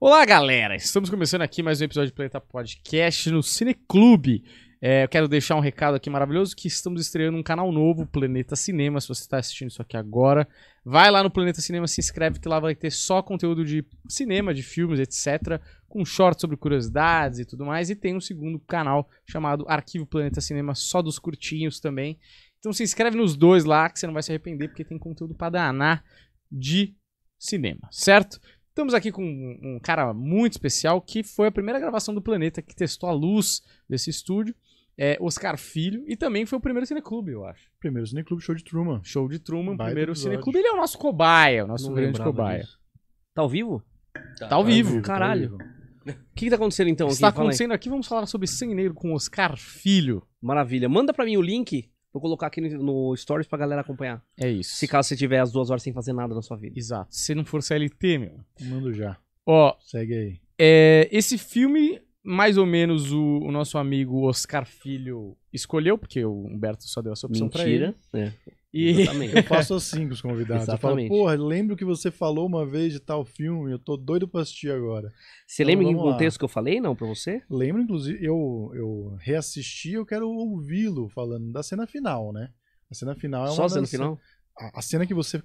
Olá, galera! Estamos começando aqui mais um episódio do Planeta Podcast no Cineclube. É, eu quero deixar um recado aqui maravilhoso que estamos estreando um canal novo, Planeta Cinema. Se você está assistindo isso aqui agora, vai lá no Planeta Cinema, se inscreve que lá vai ter só conteúdo de cinema, de filmes, etc. Com shorts sobre curiosidades e tudo mais. E tem um segundo canal chamado Arquivo Planeta Cinema, só dos curtinhos também. Então se inscreve nos dois lá que você não vai se arrepender porque tem conteúdo para danar de cinema, certo? Estamos aqui com um cara muito especial que foi a primeira gravação do planeta que testou a luz desse estúdio, é Oscar Filho, e também foi o primeiro cineclube, eu acho. Primeiro cineclube, show de Truman. Show de Truman, Baita primeiro cineclube. Ele é o nosso cobaia, o nosso Não grande cobaia. disso. Tá ao vivo? Tá, ao vivo. Tá Caralho. Tá o que, que tá acontecendo então? aqui? Está tá acontecendo aqui, vamos falar sobre Sem Negro com Oscar Filho. Maravilha. Manda pra mim o link Vou colocar aqui no, no Stories pra galera acompanhar. É isso. Se caso você tiver as duas horas sem fazer nada na sua vida. Exato. Se não for CLT, meu. Mando já. Ó. Segue aí. É, esse filme, mais ou menos, o, o, nosso amigo Oscar Filho escolheu, porque o Humberto só deu essa opção Mentira. pra ele. Mentira. É. E Exatamente. eu faço assim com os convidados. Exatamente. Eu falo, porra, lembro que você falou uma vez de tal filme, eu tô doido pra assistir agora. Você então, lembra em texto que eu falei, não, pra você? Lembro, inclusive, eu, eu reassisti, eu quero ouvi-lo falando da cena final, né? A cena final é uma. Só a cena final? a cena que você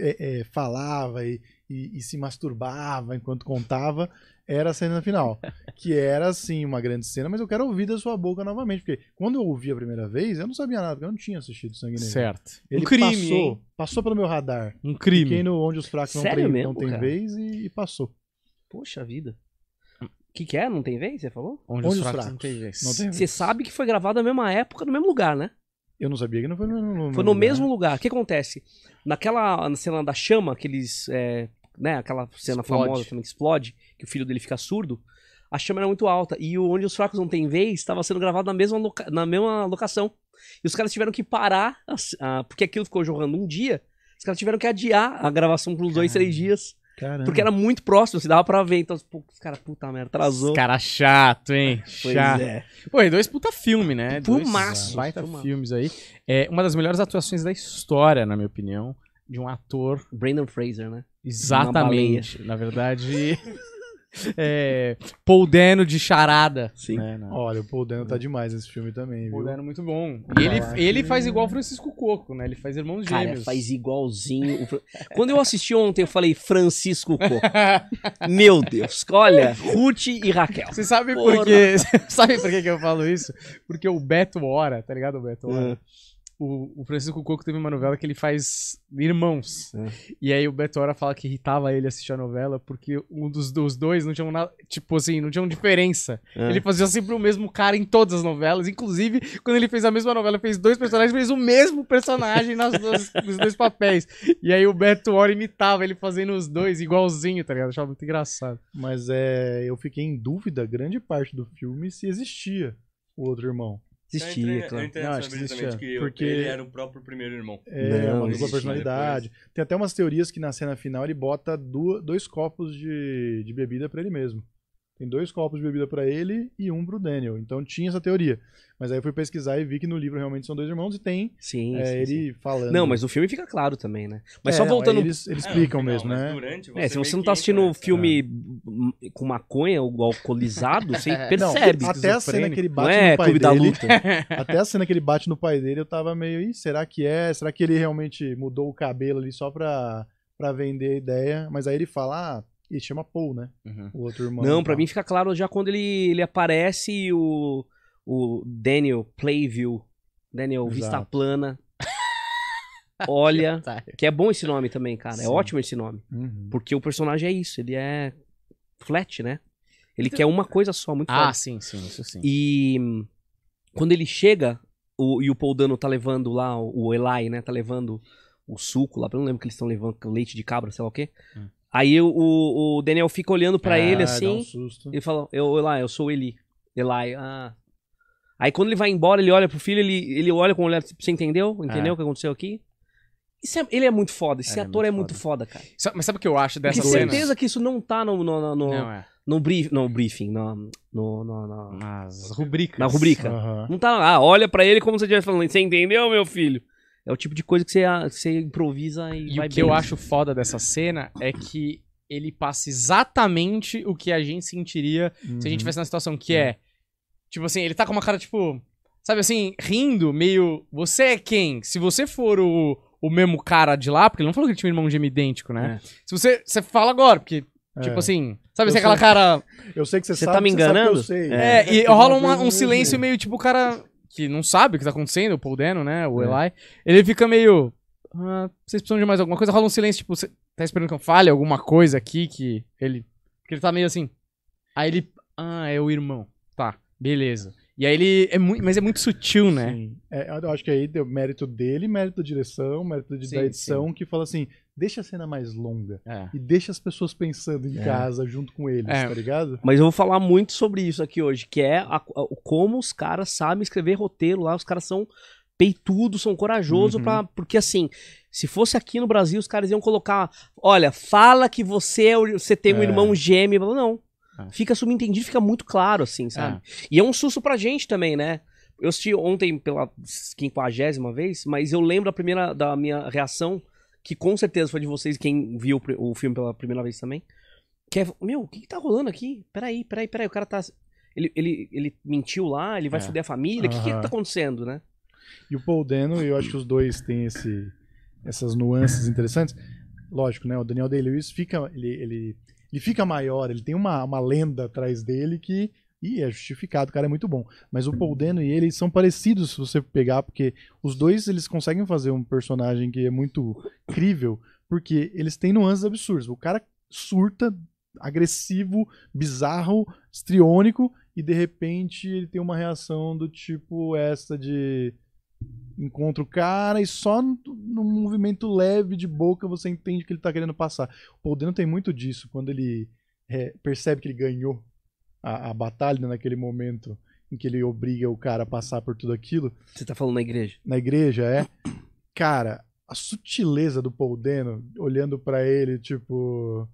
é, é, falava e, e, e, se masturbava enquanto contava era a cena final. Que era, sim, uma grande cena, mas eu quero ouvir da sua boca novamente. Porque quando eu ouvi a primeira vez, eu não sabia nada, porque eu não tinha assistido Sangue Negro. Certo. Ele um crime, passou, hein? passou pelo meu radar. Um crime. Fiquei no Onde os Fracos Sério Não, mesmo, não tem Vez e, e, passou. Poxa vida. O que, que é? Não tem vez? Você falou? Onde, Onde os, fracos, fracos, não tem vez. Não tem vez. Você sabe que foi gravado na mesma época, no mesmo lugar, né? Eu não sabia que não foi no, no Foi no né? mesmo lugar. O que acontece? Naquela cena da chama, que eles. É, né, aquela cena explode. famosa também que explode, que o filho dele fica surdo, a chama era muito alta. E o Onde os Fracos Não Tem Vez estava sendo gravado na mesma, loca, na mesma locação. E os caras tiveram que parar, a, a, ah, porque aquilo ficou jorrando um dia. Os caras tiveram que adiar a gravação por uns dois, três dias Caramba. Porque era muito próximo, se assim, dava pra ver. Então, pô, tipo, os caras, puta merda, atrasou. Os cara chato, hein? Pois chato. É. Pô, e dois puta filme, né? Fumaço. Baita Fumaço. filmes aí. É uma das melhores atuações da história, na minha opinião, de um ator. Brandon Fraser, né? Exatamente. Na verdade. é, Paul Dano de charada. Sim. É, Olha, o Paul Dano tá demais nesse filme também, Paul viu? Dano é muito bom. E ele, ele faz igual o Francisco Coco, né? Ele faz Irmãos Cara, Gêmeos. faz igualzinho. Quando eu assisti ontem, eu falei Francisco Coco. Meu Deus. Olha, Ruth e Raquel. Você sabe Porra. por quê? Sabe por que eu falo isso? Porque o Beto Hora, tá ligado o Beto Hora? Hum o, o, Francisco Coco teve uma novela que ele faz irmãos. É. E aí o Beto Hora fala que irritava ele assistir a novela porque um dos, dos dois não tinha nada. Tipo assim, não tinha diferença. É. Ele fazia sempre o mesmo cara em todas as novelas. Inclusive, quando ele fez a mesma novela, fez dois personagens, fez o mesmo personagem nas duas, nos dois papéis. E aí o Beto Hora imitava ele fazendo os dois igualzinho, tá ligado? achava muito engraçado. Mas é. Eu fiquei em dúvida grande parte do filme se existia o outro irmão. Existia, eu entrei, claro. Eu não, acho que existia. Que porque ele era o próprio primeiro irmão. É, não, uma dupla personalidade. Depois. Tem até umas teorias que na cena final ele bota dois copos de, de bebida para ele mesmo. Tem dois copos de bebida para ele e um pro Daniel. Então tinha essa teoria. Mas aí eu fui pesquisar e vi que no livro realmente são dois irmãos e tem sim, é, sim, ele sim. falando. Não, mas no filme fica claro também, né? Mas é, só voltando. Eles, eles é, explicam não, mesmo, né? Durante, é, se você não tá assistindo um filme né? com maconha ou alcoolizado, você percebe. Não, até a cena que ele bate não é, no pai clube dele. Da luta. até a cena que ele bate no pai dele, eu tava meio. Ih, será que é? Será que ele realmente mudou o cabelo ali só pra, pra vender a ideia? Mas aí ele fala. Ah, ele chama Paul, né? Uhum. O outro irmão. Não, para mim fica claro já quando ele, ele aparece e o, o Daniel Playview, Daniel Exato. Vista Plana. Olha, tá. que, é bom esse nome também, cara. É sim. É ótimo esse nome. Uhum. Porque o personagem é isso, ele é flat, né? Ele então... quer uma coisa só, muito Ah, sim, sim, isso sim. E quando ele chega, o, e o Paul Dano tá levando lá, o Eli, né? Tá levando o suco lá, eu não lembro que eles estão levando leite de cabra, sei lá o quê. Hum. Aí o, o Daniel fica olhando para ah, ele assim. Dá um susto. fala: eu, lá, eu sou Eli. Eli, ah. Aí quando ele vai embora, ele olha pro filho, ele, ele olha com o olhar, tipo, você entendeu? É. Entendeu o que aconteceu aqui? É, ele é muito foda, esse é ator é muito, é muito foda. cara. Mas sabe o que eu acho dessa cena? Tenho certeza que isso não tá no. no, no, no não é. No, brief, no briefing, no, no, no, Nas rubricas. Na rubrica. Uhum. Não tá. lá. Ah, olha pra ele como se estivesse falando, você entendeu, meu filho? É o tipo de coisa que você, você improvisa e, e vai o que bem. eu acho foda dessa cena é que ele passa exatamente o que a gente sentiria uhum. se a gente uhum. tivesse na situação que é. é. Tipo assim, ele tá com uma cara, tipo. Sabe assim, rindo, meio. Você é quem? Se você for o, o mesmo cara de lá, porque ele não falou que ele tinha um irmão gêmeo idêntico, né? É. Se você. Você fala agora, porque. É. Tipo é. assim, sabe assim, aquela cara. Eu sei que você, você sabe, tá me enganando. eu sei. É, é e rola uma, um silêncio assim. meio tipo, o cara que não sabe o que tá acontecendo, o Paul Dano, né? O é. Eli. Ele fica meio. Ah, vocês precisam de mais alguma coisa? Rola um silêncio, tipo, você tá esperando que eu fale alguma coisa aqui que ele. Que ele tá meio assim. Aí ele. Ah, é o irmão. Tá, beleza. E aí ele é muito, mas é muito sutil, né? Sim. É, eu acho que aí deu mérito dele, mérito da direção, mérito de, sim, da edição, sim. que fala assim: deixa a cena mais longa é. e deixa as pessoas pensando em é. casa junto com eles, é. tá ligado? Mas eu vou falar muito sobre isso aqui hoje, que é a, a, como os caras sabem escrever roteiro lá, os caras são peitudos, são corajosos, uhum. Pra, porque assim, se fosse aqui no Brasil, os caras iam colocar: olha, fala que você, é você tem um é. irmão gêmeo. Não, ah. Fica subentendido, fica muito claro, assim, sabe? É. E é um susto pra gente também, né? Eu assisti ontem pela quinquagésima vez, mas eu lembro a primeira da minha reação, que com certeza foi de vocês, quem viu o filme pela primeira vez também. Que é, meu, o que, que tá rolando aqui? Peraí, peraí, peraí, o cara tá. Ele, ele, ele mentiu lá, ele vai é. foder a família, o que, que tá acontecendo, né? E o Paul Dano, eu acho que os dois têm esse, essas nuances interessantes. Lógico, né? O Daniel Day-Lewis fica. Ele, ele ele fica maior, ele tem uma, uma lenda atrás dele que. E é justificado, o cara é muito bom. Mas o Paul uhum. Dano e ele são parecidos se você pegar, porque os dois eles conseguem fazer um personagem que é muito crível, porque eles têm nuances absurdas. O cara surta, agressivo, bizarro, estriônico, e de repente ele tem uma reação do tipo essa de encontra o cara e só num movimento leve de boca você entende que ele tá querendo passar. O Paul tem muito disso, quando ele é, percebe que ele ganhou a, a batalha né, naquele momento em que ele obriga o cara a passar por tudo aquilo. Você tá falando na igreja? Na igreja, é. Cara, a sutileza do Paul Dano, olhando para ele, tipo...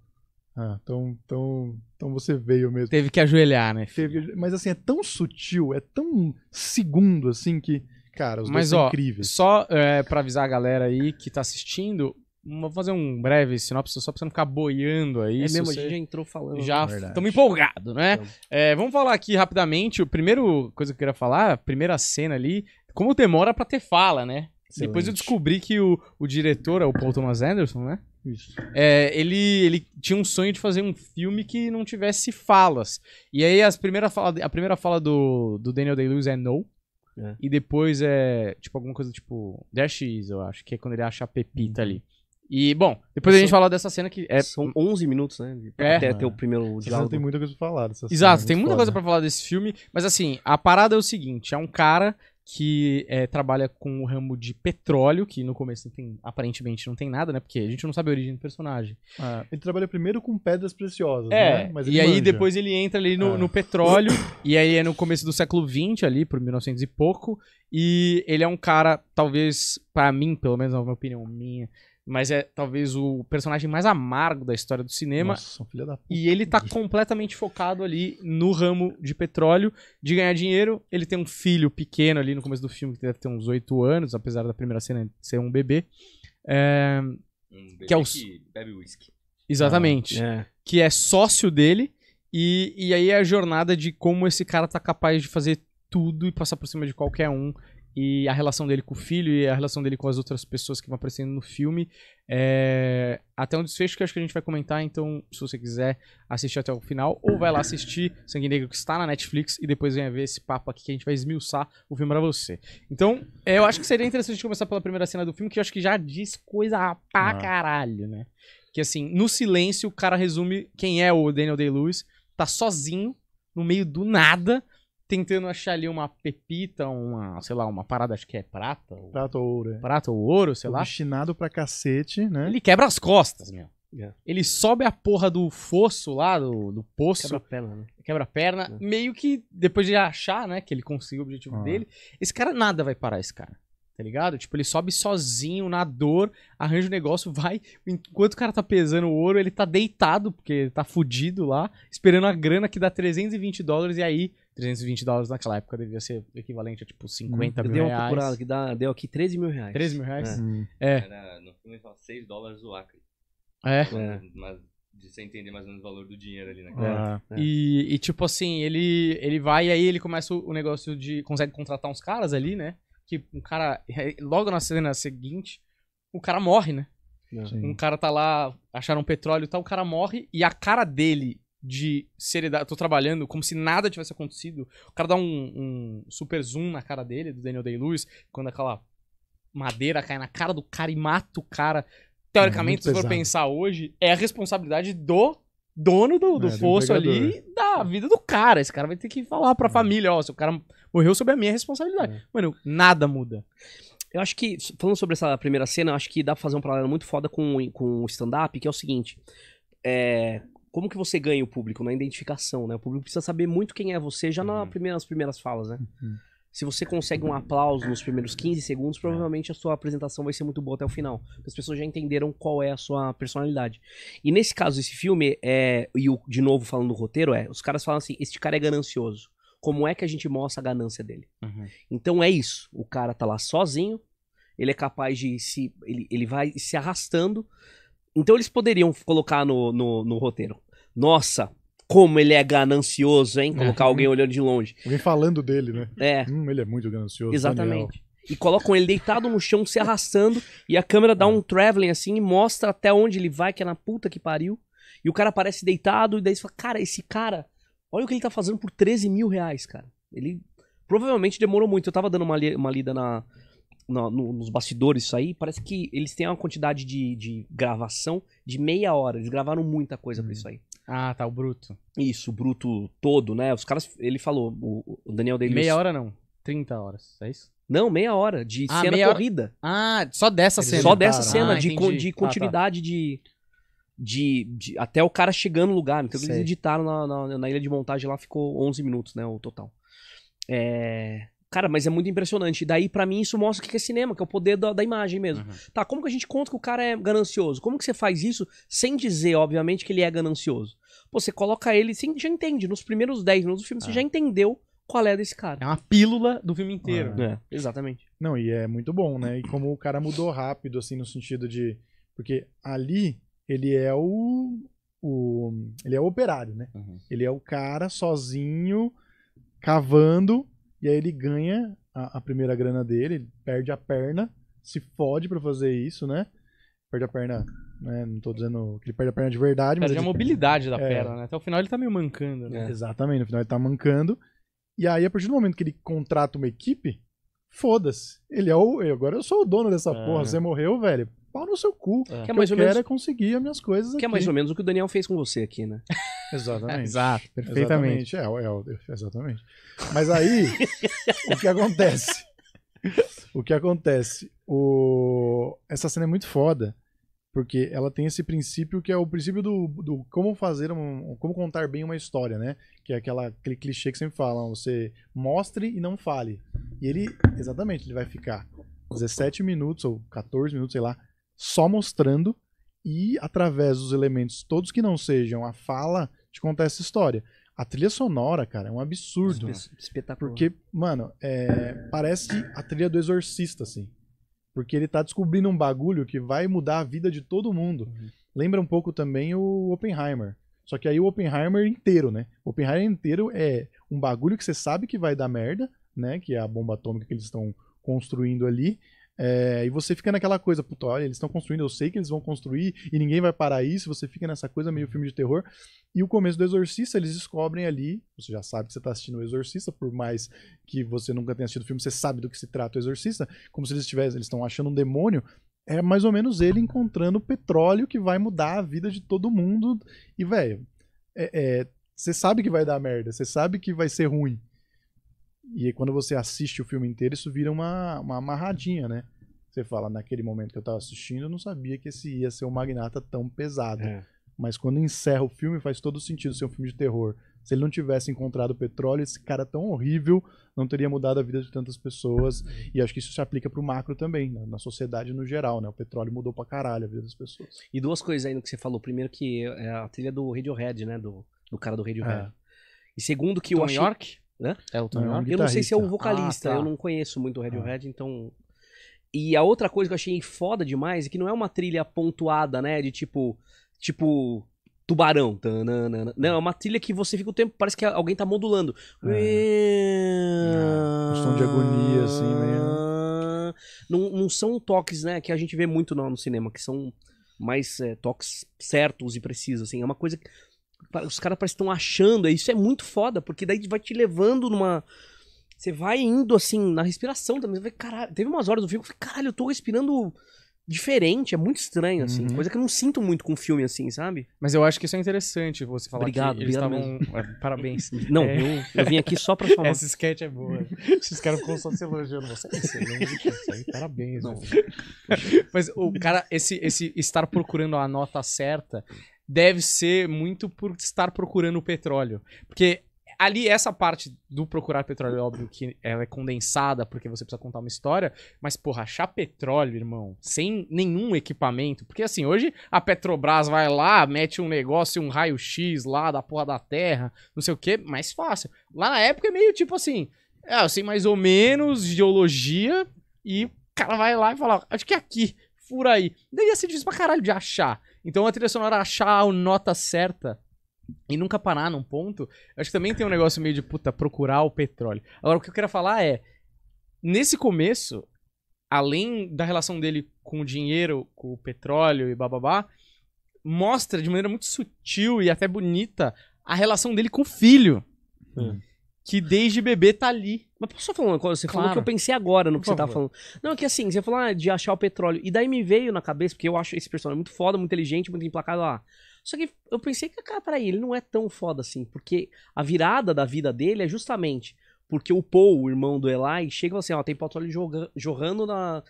Ah, então, então, então você veio mesmo. Teve que ajoelhar, né? Teve, mas assim, é tão sutil, é tão segundo, assim, que Cara, os Mas, dois ó, incríveis. Só é, pra avisar a galera aí que tá assistindo, Vou fazer um breve sinopse só pra você não ficar boiando aí. É mesmo, você... a gente já entrou falando. Já é estamos empolgados, né? Então... É, vamos falar aqui rapidamente. A primeira coisa que eu queria falar, a primeira cena ali, como demora pra ter fala, né? Excelente. Depois eu descobri que o, o diretor, é o Paul Thomas Anderson, né? Isso. É, ele, ele tinha um sonho de fazer um filme que não tivesse falas. E aí as primeira fala, a primeira fala do, do Daniel Day-Lewis é No. É. E depois é, tipo, alguma coisa tipo Dash Is, eu acho, que é quando ele acha a Pepita uhum. ali. E, bom, depois a gente fala dessa cena que é... São 11 minutos, né? É. Até, ter o primeiro diálogo. tem muita coisa pra falar dessa Exato, tem muita foda. coisa pra falar desse filme. Mas, assim, a parada é o seguinte. É um cara que é, trabalha com o ramo de petróleo, que no começo não tem, aparentemente não tem nada, né? Porque a gente não sabe a origem do personagem. Ah, ele trabalha primeiro com pedras preciosas, é, né? Mas e aí manja. depois ele entra ali no, ah. no petróleo, e aí é no começo do século XX ali, por 1900 e pouco, e ele é um cara, talvez, para mim, pelo menos na minha opinião minha, mas é talvez o personagem mais amargo da história do cinema. Nossa, filha da puta. E ele tá completamente focado ali no ramo de petróleo, de ganhar dinheiro. Ele tem um filho pequeno ali no começo do filme, que deve ter uns oito anos, apesar da primeira cena ser um bebê. É... Um bebê que, é o... que bebe whisky. Exatamente. Ah, é. Que é sócio dele. E, e aí é a jornada de como esse cara tá capaz de fazer tudo e passar por cima de qualquer um e a relação dele com o filho e a relação dele com as outras pessoas que vão aparecendo no filme. É... Até um desfecho que acho que a gente vai comentar, então se você quiser assistir até o final, ou vai lá assistir Sangue Negro que está na Netflix e depois venha ver esse papo aqui que a gente vai esmiuçar o filme para você. Então, é, eu acho que seria interessante começar pela primeira cena do filme, que eu acho que já diz coisa pra ah. caralho, né? Que assim, no silêncio o cara resume quem é o Daniel Day-Lewis, tá sozinho, no meio do nada, tentando achar ali uma pepita, uma, sei lá, uma parada, acho que é prata. Ou... Prata ou ouro, é. Prata ou ouro, sei lá. Destinado pra cacete, né? Ele quebra as costas, meu. Yeah. É. Ele sobe a porra do fosso lá, do, do poço. Quebra a perna, né? Quebra a perna. Yeah. É. Meio que depois de achar, né, que ele conseguiu o objetivo ah. dele. Esse cara, nada vai parar esse cara. Tá ligado? Tipo, ele sobe sozinho, na dor, arranja o um negócio, vai. Enquanto o cara tá pesando o ouro, ele tá deitado, porque ele tá fudido lá, esperando a grana que dá 320 dólares. E aí 320 dólares naquela época devia ser equivalente a tipo 50 hum, mil deu uma reais. Procurada, que dá, deu aqui 13 mil reais. 13 mil reais? É. Hum. é. Era, no filme fala 6 dólares o Acre. É. Tipo, é. Mas de você entender mais ou menos o valor do dinheiro ali naquela. É. época. é. E, e, tipo assim, ele, ele vai e aí ele começa o negócio de. consegue contratar uns caras ali, né? Que um cara. Logo na cena seguinte, o cara morre, né? É. Sim. Um cara tá lá, acharam petróleo e tal, o cara morre e a cara dele de seriedade. Eu tô trabalhando como se nada tivesse acontecido. O cara dá um, um super zoom na cara dele, do Daniel Day-Lewis, quando aquela madeira cai na cara do cara e mata o cara. Teoricamente, é se for pensar hoje, é a responsabilidade do dono do, do é, fosso ali da é. vida do cara. Esse cara vai ter que falar pra é. família, ó, oh, se o cara morreu sob a minha responsabilidade. É. Mano, nada muda. Eu acho que, falando sobre essa primeira cena, eu acho que dá pra fazer um paralelo muito foda com, com o stand-up, que é o seguinte. É, como que você ganha o público? Na identificação, né? O público precisa saber muito quem é você já uhum. nas primeiras, falas, né? Uhum. Se você consegue um aplauso nos primeiros 15 segundos, provavelmente a sua apresentação vai ser muito boa até o final. As pessoas já entenderam qual é a sua personalidade. E nesse caso, esse filme, é, e o de novo falando do roteiro, é: os caras falam assim, este cara é ganancioso. Como é que a gente mostra a ganância dele? Uhum. Então é isso. O cara tá lá sozinho, ele é capaz de se. Ele, ele vai se arrastando então eles poderiam colocar no, no, no roteiro. Nossa, como ele é ganancioso, hein? Colocar é. alguém olhando de longe. Alguém falando dele, né? É. Hum, ele é muito ganancioso. Exatamente. Daniel. E colocam ele deitado no chão, se arrastando, e a câmera dá é. um traveling assim e mostra até onde ele vai, que é na puta que pariu. E o cara aparece deitado, e daí você fala, cara, esse cara, olha o que ele tá fazendo por 13 mil reais, cara. Ele provavelmente demorou muito. Eu tava dando uma, li uma lida na, no, no, nos bastidores isso aí, parece que eles têm uma quantidade de, de gravação de meia hora. Eles gravaram muita coisa hum. pra uhum. isso aí. Ah, tá, o Bruto. Isso, o Bruto todo, né? Os caras, ele falou, o, o Daniel Davis. Meia hora não, 30 horas, é isso? Não, meia hora de ah, cena corrida. Ah, só dessa cena. Só tá. dessa cena ah, de, de continuidade ah, tá. de, de, de, Até o cara chegando no lugar. Então Sei. eles editaram na, na, na, ilha de montagem lá, ficou 11 minutos, né, o total. É... Cara, mas é muito impressionante. E daí, para mim, isso mostra o que é cinema, que é o poder da, da imagem mesmo. Uhum. Tá, como que a gente conta que o cara é ganancioso? Como que você faz isso sem dizer, obviamente, que ele é ganancioso? Pô, você coloca ele, você já entende. Nos primeiros 10 minutos do filme, ah. você é. já entendeu qual é desse cara. É uma pílula do filme inteiro. Ah. É, exatamente. Não, e é muito bom, né? E como o cara mudou rápido, assim, no sentido de. Porque ali, ele é o. o... Ele é o operário, né? Uhum. Ele é o cara sozinho, cavando e aí ele ganha a, a primeira grana dele, perde a perna, se fode para fazer isso, né? Perde a perna, né? Não tô dizendo que ele perde a perna de verdade, perde mas. Perde a mobilidade da é, perna, né? Até o final ele tá meio mancando, né? É. Exatamente, no final ele tá mancando. E aí, a partir do momento que ele contrata uma equipe, foda-se. Ele é o. agora eu sou o dono dessa é. porra. Você morreu, velho pau no seu cu. É. Que é mais eu ou menos... é conseguir as minhas coisas Que é mais ou menos o que o Daniel fez com você aqui, né? Exatamente. Exato, perfeitamente. Exatamente. É, é, exatamente. Mas aí, o que acontece? O que acontece? O... Essa cena é muito foda, porque ela tem esse princípio que é o princípio do, do como fazer, um, como contar bem uma história, né? Que é aquela, aquele clichê que sempre falam, você mostre e não fale. E ele, exatamente, ele vai ficar 17 minutos ou 14 minutos, sei lá, só mostrando e através dos elementos todos que não sejam a fala te contar essa história. A trilha sonora, cara, é um absurdo. Espe espetacular. Porque, mano, é, parece a trilha do Exorcista, assim. Porque ele tá descobrindo um bagulho que vai mudar a vida de todo mundo. Uhum. Lembra um pouco também o Oppenheimer. Só que aí o Oppenheimer inteiro, né? O Oppenheimer inteiro é um bagulho que você sabe que vai dar merda, né? Que é a bomba atômica que eles estão construindo ali. É, e você fica naquela coisa, puto, olha, eles estão construindo, eu sei que eles vão construir e ninguém vai parar isso, você fica nessa coisa meio filme de terror. E o começo do Exorcista, eles descobrem ali, você já sabe que você está assistindo o Exorcista, por mais que você nunca tenha assistido o filme, você sabe do que se trata o Exorcista, como se eles estivessem, eles estão achando um demônio, é mais ou menos ele encontrando petróleo que vai mudar a vida de todo mundo. E, velho, você é, é, sabe que vai dar merda, você sabe que vai ser ruim. E aí, quando você assiste o filme inteiro, isso vira uma, uma amarradinha, né? Você fala, naquele momento que eu tava assistindo, eu não sabia que esse ia ser um magnata tão pesado. É. Mas quando encerra o filme, faz todo sentido ser um filme de terror. Se ele não tivesse encontrado o petróleo, esse cara tão horrível não teria mudado a vida de tantas pessoas. E acho que isso se aplica pro macro também, né? na sociedade no geral, né? O petróleo mudou pra caralho a vida das pessoas. E duas coisas aí no que você falou. Primeiro que é a trilha do Radiohead, né? Do, do cara do Radiohead. É. E segundo que Tom eu York? né? Elton é é eu não sei se é o ah, vocalista, ah, tá. eu não conheço muito o Radiohead, ah. então. E a outra coisa que eu achei foda demais é que não é uma trilha pontuada, né? De tipo. Tipo. Tubarão. Tananana. Não, é uma trilha que você fica o tempo. Parece que alguém tá modulando. É. é. som de agonia, assim, né? Não, não são toques, né? Que a gente vê muito no, no cinema, que são mais é, toques certos e precisos, assim. É uma coisa que os caras parecem estão achando, isso é muito foda, porque daí vai te levando numa. Você vai indo assim, na respiração também. Vai, caralho, teve umas horas do filme que eu falei, caralho, eu tô respirando diferente, é muito estranho, assim. Uhum. Coisa que eu não sinto muito com filme, assim, sabe? Mas eu acho que isso é interessante você falar obrigado, que eles obrigado estavam... É, parabéns. Não, é... eu, eu vim aqui só pra falar. Essa sketch é boa. Esses caras ficam só se elogiando. Você é excelente, né? é parabéns. Não. Mas o cara, esse, esse estar procurando a nota certa deve ser muito por estar procurando petróleo. Porque ali, essa parte do procurar petróleo, é óbvio que ela é condensada porque você precisa contar uma história, mas, porra, achar petróleo, irmão, sem nenhum equipamento. Porque, assim, hoje a Petrobras vai lá, mete um negócio, um raio-x lá da porra da terra, não sei o quê, mais fácil. Lá na época é meio tipo assim. É, assim, mais ou menos, geologia, e o cara vai lá e fala, acho que é aqui, fura aí. Daí ia ser difícil pra caralho de achar. Então a trilha sonora achar a nota certa e nunca parar num ponto, acho que também tem um negócio meio de puta, procurar o petróleo. Agora, o que eu quero falar é. Nesse começo, além da relação dele com o dinheiro, com o petróleo e bababá, mostra de maneira muito sutil e até bonita a relação dele com o filho. Hum que desde bebê tá ali. Mas posso só falar uma coisa? Você claro. falou que eu pensei agora no que Por você tá falando. Não, é que assim, você falou ah, de achar o petróleo. E daí me veio na cabeça, porque eu acho esse personagem muito foda, muito inteligente, muito emplacado lá. Só que eu pensei que, cara, peraí, ele não é tão foda assim. Porque a virada da vida dele é justamente porque o Paul, o irmão do Eli, chega e fala assim: ó, tem petróleo jorrando na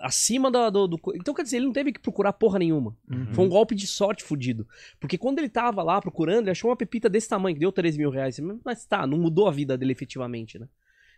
acima do, do, Então, quer dizer, ele não teve que procurar porra nenhuma. Uhum. Foi um golpe de sorte fudido. Porque quando ele tava lá procurando, ele achou uma pepita desse tamanho, que deu 3 mil reais. Mas tá, não mudou a vida dele efetivamente, né?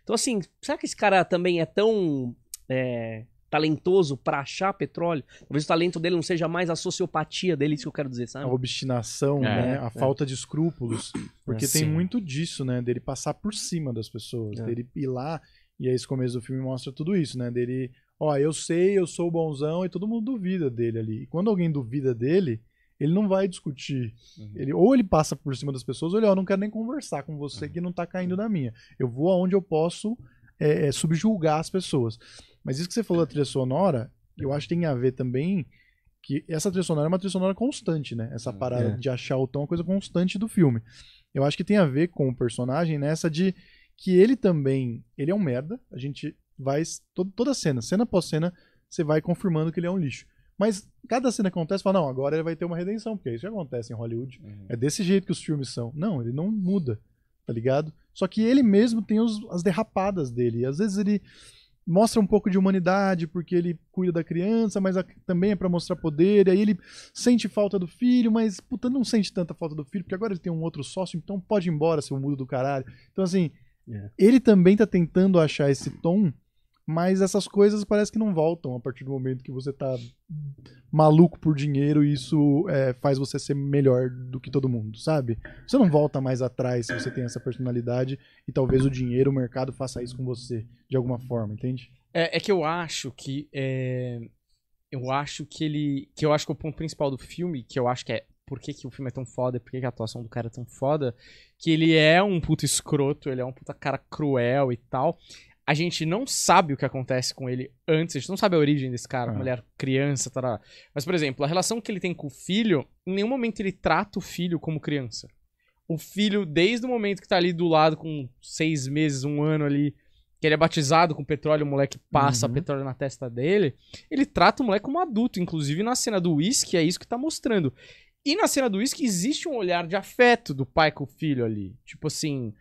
Então, assim, será que esse cara também é tão é, talentoso para achar petróleo? Talvez o talento dele não seja mais a sociopatia dele, isso que eu quero dizer, sabe? A obstinação, é, né? A é. falta de escrúpulos. Porque é, tem muito disso, né? Dele passar por cima das pessoas, é. dele ir lá. E aí é esse começo do filme mostra tudo isso, né? Dele Ó, eu sei, eu sou bonzão, e todo mundo duvida dele ali. E quando alguém duvida dele, ele não vai discutir. Uhum. Ele, ou ele passa por cima das pessoas, ou ele, ó, não quero nem conversar com você uhum. que não tá caindo na minha. Eu vou aonde eu posso é, é, subjulgar as pessoas. Mas isso que você falou da trilha sonora, eu acho que tem a ver também que essa trilha sonora é uma trilha sonora constante, né? Essa uhum. parada é. de achar o tom é uma coisa constante do filme. Eu acho que tem a ver com o personagem nessa de que ele também, ele é um merda, a gente vai. toda cena, cena após cena, você vai confirmando que ele é um lixo. Mas cada cena que acontece, fala, não, agora ele vai ter uma redenção, porque é isso que acontece em Hollywood. Uhum. É desse jeito que os filmes são. Não, ele não muda, tá ligado? Só que ele mesmo tem os, as derrapadas dele. às vezes ele mostra um pouco de humanidade, porque ele cuida da criança, mas a, também é para mostrar poder. E aí ele sente falta do filho, mas puta, não sente tanta falta do filho, porque agora ele tem um outro sócio, então pode ir embora, seu mudo do caralho. Então, assim, yeah. É. ele também tá tentando achar esse tom mas essas coisas parece que não voltam a partir do momento que você tá maluco por dinheiro e isso é, faz você ser melhor do que todo mundo, sabe? Você não volta mais atrás se você tem essa personalidade e talvez o dinheiro, o mercado faça isso com você de alguma forma, entende? É, é que eu acho que. É, eu acho que ele. Que eu acho que o ponto principal do filme, que eu acho que é por que, que, o filme é tão foda, por que, que, a atuação do cara é tão foda, que ele é um puta escroto, ele é um puta cara cruel e tal. A gente não sabe o que acontece com ele antes, a gente não sabe a origem desse cara, mulher, criança, tal. Mas, por exemplo, a relação que ele tem com o filho, em nenhum momento ele trata o filho como criança. O filho, desde o momento que tá ali do lado, com seis meses, um ano ali, que ele é batizado com petróleo, o moleque passa uhum. petróleo na testa dele, ele trata o moleque como adulto. Inclusive, na cena do uísque, é isso que tá mostrando. E na cena do uísque, existe um olhar de afeto do pai com o filho ali. Tipo assim.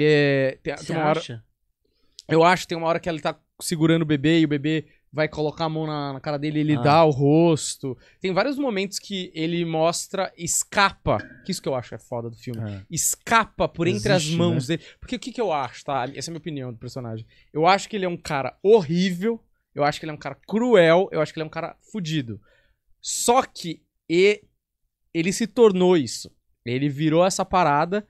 É, tem, tem acha? Eu acho que tem uma hora que ela tá segurando o bebê e o bebê vai colocar a mão na, na cara dele e ele ah. dá o rosto. Tem vários momentos que ele mostra, escapa. Que isso que eu acho é foda do filme. É. Escapa por Existe, entre as mãos né? dele. Porque o que, que eu acho, tá? Essa é a minha opinião do personagem. Eu acho que ele é um cara horrível. Eu acho que ele é um cara cruel. Eu acho que ele é um cara fudido. Só que e, ele se tornou isso. Ele virou essa parada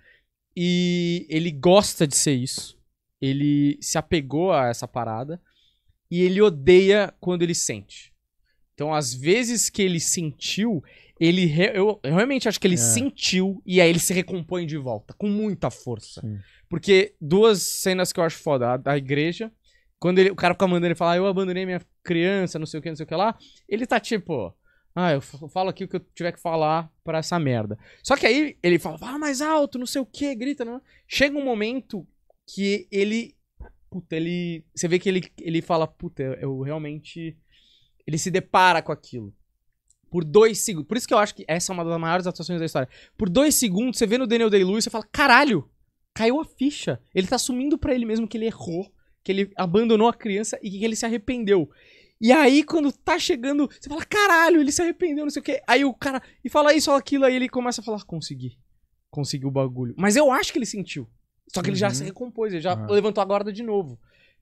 e ele gosta de ser isso ele se apegou a essa parada e ele odeia quando ele sente. Então, às vezes que ele sentiu, ele re... eu, realmente acho que ele é. sentiu e aí ele se recompõe de volta com muita força. Sim. Porque duas cenas que eu acho foda, a da igreja, quando ele, o cara fica mandando ele falar, eu abandonei minha criança, não sei o que, não sei o que lá, ele tá tipo, ah, eu falo aqui o que eu tiver que falar para essa merda. Só que aí ele fala, fala ah, mais alto, não sei o que, grita, não. Né? Chega um momento que ele. Puta, ele. Você vê que ele, ele fala, puta, eu, realmente. Ele se depara com aquilo. Por dois segundos. Por isso que eu acho que essa é uma das maiores atuações da história. Por dois segundos, você vê no Daniel Day-Lewis e fala: caralho, caiu a ficha. Ele tá assumindo para ele mesmo que ele errou, que ele abandonou a criança e que ele se arrependeu. E aí, quando tá chegando, você fala: caralho, ele se arrependeu, não sei o quê. Aí o cara. E fala isso, aquilo, aí ele começa a falar: consegui. Consegui o bagulho. Mas eu acho que ele sentiu. Só que ele já se uhum. recompôs, ele já uhum. levantou a guarda de novo.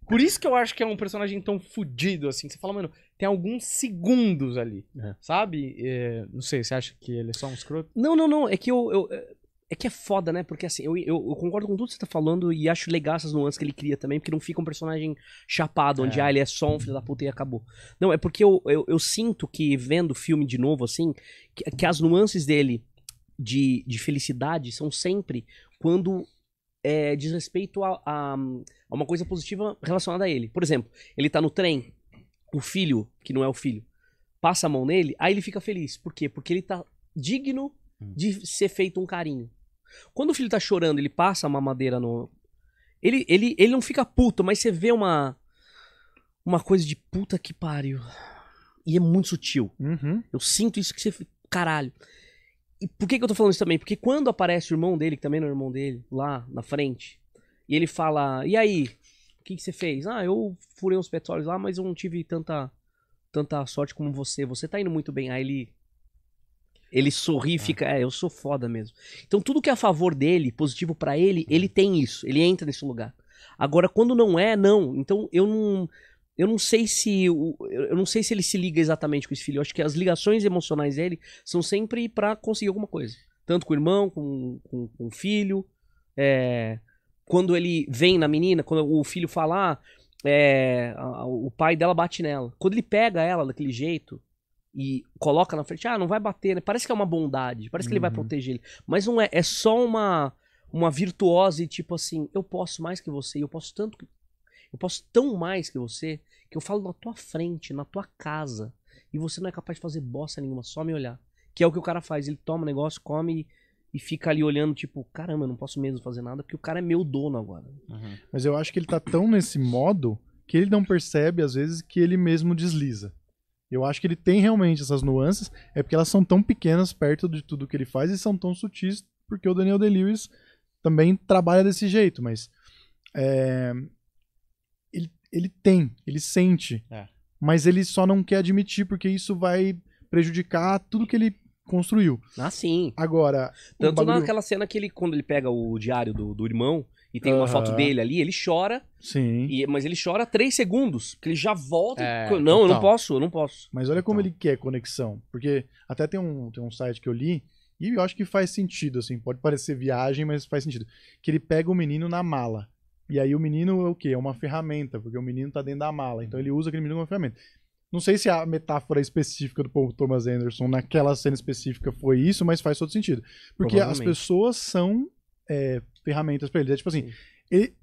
Por isso que eu acho que é um personagem tão fudido, assim. Você fala, mano, tem alguns segundos ali, é. sabe? É, não sei, você acha que ele é só um escroto? Não, não, não. É que eu, eu... É, é que é foda, né? Porque assim, eu, eu, eu, concordo com tudo que você tá falando e acho legal essas nuances que ele cria também, porque não fica um personagem chapado, onde, é. ah, ele é só um filho da puta e acabou. Não, é porque eu, eu, eu sinto que, vendo o filme de novo, assim, que, que as nuances dele de, de felicidade são sempre quando é, diz respeito a, a, a, uma coisa positiva relacionada a ele. Por exemplo, ele tá no trem, o filho, que não é o filho, passa a mão nele, aí ele fica feliz. Por quê? Porque ele tá digno hum. de ser feito um carinho. Quando o filho tá chorando, ele passa uma madeira no. Ele, ele, ele não fica puto, mas você vê uma. Uma coisa de puta que pariu. E é muito sutil. Uhum. Eu sinto isso que você. Caralho. E por que, que eu tô falando isso também? Porque quando aparece o irmão dele, que também não é o irmão dele, lá na frente, e ele fala: E aí, o que, que você fez? Ah, eu furei uns petróleos lá, mas eu não tive tanta, tanta sorte como você. Você tá indo muito bem. Aí ele. Ele sorri e é. fica, é, eu sou foda mesmo. Então tudo que é a favor dele, positivo para ele, ele tem isso, ele entra nesse lugar. Agora, quando não é, não. Então eu não eu não sei se eu não sei se ele se liga exatamente com esse filho. Eu acho que as ligações emocionais dele são sempre para conseguir alguma coisa, tanto com o irmão, com, com, com o filho. É, quando ele vem na menina, quando o filho falar, ah, é, o pai dela bate nela. Quando ele pega ela daquele jeito e coloca na frente, ah, não vai bater, né? Parece que é uma bondade, parece que uhum. ele vai uhum. proteger ele, mas não é. É só uma uma virtuose tipo assim, eu posso mais que você, eu posso tanto, eu posso tão mais que você que eu falo na tua frente, na tua casa, e você não é capaz de fazer bosta nenhuma, só me olhar. Que é o que o cara faz. Ele toma o negócio, come e fica ali olhando, tipo, caramba, eu não posso mesmo fazer nada, porque o cara é meu dono agora. Uhum. Mas eu acho que ele tá tão nesse modo que ele não percebe, às vezes, que ele mesmo desliza. Eu acho que ele tem realmente essas nuances, é porque elas são tão pequenas perto de tudo que ele faz e são tão sutis, porque o Daniel De Lewis também trabalha desse jeito, mas é, ele tem, ele sente. É. Mas ele só não quer admitir, porque isso vai prejudicar tudo que ele construiu. Ah, sim. Agora. Tanto bagulho... naquela cena que ele, quando ele pega o diário do, do irmão e tem uhum. uma foto dele ali, ele chora. Sim. E, mas ele chora três segundos, que ele já volta. É, e... Não, então. eu não posso, eu não posso. Mas olha como então. ele quer conexão. Porque até tem um, tem um site que eu li. E eu acho que faz sentido, assim, pode parecer viagem, mas faz sentido. Que ele pega o menino na mala. E aí o menino é o quê? É uma ferramenta, porque o menino tá dentro da mala. Então ele usa aquele menino como uma ferramenta. Não sei se a metáfora específica do povo Thomas Anderson naquela cena específica foi isso, mas faz todo sentido. Porque as pessoas são é, ferramentas para ele É tipo assim, ele,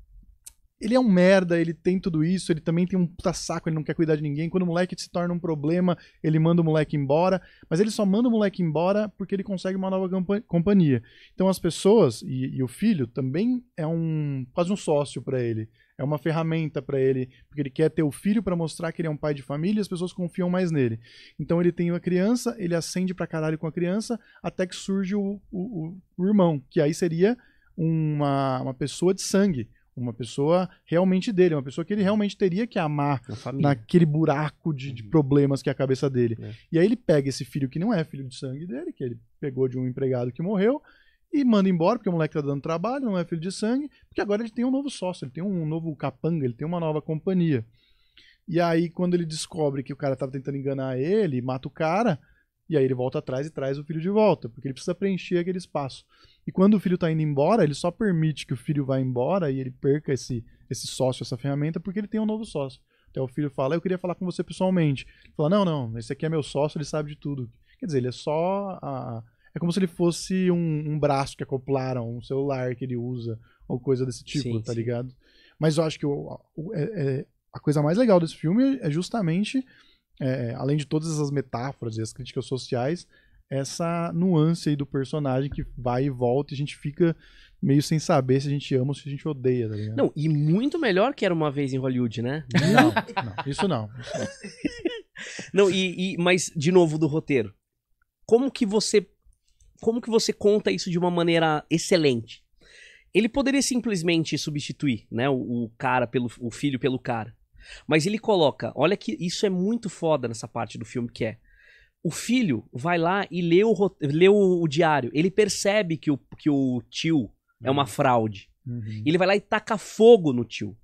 ele é um merda, ele tem tudo isso, ele também tem um puta saco, ele não quer cuidar de ninguém. Quando o moleque se torna um problema, ele manda o moleque embora, mas ele só manda o moleque embora porque ele consegue uma nova companhia. Então as pessoas e, e o filho também é um quase um sócio para ele. É uma ferramenta para ele, porque ele quer ter o filho para mostrar que ele é um pai de família e as pessoas confiam mais nele. Então ele tem a criança, ele acende pra caralho com a criança, até que surge o, o, o, o irmão, que aí seria uma, uma pessoa de sangue uma pessoa realmente dele, uma pessoa que ele realmente teria que amar naquele buraco de, de, uhum. problemas que é a cabeça dele. É. E aí ele pega esse filho que não é filho de sangue dele, que ele pegou de um empregado que morreu, e manda embora, porque o moleque tá dando trabalho, não é filho de sangue, porque agora ele tem um novo sócio, ele tem um novo capanga, ele tem uma nova companhia. E aí, quando ele descobre que o cara tava tentando enganar ele, mata o cara, e aí ele volta atrás e traz o filho de volta, porque ele precisa preencher aquele espaço. E quando o filho está indo embora, ele só permite que o filho vá embora e ele perca esse, esse sócio, essa ferramenta, porque ele tem um novo sócio. Então o filho fala, eu queria falar com você pessoalmente. Ele fala, não, não, esse aqui é meu sócio, ele sabe de tudo. Quer dizer, ele é só a... É como se ele fosse um, um braço que acoplaram, um celular que ele usa, ou coisa desse tipo, sim, tá sim. ligado? Mas eu acho que o, o, é, é, a coisa mais legal desse filme é justamente é, além de todas essas metáforas e as críticas sociais, essa nuance aí do personagem que vai e volta e a gente fica meio sem saber se a gente ama ou se a gente odeia, tá Não, e muito melhor que era uma vez em Hollywood, né? Não, não isso não. Isso não, não e, e, mas, de novo, do roteiro. Como que você. Como que você conta isso de uma maneira excelente? Ele poderia simplesmente substituir, né, o, o cara pelo o filho pelo cara. Mas ele coloca, olha que isso é muito foda nessa parte do filme que é. O filho vai lá e lê o, lê o, o diário. Ele percebe que o, que o tio é uma uhum. fraude. Uhum. Ele vai lá e taca fogo no tio.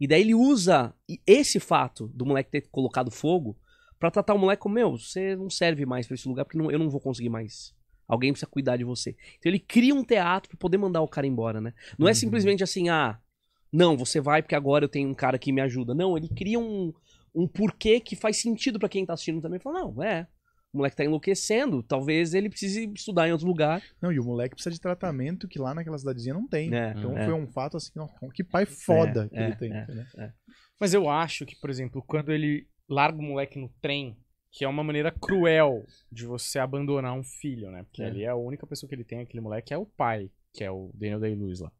E daí ele usa esse fato do moleque ter colocado fogo para tratar o moleque como, meu, você não serve mais para esse lugar porque não, eu não vou conseguir mais. Alguém precisa cuidar de você. Então ele cria um teatro para poder mandar o cara embora, né? Não é uhum. simplesmente assim, ah, não, você vai porque agora eu tenho um cara que me ajuda. Não, ele cria um, um porquê que faz sentido para quem tá assistindo também. Fala, não, é. O moleque tá enlouquecendo, talvez ele precise estudar em outro lugar. Não, e o moleque precisa de tratamento que lá naquela cidadezinha não tem. É, então é. foi um fato assim, que pai foda é, que ele é, tem. Né? Mas eu acho que, por exemplo, quando ele larga o moleque no trem, que é uma maneira cruel de você abandonar um filho, né? Porque é. ali é a única pessoa que ele tem, aquele moleque, é o pai, que é o Daniel Day-Lewis lá.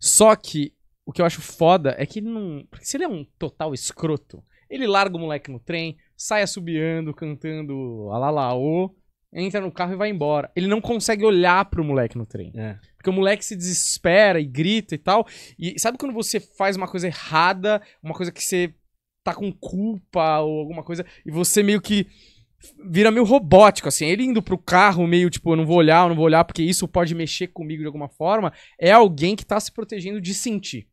Só que o que eu acho foda é que ele não. Porque se ele é um total escroto, ele larga o moleque no trem, sai assobiando, cantando alalaô, entra no carro e vai embora. Ele não consegue olhar pro moleque no trem. É. Porque o moleque se desespera e grita e tal. E sabe quando você faz uma coisa errada, uma coisa que você tá com culpa ou alguma coisa, e você meio que vira meio robótico, assim. Ele indo pro carro, meio tipo, eu não vou olhar, eu não vou olhar, porque isso pode mexer comigo de alguma forma. É alguém que tá se protegendo de sentir.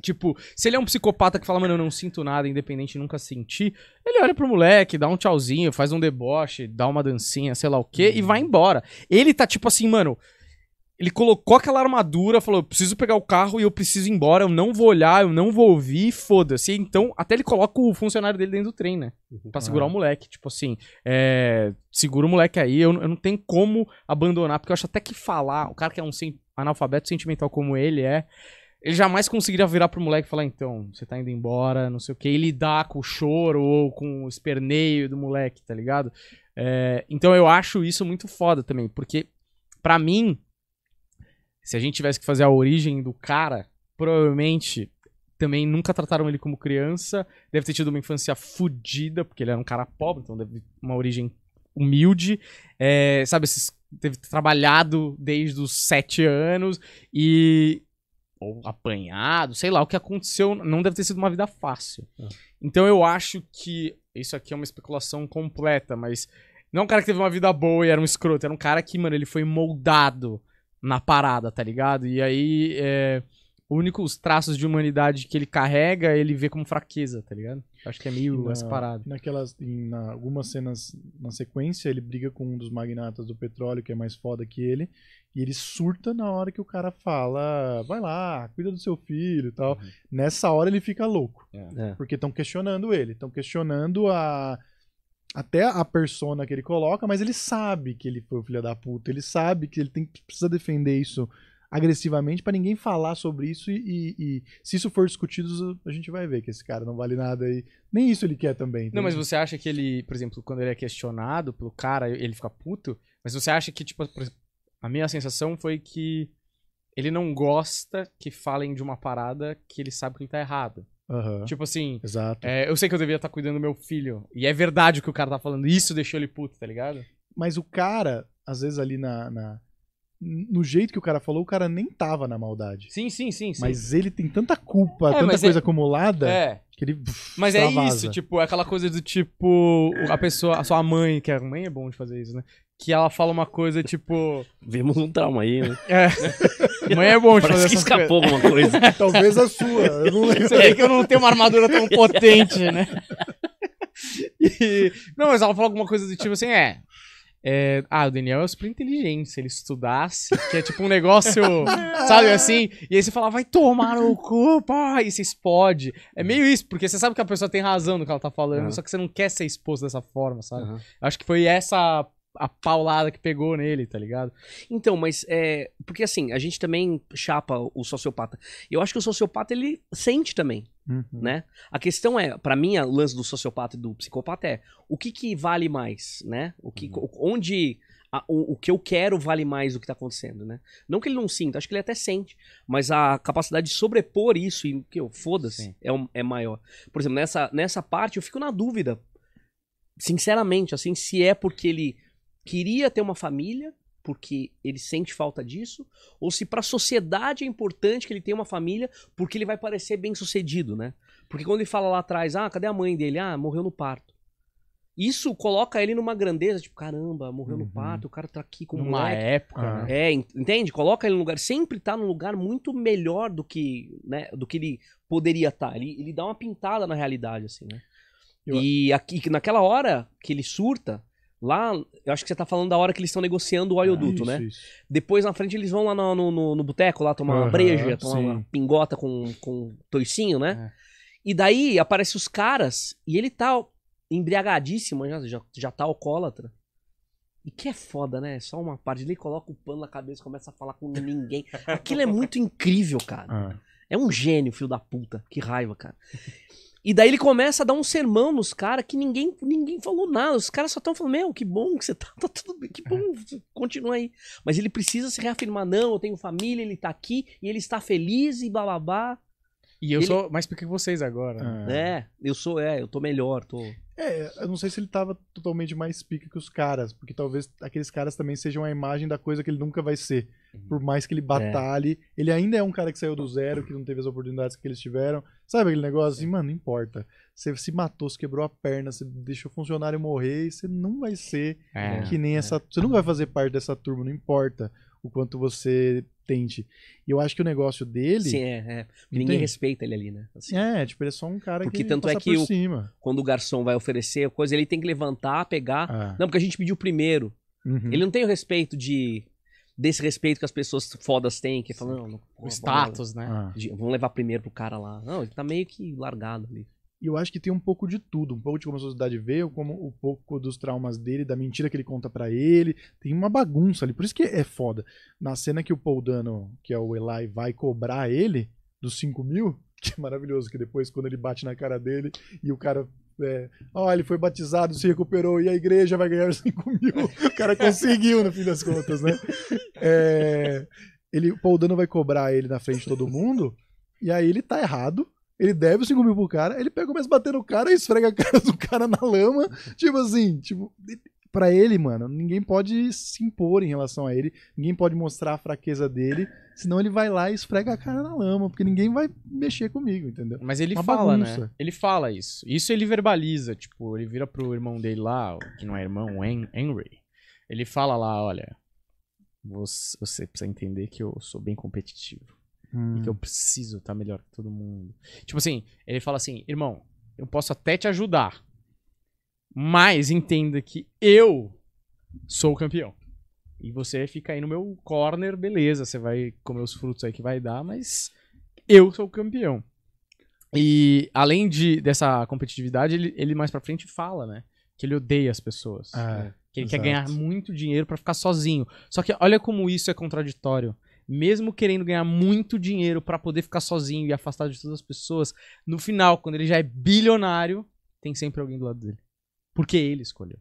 Tipo, se ele é um psicopata que fala, mano, eu não sinto nada, independente de nunca sentir, ele olha pro moleque, dá um tchauzinho, faz um deboche, dá uma dancinha, sei lá o quê, uhum. e vai embora. Ele tá tipo assim, mano. Ele colocou aquela armadura, falou: eu preciso pegar o carro e eu preciso ir embora, eu não vou olhar, eu não vou ouvir, foda-se. Então, até ele coloca o funcionário dele dentro do trem, né? Uhum. Pra ah. segurar o moleque. Tipo assim, é, segura o moleque aí, eu, eu não tenho como abandonar, porque eu acho até que falar, o cara que é um analfabeto sentimental como ele é, ele jamais conseguiria virar pro moleque e falar, então, você tá indo embora, não sei o quê, e lidar com o choro ou com o esperneio do moleque, tá ligado? É, então eu acho isso muito foda também, porque para mim, se a gente tivesse que fazer a origem do cara, provavelmente também nunca trataram ele como criança, deve ter tido uma infância fodida, porque ele era um cara pobre, então deve ter uma origem humilde, é, sabe, esses, trabalhado desde os sete anos e ou apanhado, sei lá, o que aconteceu não deve ter sido uma vida fácil. É. Então eu acho que isso aqui é uma especulação completa, mas não é um cara que teve uma vida boa e era um escroto, era um cara que, mano, ele foi moldado na parada, tá ligado? E aí, é, o único, os traços de humanidade que ele carrega, ele vê como fraqueza, tá ligado? Acho que é meio na, essa parada. Naquelas, em na, algumas cenas na sequência, ele briga com um dos magnatas do petróleo, que é mais foda que ele, e ele surta na hora que o cara fala, vai lá, cuida do seu filho e tal. Uhum. Nessa hora ele fica louco. É. é. Porque estão questionando ele, estão questionando a. Até a persona que ele coloca, mas ele sabe que ele foi o filho da puta, ele sabe que ele tem que precisa defender isso agressivamente para ninguém falar sobre isso e, e, e, se isso for discutido a gente vai ver que esse cara não vale nada e nem isso ele quer também. Entende? Não, mas você acha que ele, por exemplo, quando ele é questionado pelo cara ele fica puto? Mas você acha que tipo a minha sensação foi que ele não gosta que falem de uma parada que ele sabe que ele tá errado. Uhum. Tipo assim, Exato. É, eu sei que eu deveria estar tá cuidando do meu filho. E é verdade o que o cara tá falando. Isso deixou ele puto, tá ligado? Mas o cara, às vezes ali na, na no jeito que o cara falou, o cara nem tava na maldade. Sim, sim, sim. sim. Mas ele tem tanta culpa, é, tanta coisa é... acumulada. É. Que ele. Pff, mas é isso, tipo, é aquela coisa do tipo. A pessoa, a sua mãe, que é, a mãe é bom de fazer isso, né? Que ela fala uma coisa tipo. Vimos um trauma aí, né? É. Mãe é bom de Parece fazer que escapou alguma coisa. Talvez a sua. Eu não lembro. Sei que eu não tenho uma armadura tão potente, né? E... Não, mas ela fala alguma coisa do tipo assim, é. É, ah, o Daniel é super inteligente, se ele estudasse, que é tipo um negócio, sabe assim? E aí você fala, vai tomar no cu, pai! e você explode. É meio isso, porque você sabe que a pessoa tem razão no que ela tá falando, uhum. só que você não quer ser exposto dessa forma, sabe? Uhum. Acho que foi essa a paulada que pegou nele, tá ligado? Então, mas é. Porque assim, a gente também chapa o sociopata. Eu acho que o sociopata ele sente também, uhum. né? A questão é, para mim, o lance do sociopata e do psicopata é o que, que vale mais, né? O que, uhum. Onde. A, o, o, que eu quero vale mais do que tá acontecendo, né? Não que ele não sinta, acho que ele até sente. Mas a capacidade de sobrepor isso e que eu foda-se é, um, é maior. Por exemplo, nessa, nessa parte eu fico na dúvida. Sinceramente, assim, se é porque ele queria ter uma família porque ele sente falta disso, ou se para a sociedade é importante que ele tenha uma família porque ele vai parecer bem sucedido, né? Porque quando ele fala lá atrás, ah, cadê a mãe dele? Ah, morreu no parto. Isso coloca ele numa grandeza, tipo, caramba, morreu uhum. no parto, o cara tá aqui com uma época, é, né? É, entende? Coloca ele num lugar, sempre tá num lugar muito melhor do que, né, do que ele poderia estar. Tá. Ele, ele dá uma pintada na realidade assim, né? Eu... E aqui naquela hora que ele surta, Lá, eu acho que você tá falando da hora que eles estão negociando o é, oleoduto, isso, né? Isso. Depois na frente eles vão lá no, no, no boteco, lá tomar uhum, uma breja, tomar sim. uma pingota com, com toicinho, né? É. E daí aparece os caras e ele tá embriagadíssimo, já, já, já tá alcoólatra. E que é foda, né? Só uma parte. Ele coloca o pano na cabeça começa a falar com ninguém. Aquilo é muito incrível, cara. Ah. É um gênio, filho da puta. Que raiva, cara. E daí ele começa a dar um sermão nos caras que ninguém, ninguém falou nada. Os caras só estão falando, meu, que bom que você tá, tá tudo bem, que bom, continua aí. Mas ele precisa se reafirmar, não, eu tenho família, ele tá aqui e ele está feliz e blá. E eu ele... sou mais pequeno que vocês agora. Ah. É, eu sou, é, eu tô melhor, tô... É, eu não sei se ele tava totalmente mais pica que os caras, porque talvez aqueles caras também sejam a imagem da coisa que ele nunca vai ser. Uhum. Por mais que ele é. batalhe, é. ele ainda é um cara que saiu do zero, que não teve as oportunidades que eles tiveram. Sabe aquele negócio assim, mano, não importa. Você se matou, você quebrou a perna, você deixou o funcionário morrer e você não vai ser é, que nem é. essa. Você não vai fazer parte dessa turma, não importa o quanto você tente. E eu acho que o negócio dele. Sim, é, é. Ninguém tem? respeita ele ali, né? Assim, é, tipo, ele é só um cara porque que. Porque tanto é que o, quando o garçom vai oferecer coisa, ele tem que levantar, pegar. Ah. Não, porque a gente pediu primeiro. Uhum. Ele não tem o respeito de desse respeito que as pessoas fodas têm, que falam, não, não o status, vamos, né? vão ah. vamos levar primeiro pro cara lá. Não, ele tá meio que largado ali. E eu acho que tem um pouco de tudo, um pouco de como a sociedade vê, como um pouco dos traumas dele, da mentira que ele conta para ele. Tem uma bagunça ali, por isso que é foda. Na cena que o Paul Dano, que é o Eli, vai cobrar ele dos 5 mil, que é maravilhoso, que depois quando ele bate na cara dele e o cara é, ó, ele foi batizado, se recuperou e a igreja vai ganhar 5 mil. O cara conseguiu no fim das contas, né? É, ele, o Dano vai cobrar ele na frente de todo mundo e aí ele tá errado. Ele deve os 5 mil pro cara, ele pega, começa a bater no cara e esfrega a cara do cara na lama. Tipo assim, tipo, para ele, mano, ninguém pode se impor em relação a ele, ninguém pode mostrar a fraqueza dele, senão ele vai lá e esfrega a cara na lama, porque ninguém vai mexer comigo, entendeu? Mas ele Uma fala, né? bagunça. né? Ele fala isso. Isso ele verbaliza, tipo, ele vira pro irmão dele lá, que não é irmão, Henry. Ele fala lá, olha, você, você precisa entender que eu sou bem competitivo. Hum. E que eu hum. preciso estar tá melhor que todo mundo. Tipo assim, ele fala assim, irmão, eu posso até te ajudar, mas entenda que eu sou o campeão. E você fica aí no meu corner, beleza, você vai comer os frutos aí que vai dar, mas eu sou o campeão. E além de, dessa competitividade, ele, ele mais pra frente fala, né? Que ele odeia as pessoas. né? Que ele exato. quer ganhar muito dinheiro para ficar sozinho. Só que olha como isso é contraditório. Mesmo querendo ganhar muito dinheiro para poder ficar sozinho e afastado de todas as pessoas, no final, quando ele já é bilionário, tem sempre alguém do lado dele. Porque ele escolheu.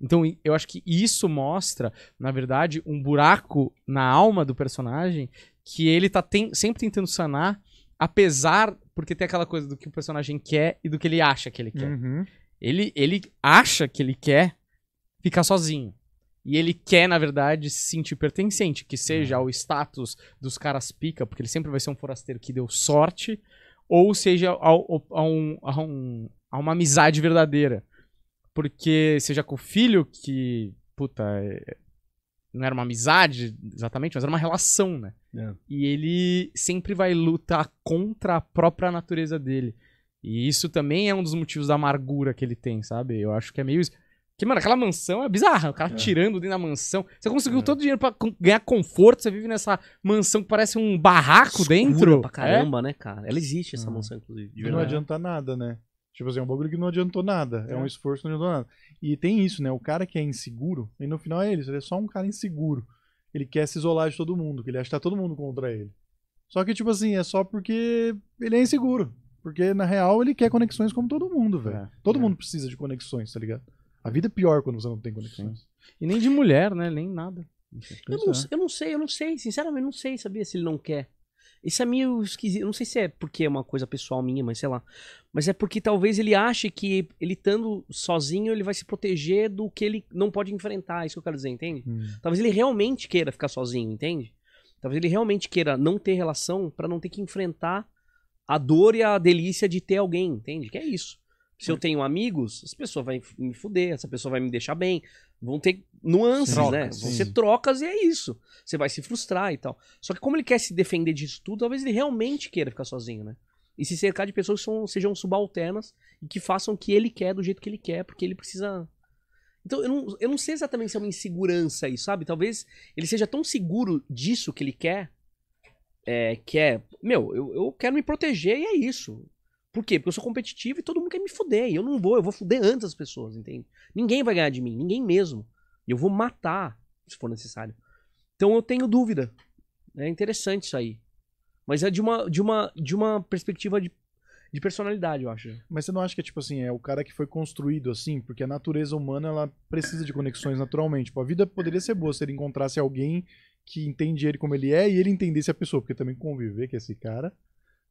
Então, eu acho que isso mostra, na verdade, um buraco na alma do personagem que ele tá ten sempre tentando sanar, apesar. Porque tem aquela coisa do que o personagem quer e do que ele acha que ele quer. Uhum. Ele, ele acha que ele quer ficar sozinho. E ele quer, na verdade, se sentir pertencente, que seja uhum. É. o status dos caras pica, porque ele sempre vai ser um forasteiro que deu sorte, ou seja a, a, um, a, um, a uma amizade verdadeira porque seja com o filho, que, puta, é, não era uma amizade exatamente, mas era uma relação, né? É. E ele sempre vai lutar contra a própria natureza dele. E isso também é um dos motivos da amargura que ele tem, sabe? Eu acho que é meio que Porque, mano, aquela mansão é bizarra. O cara é. tirando dentro da mansão. Você conseguiu é. todo o dinheiro pra ganhar conforto. Você vive nessa mansão que parece um barraco Escura dentro. pra caramba, é? né, cara? Ela existe, essa uhum. mansão, inclusive. não adianta nada, né? Tipo assim, é um bagulho que não adiantou nada. É. é. um esforço que não adiantou nada. E tem isso, né? O cara que é inseguro, e no final é ele, ele é só um cara inseguro. Ele quer se isolar de todo mundo, que ele acha que tá todo mundo contra ele. Só que, tipo assim, é só porque ele é inseguro. Porque, na real, ele quer conexões como todo mundo, velho. É, todo é. mundo precisa de conexões, tá ligado? A vida é pior quando você não tem conexões. Sim. E nem de mulher, né? Nem nada. Eu não, eu não sei, eu não sei. Sinceramente, não sei, sabia, se ele não quer. Isso é meio esquisito. Não sei se é porque é uma coisa pessoal minha, mas sei lá. Mas é porque talvez ele ache que ele estando sozinho, ele vai se proteger do que ele não pode enfrentar. É isso que eu quero dizer, entende? Hum. Talvez ele realmente queira ficar sozinho, entende? Talvez ele realmente queira não ter relação para não ter que enfrentar a dor e a delícia de ter alguém, entende? Que é isso. Se eu é. tenho amigos, essa pessoa vai me fuder, essa pessoa vai me deixar bem, vão ter nuances, né? Sim. Vão ser trocas e é isso. Você vai se frustrar e tal. Só que como ele quer se defender disso tudo, talvez ele realmente queira ficar sozinho, né? E se cercar de pessoas que são, sejam subalternas e que façam o que ele quer do jeito que ele quer, porque ele precisa. Então, eu não, eu não sei exatamente se é uma insegurança aí, sabe? Talvez ele seja tão seguro disso que ele quer, é, que é, meu, eu, eu quero me proteger e é isso. Por quê? Porque eu sou competitivo e todo mundo quer me fuder. E eu não vou, eu vou fuder antes as pessoas, entende? Ninguém vai ganhar de mim, ninguém mesmo. Eu vou matar, se for necessário. Então eu tenho dúvida. É interessante isso aí. Mas é de uma, de uma, de uma perspectiva de, de personalidade, eu acho. Mas você não acha que é tipo assim, é o cara que foi construído assim? Porque a natureza humana, ela precisa de conexões naturalmente. Tipo, a vida poderia ser boa se ele encontrasse alguém que entende ele como ele é e ele entendesse a pessoa. Porque também conviver com esse cara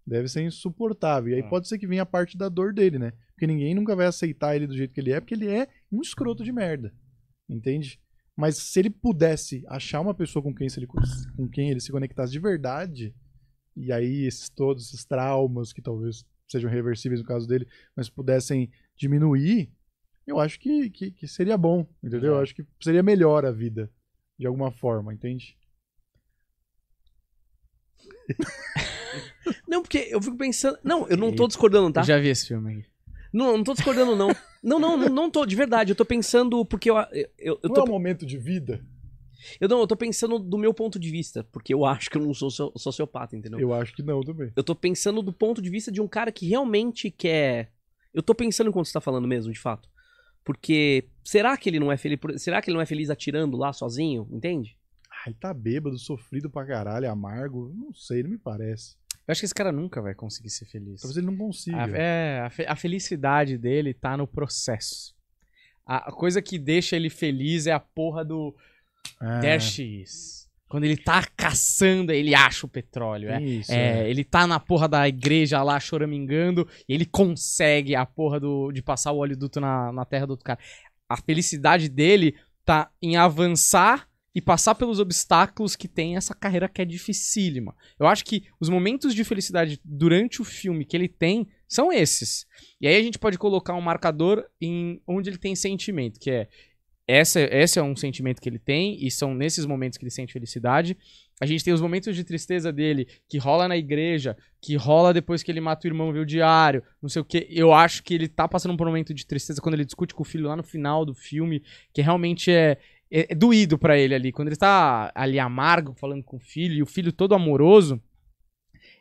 Deve ser insuportável. E aí ah. pode ser que venha a parte da dor dele, né? Porque ninguém nunca vai aceitar ele do jeito que ele é, porque ele é um escroto de merda. Entende? Mas se ele pudesse achar uma pessoa com quem, ele, com quem ele se conectasse de verdade, e aí esses, todos esses traumas que talvez sejam reversíveis no caso dele, mas pudessem diminuir, eu acho que, que, que seria bom, entendeu? É. Eu acho que seria melhor a vida, de alguma forma, entende? Não, porque eu fico pensando. Não, eu não tô discordando, tá? Eu já vi esse filme aí. Não, não tô discordando, não. Não, não, não, tô, de verdade. Eu tô pensando porque eu. eu, eu tô... Não é um momento de vida. Eu não, eu tô pensando do meu ponto de vista, porque eu acho que eu não sou sociopata, entendeu? Eu acho que não também. Eu tô pensando do ponto de vista de um cara que realmente quer. Eu tô pensando enquanto você tá falando mesmo, de fato. Porque será que ele não é feliz? Será que ele não é feliz atirando lá sozinho? Entende? Ai, tá bêbado, sofrido pra caralho, amargo. Não sei, não me parece. Eu acho que esse cara nunca vai conseguir ser feliz. Talvez ele não consiga. A, é, a, fe, a felicidade dele tá no processo. A, a, coisa que deixa ele feliz é a porra do é. Dash. Quando ele tá caçando, ele acha o petróleo. É, Isso, é, é. Ele tá na porra da igreja lá choramingando e ele consegue a porra do, de passar o oleoduto na, na terra do outro cara. A felicidade dele tá em avançar e passar pelos obstáculos que tem essa carreira que é dificílima. Eu acho que os momentos de felicidade durante o filme que ele tem são esses. E aí a gente pode colocar um marcador em onde ele tem sentimento, que é essa, esse é um sentimento que ele tem e são nesses momentos que ele sente felicidade. A gente tem os momentos de tristeza dele, que rola na igreja, que rola depois que ele mata o irmão, vê o diário, não sei o que. Eu acho que ele tá passando por um momento de tristeza quando ele discute com o filho lá no final do filme, que realmente é é, é, doído para ele ali. Quando ele tá ali amargo, falando com o filho, e o filho todo amoroso,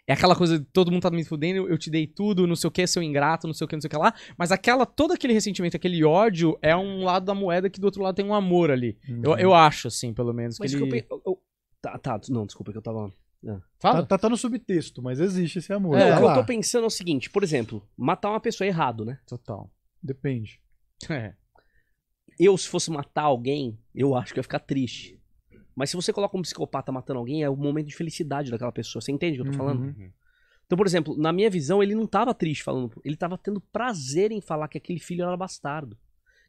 é aquela coisa de todo mundo tá me fudendo, eu te dei tudo, não sei o que, seu ingrato, não sei o que, não sei o que lá. Mas aquela, todo aquele ressentimento, aquele ódio, é um lado da moeda que do outro lado tem um amor ali. Uhum. Eu, eu acho, assim, pelo menos. Mas que desculpa, ele... eu, eu... Tá, tá, não, desculpa que eu tava... É. Fala. Tá, tá, tá, no subtexto, mas existe esse amor. É, o que eu tô pensando é o seguinte, por exemplo, matar uma pessoa é errado, né? Total. Depende. É. Eu, se fosse matar alguém, eu acho que ia ficar triste. Mas se você coloca um psicopata matando alguém, é o momento de felicidade daquela pessoa. Você entende o que eu tô falando? Uhum. uhum. Então, por exemplo, na minha visão, ele não tava triste falando. Ele tava tendo prazer em falar que aquele filho era bastardo.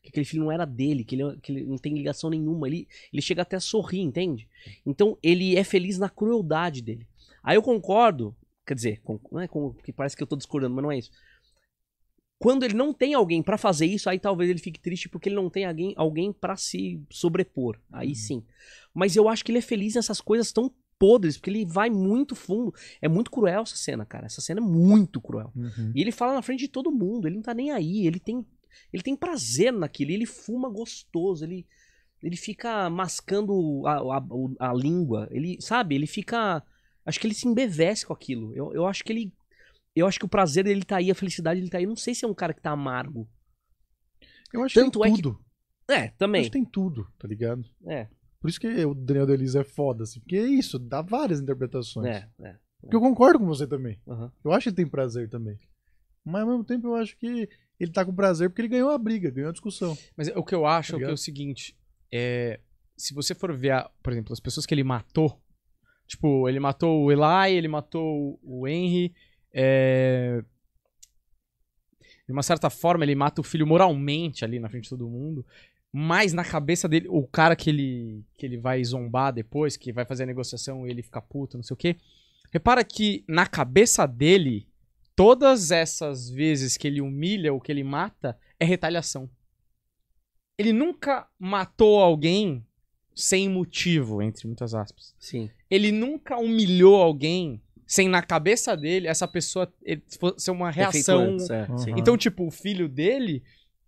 Que aquele filho não era dele, que ele, que ele não tem ligação nenhuma. Ele, ele chega até a sorrir, entende? Então, ele é feliz na crueldade dele. Aí eu concordo, quer dizer, não é com, que parece que eu tô discordando, mas não é isso. Quando ele não tem alguém para fazer isso, aí talvez ele fique triste porque ele não tem alguém, alguém para se sobrepor. Aí uhum. sim. Mas eu acho que ele é feliz nessas coisas tão podres, porque ele vai muito fundo. É muito cruel essa cena, cara. Essa cena é muito cruel. Uhum. E ele fala na frente de todo mundo, ele não tá nem aí, ele tem ele tem prazer naquilo, ele fuma gostoso, ele ele fica mascando a, a, a língua, ele, sabe? Ele fica acho que ele se embevece com aquilo. Eu, eu acho que ele eu acho que o prazer dele tá aí, a felicidade dele tá aí. Eu não sei se é um cara que tá amargo. Eu acho Tanto que tem é tudo. Que... É, também. Eu acho que tem tudo, tá ligado? É. Por isso que o Daniel Delis é foda, assim. Porque é isso, dá várias interpretações. É, é. é. Porque eu concordo com você também. Uhum. Eu acho que ele tem prazer também. Mas ao mesmo tempo eu acho que ele tá com prazer porque ele ganhou a briga, ganhou a discussão. Mas é, o que eu acho tá é, é o seguinte: é, se você for ver, a, por exemplo, as pessoas que ele matou, tipo, ele matou o Eli, ele matou o Henry, é... De uma certa forma, ele mata o filho moralmente ali na frente de todo mundo. Mas na cabeça dele, o cara que ele, que ele vai zombar depois, que vai fazer a negociação e ele fica puto, não sei o quê. Repara que na cabeça dele, todas essas vezes que ele humilha ou que ele mata é retaliação. Ele nunca matou alguém sem motivo, entre muitas aspas. Sim. Ele nunca humilhou alguém sem na cabeça dele essa pessoa ser uma reação. Antes, é. uhum. Então, tipo, o filho dele.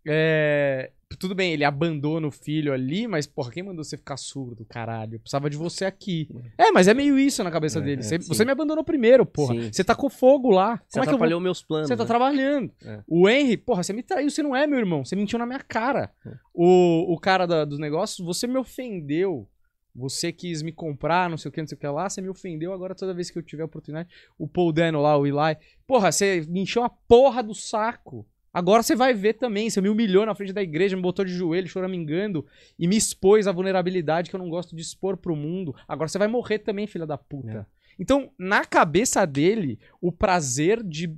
É... Tudo bem, ele abandona o filho ali, mas porra, quem mandou você ficar surdo, caralho? Eu precisava de você aqui. É, é mas é meio isso na cabeça é, dele. Você, é, você, me abandonou primeiro, porra. Sim, você tá com fogo lá. Você Como é atrapalhou meus planos. Você tá né? tá trabalhando. O Henry, porra, você me traiu, você não é meu irmão. Você mentiu na minha cara. O, o cara da, dos negócios, você me ofendeu. Você quis me comprar, não sei o que, não sei o que lá, você me ofendeu agora toda vez que eu tiver oportunidade. O Paul Dano lá, o Eli. Porra, você me encheu a porra do saco. Agora você vai ver também, você me humilhou na frente da igreja, me botou de joelho, choramingando e me expôs à vulnerabilidade que eu não gosto de expor pro mundo. Agora você vai morrer também, filha da puta. É. Então, na cabeça dele, o prazer de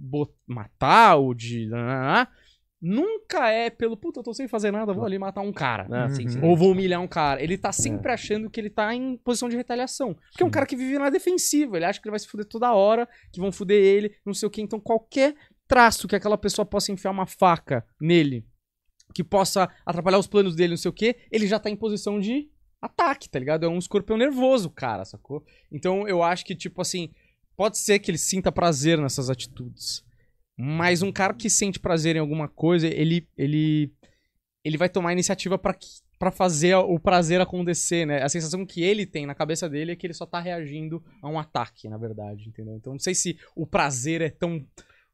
matar ou de nunca é pelo, puta, eu tô sem fazer nada, vou ali matar um cara. Ah, sim, sim. Ou vou humilhar um cara. Ele tá é. sempre é. achando que ele tá em posição de retaliação. Porque sim. é um cara que vive na defensiva, ele acha que ele vai se fuder toda hora, que vão fuder ele, não sei o que. Então qualquer traço que aquela pessoa possa enfiar uma faca nele, que possa atrapalhar os planos dele, não sei o que, ele já tá em posição de ataque, tá ligado? É um escorpião nervoso, cara, sacou? Então eu acho que, tipo assim, pode ser que ele sinta prazer nessas atitudes. Mas um cara que sente prazer em alguma coisa, ele ele ele vai tomar iniciativa para para fazer o prazer acontecer, né? A sensação que ele tem na cabeça dele é que ele só tá reagindo a um ataque, na verdade, entendeu? Então não sei se o prazer é tão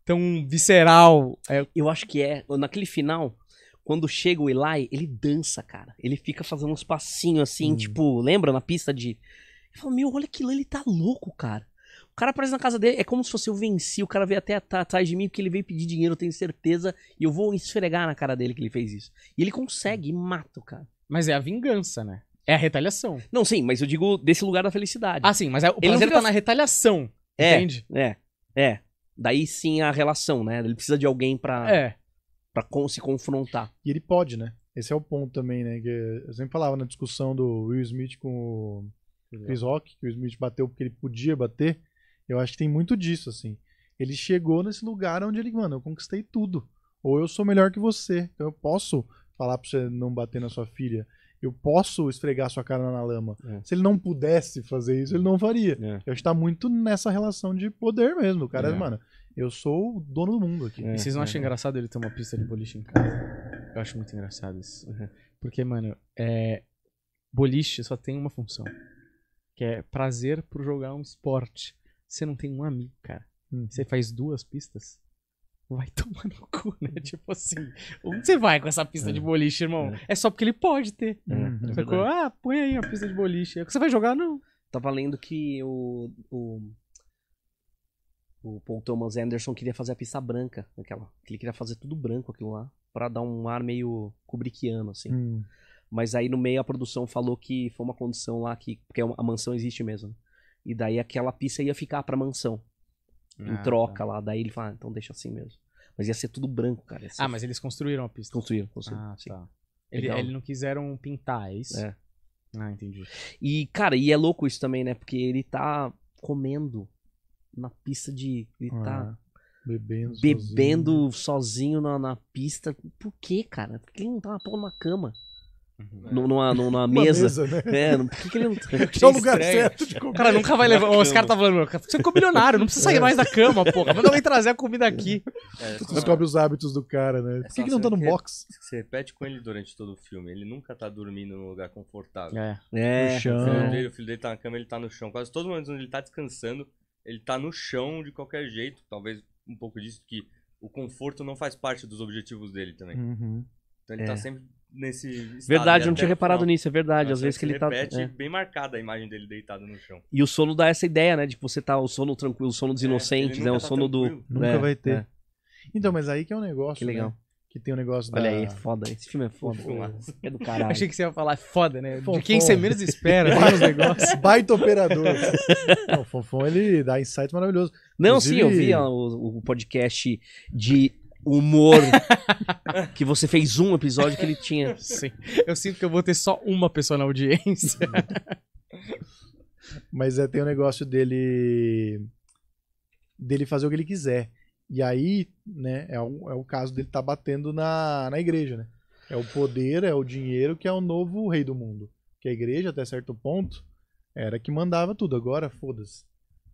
tão visceral. É... Eu acho que é. Naquele final, quando chega o Eli, ele dança, cara. Ele fica fazendo uns passinhos assim, hum. tipo, lembra na pista de. Eu falo, meu, olha aquilo, ele tá louco, cara cara aparece na casa dele, é como se fosse eu venci, o cara veio até atrás de mim porque ele veio pedir dinheiro, eu tenho certeza, e eu vou esfregar na cara dele que ele fez isso. E ele consegue e mata o cara. Mas é a vingança, né? É a retaliação. Não, sim, mas eu digo desse lugar da felicidade. Ah, sim, mas é, o ele tá fica... tá na retaliação, é, entende? É, é. Daí sim a relação, né? Ele precisa de alguém pra, é. pra com, se confrontar. E ele pode, né? Esse é o ponto também, né? Que eu sempre falava na discussão do Will Smith com o Chris Rock, que o Will Smith bateu porque ele podia bater. Eu acho que tem muito disso, assim. Ele chegou nesse lugar onde ele, mano, eu conquistei tudo. Ou eu sou melhor que você. Então eu posso falar pra você não bater na sua filha. Eu posso esfregar sua cara na lama. É. Se ele não pudesse fazer isso, ele não faria. É. Eu está muito nessa relação de poder mesmo. O cara, é. mano, eu sou o dono do mundo aqui. É, e vocês não é. acham engraçado ele ter uma pista de boliche em casa? Eu acho muito engraçado isso. É. Porque, mano, é... boliche só tem uma função. Que é prazer por jogar um esporte você não tem um amigo, cara. Uhum. Você faz duas pistas, vai tomar no cu, né? Uhum. Tipo assim, onde você vai com essa pista é. de boliche, irmão? É. é. só porque ele pode ter. É, uhum. é ficou, ah, põe aí uma pista de boliche. É você vai jogar? Não. Tava tá lendo que o, o, o Paul Thomas Anderson queria fazer a pista branca, aquela, ele queria fazer tudo branco aquilo lá, para dar um ar meio Kubrickiano, assim. Hum. Mas aí no meio a produção falou que foi uma condição lá que. Porque a mansão existe mesmo. Né? E daí aquela pista ia ficar pra mansão. Ah, em tá. troca tá. lá. Daí ele fala, ah, então deixa assim mesmo. Mas ia ser tudo branco, cara. Ah, mas eles construíram a pista. Construíram, construíram. Ah, sim. tá. É eles ele não quiseram pintar, é isso? É. Ah, entendi. E, cara, e é louco isso também, né? Porque ele tá comendo na pista de. Ele ah, tá. Bebendo, é. bebendo sozinho, sozinho na, na, pista. Por quê, cara? Por que ele não tá na porra na cama? Uhum. numa, numa mesa. mesa né? É, por que, que ele não. É o lugar estranho. certo de comer. Cara, nunca vai levar. Na Os caras tá falando, você ficou milionário, não precisa sair é. mais da cama, porra. Manda alguém trazer a comida é. aqui. É, tu é descobre os hábitos do cara, né? É por que, que não tá no box? Você repete com ele durante todo o filme. Ele nunca tá dormindo num lugar confortável. É. é. No chão. O filho dele tá na cama, ele tá no chão. Quase todos os momentos onde ele tá descansando, ele tá no chão de qualquer jeito. Talvez um pouco disso que o conforto não faz parte dos objetivos dele também. Uhum. Então ele tá é. tá sempre nesse. Verdade, eu não tinha reparado nisso, é verdade. às vezes que ele tá- repete, tá. É. bem marcada a imagem dele deitado no chão. E o sono dá essa ideia, né? De que você tá o sono tranquilo, o sono dos é, inocentes, né? O tá sono do. Nunca é, vai ter. É. Então, mas aí que é um negócio. Que né, legal. Né? Que tem um negócio Olha da... aí, foda. Esse filme é foda. é do caralho. Achei que você ia falar é foda, né? De quem você menos espera, tem uns negócios. Baita operador. o fofão ele dá insight maravilhoso. Não, Inclusive... sim, eu vi ó, o, o podcast de humor que você fez um episódio que ele tinha. Sim. Eu sinto que eu vou ter só uma pessoa na audiência. Mas é, tem o um negócio dele dele fazer o que ele quiser. E aí, né, é o, é o caso dele estar tá batendo na, na igreja, né? É o poder, é o dinheiro que é o novo rei do mundo. Que a igreja, até certo ponto, era que mandava tudo. Agora, foda-se.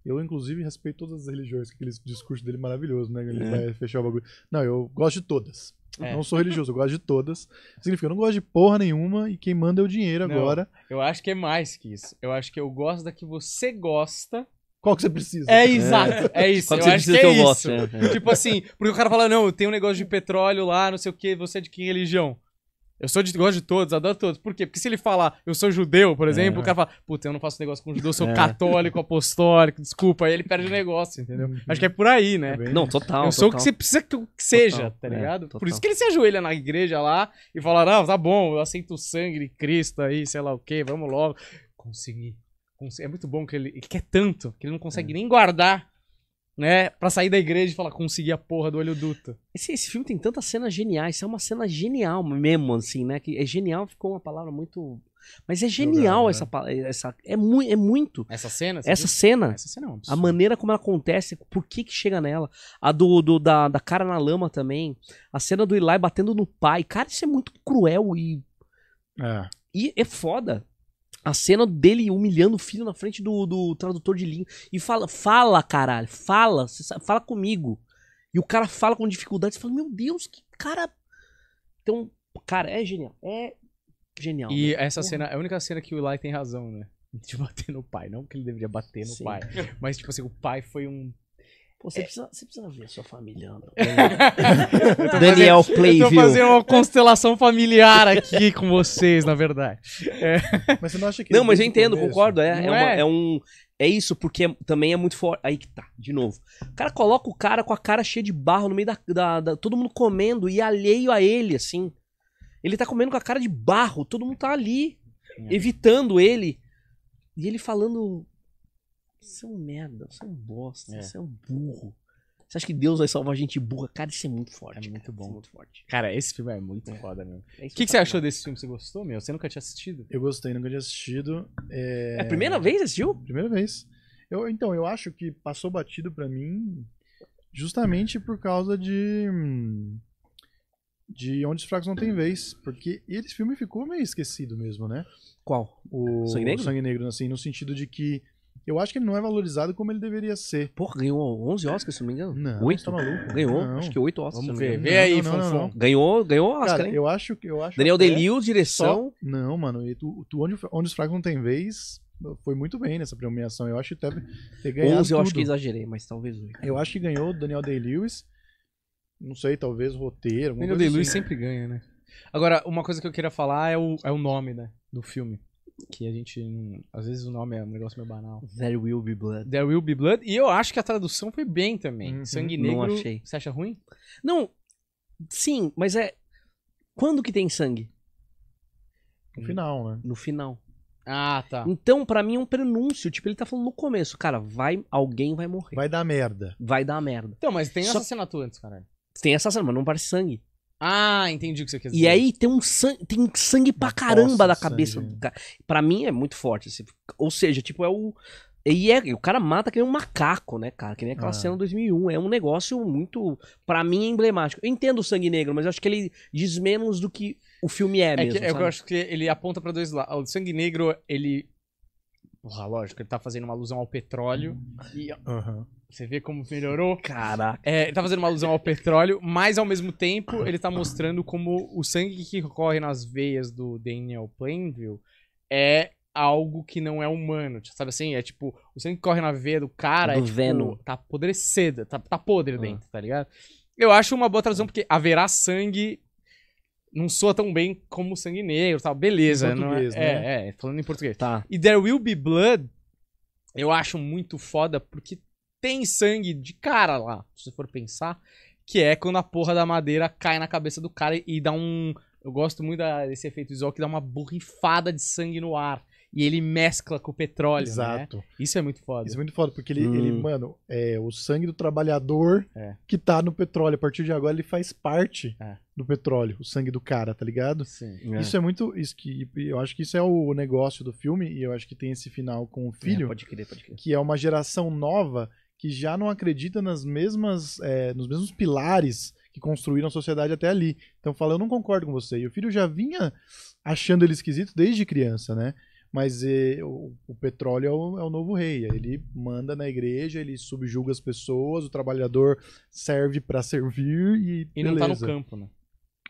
Eu, inclusive, respeito todas as religiões, aquele discurso dele maravilhoso, né? Ele é. vai fechar o bagulho. Não, eu gosto de todas. É. Não sou religioso, eu gosto de todas. Significa, eu não gosto de porra nenhuma e quem manda é o dinheiro não, agora. Eu acho que é mais que isso. Eu acho que eu gosto da que você gosta. Qual que você precisa? É, exato, é, é isso. Qual eu acho que, é que eu é isso. Gosto, né? Tipo assim, porque o cara fala, não, tem um negócio de petróleo lá, não sei o que, você é de que religião? Eu sou de gosto de todos, adoro todos. Por quê? Porque se ele falar, eu sou judeu, por é. exemplo, é. o cara fala, puta, eu não faço negócio com judeu, eu sou é. católico, apostólico, desculpa, aí ele perde o negócio, entendeu? Uhum. Acho que é por aí, né? É não, total. Eu sou o que você precisa que seja, total. tá é, ligado? por isso que ele se ajoelha na igreja lá e fala, não, tá bom, eu aceito o sangue de Cristo aí, sei lá o quê, vamos logo. Consegui. É muito bom que ele, ele quer tanto que ele não consegue é. nem guardar né? Pra sair da igreja e falar, consegui a porra do olho duto. Esse, esse filme tem tantas cenas geniais. Isso é uma cena genial mesmo, assim, né? Que é genial, ficou uma palavra muito. Mas é genial Jogando, né? essa, essa é, mu é muito. Essa cena? Essa cena, essa cena é um a maneira como ela acontece, por que que chega nela. A do, do da, da cara na lama também. A cena do Eli batendo no pai. Cara, isso é muito cruel e. É. E é foda. A cena dele humilhando o filho na frente do, do tradutor de língua. E fala, fala, caralho, fala, fala comigo. E o cara fala com dificuldade, você fala, meu Deus, que cara. Então, cara, é genial. É genial. E né? essa Porra. cena, a única cena que o Eli tem razão, né? De bater no pai. Não que ele deveria bater no Sim. pai. Mas, tipo assim, o pai foi um Pô, você, é. precisa, você precisa ver a sua família. Daniel, Daniel Playview. Eu tô fazendo uma constelação familiar aqui com vocês, na verdade. É. Mas você não acha que. Não, mas eu entendo, concordo. É, é, uma, é? é um. É isso, porque é, também é muito forte. Aí que tá, de novo. O cara coloca o cara com a cara cheia de barro no meio da, da, da, Todo mundo comendo e alheio a ele, assim. Ele tá comendo com a cara de barro, todo mundo tá ali, evitando ele. E ele falando você é um merda, você é um bosta, é. você é um burro. Você acha que Deus vai salvar gente burra? Cara, isso é muito forte. É muito é bom. É muito forte. Cara, esse filme é muito é. foda mesmo. É o é que, que, você achou desse filme? Você gostou, meu? Você nunca tinha assistido? Eu gostei, nunca tinha assistido. É, é a primeira vez assistiu? Primeira vez. Eu, então, eu acho que passou batido para mim justamente por causa de. De Onde os Fracos Não Tem Vez. Porque esse filme ficou meio esquecido mesmo, né? Qual? O Sangue Negro? O Sangue Negro, assim, no sentido de que eu acho que ele não é valorizado como ele deveria ser. Porra, ganhou 11 Oscars, se não me engano. Não, oito? Tá maluco. Ganhou, não. acho que 8 Oscars. Vamos ver, vê aí, Fonfon. Ganhou, ganhou Oscar, Cara, hein? eu acho que... Eu acho Daniel é Delio, direção... Só... Não, mano, tu, tu, onde, onde os fracos não tem vez, foi muito bem nessa premiação. Eu acho que deve ter ganhado 11 eu acho que exagerei, mas talvez 8. Eu acho que ganhou o Daniel Day-Lewis. Não sei, talvez roteiro. Daniel Day-Lewis assim. sempre ganha, né? Agora, uma coisa que eu queria falar é o, é o nome né, do filme que a gente. Às vezes o nome é um negócio meio banal. There Will Be Blood. There Will Be Blood. E eu acho que a tradução foi bem também. Uhum, sangue Negro. Não achei. Você acha ruim? Não. Sim, mas é. Quando que tem sangue? No final, né? No final. Ah, tá. Então, para mim é um prenúncio. Tipo, ele tá falando no começo, cara, vai, alguém vai morrer. Vai dar merda. Vai dar merda. Então, mas tem Só... assassinato antes, caralho. Tem assassinato, mas não parece sangue. Ah, entendi o que você quer dizer. E aí tem um sangue, tem sangue pra Uma caramba da cabeça sangue. do cara. Pra mim é muito forte. Assim. Ou seja, tipo, é o. E é, o cara mata que nem um macaco, né, cara? Que nem aquela ah. cena 2001. É um negócio muito, para mim, emblemático. Eu entendo o Sangue Negro, mas eu acho que ele diz menos do que o filme é, é mesmo. Que, é que eu acho que ele aponta para dois lados. O Sangue Negro, ele. Porra, lógico, ele tá fazendo uma alusão ao petróleo. Uhum. E... Uhum. Você vê como melhorou. Caraca. É, ele tá fazendo uma alusão ao petróleo, mas ao mesmo tempo ele tá mostrando como o sangue que corre nas veias do Daniel Plainville é algo que não é humano. Sabe assim? É tipo, o sangue que corre na veia do cara do é tipo, tá apodrecida, tá, tá podre ah. dentro, ah. tá ligado? Eu acho uma boa tradução, porque haverá sangue não soa tão bem como sangue negro, tal. Beleza, não é, né? é, é, falando em português. Tá. E There Will Be Blood, eu acho muito foda porque tem sangue de cara lá, se você for pensar. Que é quando a porra da madeira cai na cabeça do cara e dá um. Eu gosto muito desse efeito visual que dá uma borrifada de sangue no ar. E ele mescla com o petróleo. Né? Exato. Né? Isso é muito foda. Isso é muito foda, porque ele, hum. ele mano, é o sangue do trabalhador é. que tá no petróleo. A partir de agora ele faz parte é. do petróleo, o sangue do cara, tá ligado? Sim. É. Isso é muito. Isso que, eu acho que isso é o negócio do filme, e eu acho que tem esse final com o é, filho. pode crer, pode crer. Que é uma geração nova que já não acredita nas mesmas, é, nos mesmos pilares que construíram a sociedade até ali. Então fala, eu não concordo com você. E o filho já vinha achando ele esquisito desde criança, né? Mas e, é, o, o, petróleo é o, é o, novo rei. Ele manda na igreja, ele subjuga as pessoas, o trabalhador serve para servir e. E não tá no campo, né?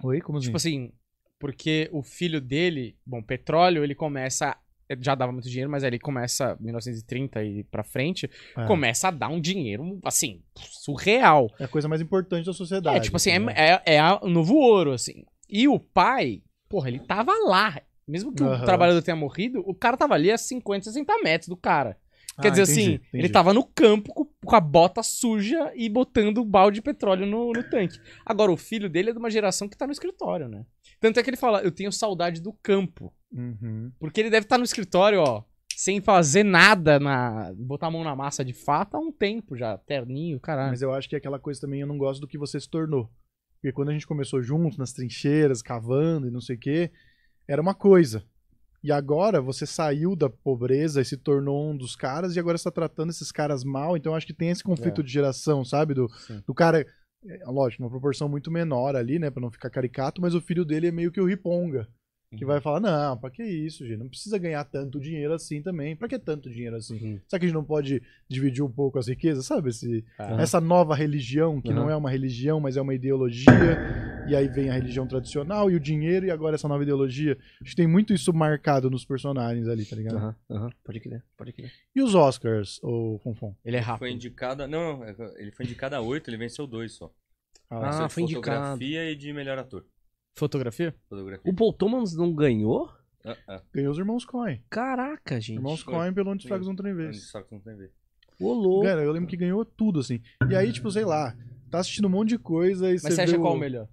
Oi, como tipo assim? Tipo assim, porque o filho dele, bom, petróleo, ele começa já dava muito dinheiro, mas aí ele começa, 1930 e pra frente, é. começa a dar um dinheiro, assim, surreal. É a coisa mais importante da sociedade. É, tipo assim, né? é, é, é o novo ouro, assim. E o pai, porra, ele tava lá. Mesmo que uhum. o trabalhador tenha morrido, o cara tava ali a 50, 60 metros do cara. Ah, Quer ah, dizer entendi, assim, entendi. ele tava no campo com, a bota suja e botando o balde de petróleo no, no, tanque. Agora, o filho dele é de uma geração que tá no escritório, né? Tanto é que ele fala, eu tenho saudade do campo. Uhum. Porque ele deve estar tá no escritório, ó, sem fazer nada, na botar a mão na massa de fato há um tempo já, terninho, caralho. Mas eu acho que é aquela coisa também, eu não gosto do que você se tornou. Porque quando a gente começou juntos, nas trincheiras, cavando e não sei o quê, era uma coisa. E agora você saiu da pobreza e se tornou um dos caras, e agora está tratando esses caras mal. Então acho que tem esse conflito é. de geração, sabe? Do, do cara. É, lógico, uma proporção muito menor ali, né? Pra não ficar caricato, mas o filho dele é meio que o Riponga que vai uhum. falar, não, pra que isso, gente? Não precisa ganhar tanto dinheiro assim também. Pra que tanto dinheiro assim? Uhum. Será que a gente não pode dividir um pouco as riquezas, sabe? Esse, uhum. Essa nova religião, que uhum. não é uma religião, mas é uma ideologia, e aí vem a religião tradicional e o dinheiro, e agora essa nova ideologia. Acho que tem muito isso marcado nos personagens ali, tá ligado? Pode crer, pode crer. E os Oscars, o Fonfon? Ele é rápido. Ele foi indicado, não, é, ele foi indicado a oito, ele venceu dois só. Ah, ah foi indicado. fotografia e de melhor ator. Fotografia? Fotografia. O Paul Thomas não ganhou? Uh -uh. Ganhou os irmãos Coin. Caraca, gente. Irmãos Coin pelo Onde Fracos Não Tem Vez. Onde Fracos Não Tem Vez. Ô, louco. Cara, eu lembro que ganhou tudo, assim. E aí, tipo, sei lá, tá assistindo um monte de coisa e Mas você, acha viu... qual o melhor?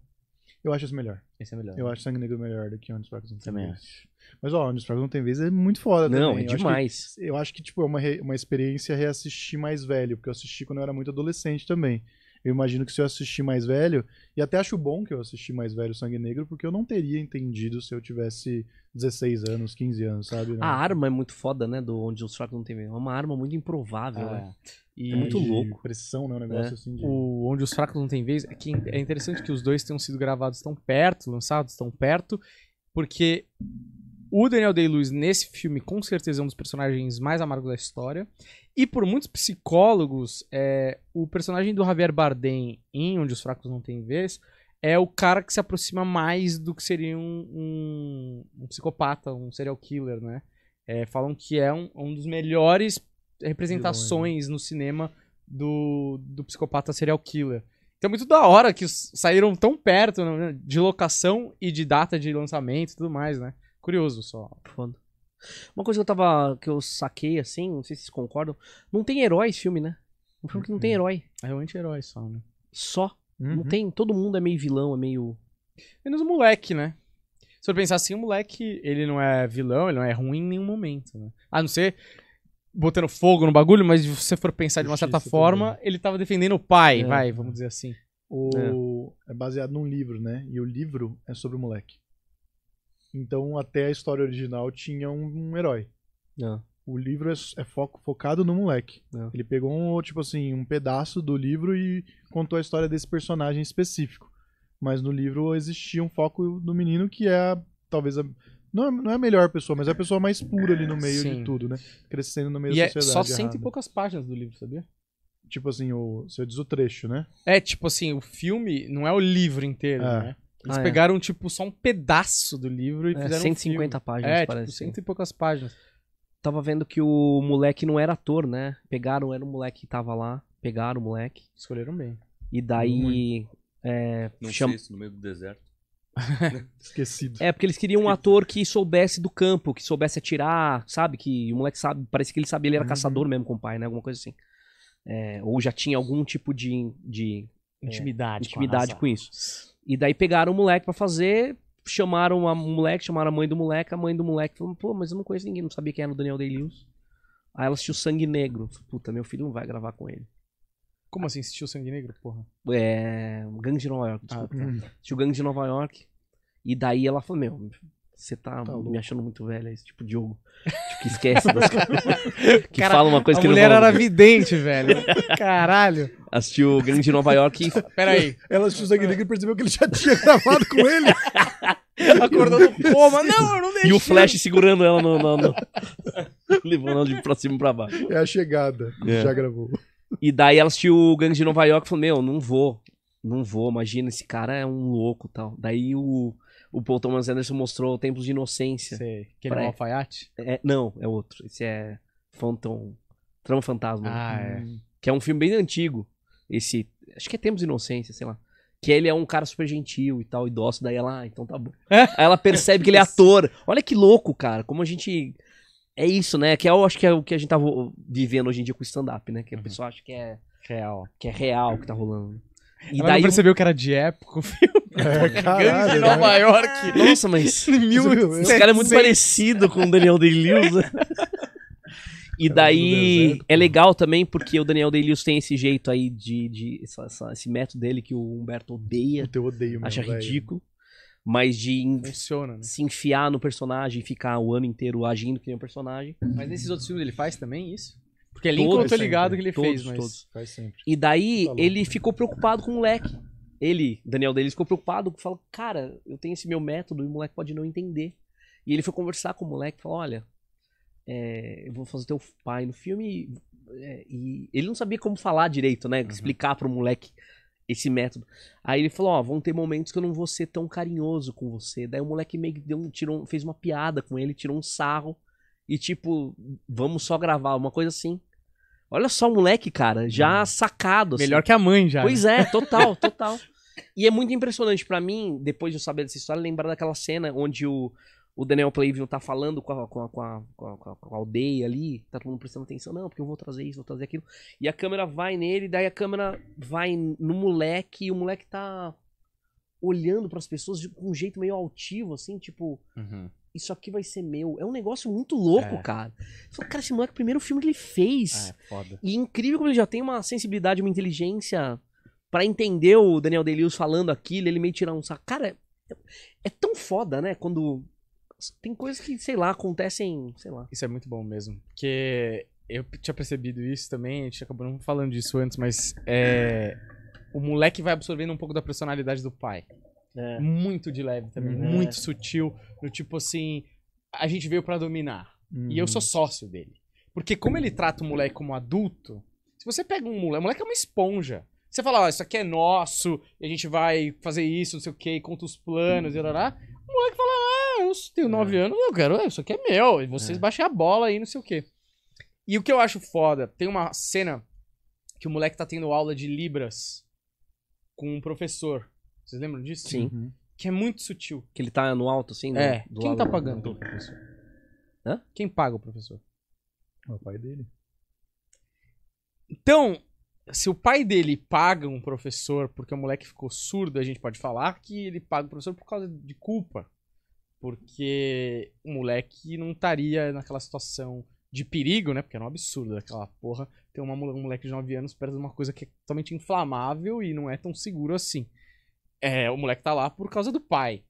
Eu acho esse melhor. Esse é melhor. Eu né? acho Sangue Negro melhor do que Onde Fracos Não Tem Também vez. Mas, ó, Onde Fracos Não Tem Vez é muito foda Não, é eu demais. Acho que, eu acho que, tipo, é uma, re... uma experiência reassistir mais velho, porque eu assisti quando eu era muito adolescente também. Eu imagino que se eu assistir mais velho, e até acho bom que eu assisti mais velho Sangue Negro, porque eu não teria entendido se eu tivesse 16 anos, 15 anos, sabe? Né? A arma é muito foda, né? Do onde o fracos não tem medo. É uma arma muito improvável, é. né? E é muito louco. Pressão, né? Um negócio é. assim. De... O Onde os Fracos Não Tem Vez. É, que é interessante que os dois tenham sido gravados tão perto, lançados tão perto, porque o Daniel Day-Lewis, nesse filme, com certeza é um dos personagens mais amargos da história. E por muitos psicólogos, é, o personagem do Javier Bardem em Onde os Fracos Não Têm Vez é o cara que se aproxima mais do que seria um, um, um psicopata, um serial killer, né? É, falam que é um, um dos melhores representações no cinema do, do psicopata serial killer. Então é muito da hora que saíram tão perto né, de locação e de data de lançamento e tudo mais, né? Curioso só. Foda. Uma coisa que eu tava. que eu saquei assim, não sei se vocês concordam. Não tem herói esse filme, né? Um filme que não tem uhum. herói. É o anti-herói só, né? Só. Uhum. Não tem. Todo mundo é meio vilão, é meio. Menos o moleque, né? Se eu pensar assim, o moleque, ele não é vilão, ele não é ruim em nenhum momento, né? A não ser botando fogo no bagulho, mas se você for pensar de uma certa Justiça forma, também. ele tava defendendo o pai, é. vai, vamos dizer assim. O... É. é baseado num livro, né? E o livro é sobre o moleque. Então, até a história original tinha um, um herói. É. O livro é, é foco, focado no moleque. É. Ele pegou um, tipo assim, um pedaço do livro e contou a história desse personagem específico. Mas no livro existia um foco do menino que é talvez a, não é, não é a melhor pessoa, mas é a pessoa mais pura ali no meio Sim. de tudo, né? Crescendo no meio e da é sociedade. É só cento errada. e poucas páginas do livro, sabia? Tipo assim, o, você diz o trecho, né? É, tipo assim, o filme não é o livro inteiro, é. né? Eles ah, é. pegaram, tipo, só um pedaço do livro e é, fizeram 150 um páginas, é, parece. Tipo, cento e poucas páginas. Tava vendo que o moleque não era ator, né? Pegaram, era o moleque que tava lá. Pegaram o moleque. Escolheram bem. E daí. É, não chama... isso, no meio do deserto. Esquecido. É, porque eles queriam um ator que soubesse do campo, que soubesse atirar, sabe? Que o moleque sabe, parece que ele sabia, ele era uhum. caçador mesmo com o pai, né? Alguma coisa assim. É, ou já tinha algum tipo de. de intimidade. É, intimidade com, com isso. E daí pegaram o moleque para fazer, chamaram o moleque, chamaram a mãe do moleque, a mãe do moleque falou, pô, mas eu não conheço ninguém, não sabia quem era o Daniel Day-Lewis. Aí ela assistiu Sangue Negro. Falei, Puta, meu filho não vai gravar com ele. Como assim, assistiu Sangue Negro, porra? É. Gangue de Nova York, ah, desculpa. Ah, tá. Assistiu Gangue de Nova York. E daí ela falou, meu, você tá, tá me achando muito velho é esse tipo de jogo. Tipo, que esquece das coisas. que Cara, fala uma coisa que não. A mulher era vidente, velho. Caralho. Assistiu o Grande de Nova York Peraí. Ela assistiu o Zang e percebeu que ele já tinha gravado com ele. Acordando mas Não, eu não deixei. E o Flash segurando ela no. no, no... Levando ela de pra cima pra baixo. É a chegada. É. Já gravou. E daí ela assistiu o Gangue de Nova York e falou: Meu, não vou. Não vou, imagina, esse cara é um louco tal. Daí o o Paul Thomas Anderson mostrou Tempos de Inocência. Sei. Que é pra... é um alfaiate? É, não, é outro. Esse é Phantom. Trama Fantasma. Ah, é. Hum. Que é um filme bem antigo. Esse. Acho que é Tempos de Inocência, sei lá. Que ele é um cara super gentil e tal, e dócil, daí ela, ah, então tá bom. É? Aí ela percebe que ele é ator. Olha que louco, cara, como a gente. É isso, né? Que eu é acho que é o que a gente tá vivendo hoje em dia com o stand-up, né? Que a pessoal uhum. pessoa acha que é. Real. Que é real que tá rolando. E Ela daí não percebeu que era de época o filme. É, caralho, de Nova né? York. Nossa, mas. Mil, esse cara é muito parecido com o Daniel Day-Lewis. Né? E daí é né? legal também porque o Daniel Day-Lewis tem esse jeito aí de, de essa, essa, esse método dele que o Humberto odeia. Eu odeio, mesmo, acha ridículo. Véio. Mas de Funciona, né? se enfiar no personagem e ficar o ano inteiro agindo que nem um personagem. Mas nesses outros filmes ele faz também isso? Porque ele todos, eu tô ligado que ele todos, fez, mas... Todos, faz sempre. E daí tá ele né? ficou preocupado com o moleque. Ele, Daniel Davis, ficou preocupado, falou, cara, eu tenho esse meu método e o moleque pode não entender. E ele foi conversar com o moleque e falou, olha, é, eu vou fazer teu pai no filme. É, e ele não sabia como falar direito, né? Uhum. Explicar pro moleque esse método. Aí ele falou, ó, oh, vão ter momentos que eu não vou ser tão carinhoso com você. Daí o moleque meio que deu, tirou, fez uma piada com ele, tirou um sarro. E tipo, vamos só gravar, uma coisa assim. Olha só o moleque, cara, já uhum. sacado. Assim. Melhor assim. que a mãe já. Pois né? é, total, total. e é muito impressionante para mim, depois de eu saber dessa história, lembrar daquela cena onde o, o Daniel Playville tá falando com a, com, a, com, a, com, a, com a aldeia ali, tá todo mundo prestando atenção, não, porque eu vou trazer isso, vou trazer aquilo. E a câmera vai nele, daí a câmera vai no moleque, e o moleque tá olhando para as pessoas com um jeito meio altivo, assim, tipo. Uhum isso aqui vai ser meu. É um negócio muito louco, é. cara. cara, esse moleque, é o primeiro filme que ele fez. É, foda. E incrível como ele já tem uma sensibilidade, uma inteligência para entender o Daniel Day-Lewis falando aquilo, ele meio tirar um saco. Cara, é, é tão foda, né? Quando tem coisas que, sei lá, acontecem, sei lá. Isso é muito bom mesmo. Porque eu tinha percebido isso também, a gente acabou não falando disso antes, mas é, o moleque vai absorvendo um pouco da personalidade do pai. É. Muito de leve também, uhum. muito é. sutil. No tipo assim, a gente veio para dominar. Uhum. E eu sou uhum. sócio dele. Porque como ele trata o moleque como adulto, se você pega um moleque, o moleque é uma esponja. Você fala, ó, oh, isso aqui é nosso, a gente vai fazer isso, não sei o quê, conta os planos, uhum. e lá, O moleque fala, ah, eu tenho é. nove é. anos, eu quero, isso aqui é meu, e vocês é. baixem a bola aí, não sei o quê. E o que eu acho foda, tem uma cena que o moleque tá tendo aula de Libras com um professor. Vocês lembram disso? Sim. Uhum. Que é muito sutil. Que ele tá no alto, assim? Né? É. Do Quem tá pagando o professor? Hã? Quem paga o professor? É o pai dele. Então, se o pai dele paga um professor porque o moleque ficou surdo, a gente pode falar que ele paga o professor por causa de culpa. Porque o moleque não estaria naquela situação de perigo, né? Porque era um absurdo aquela porra ter uma, um moleque de 9 anos perto de uma coisa que é totalmente inflamável e não é tão seguro assim é, o moleque tá lá por causa do pai.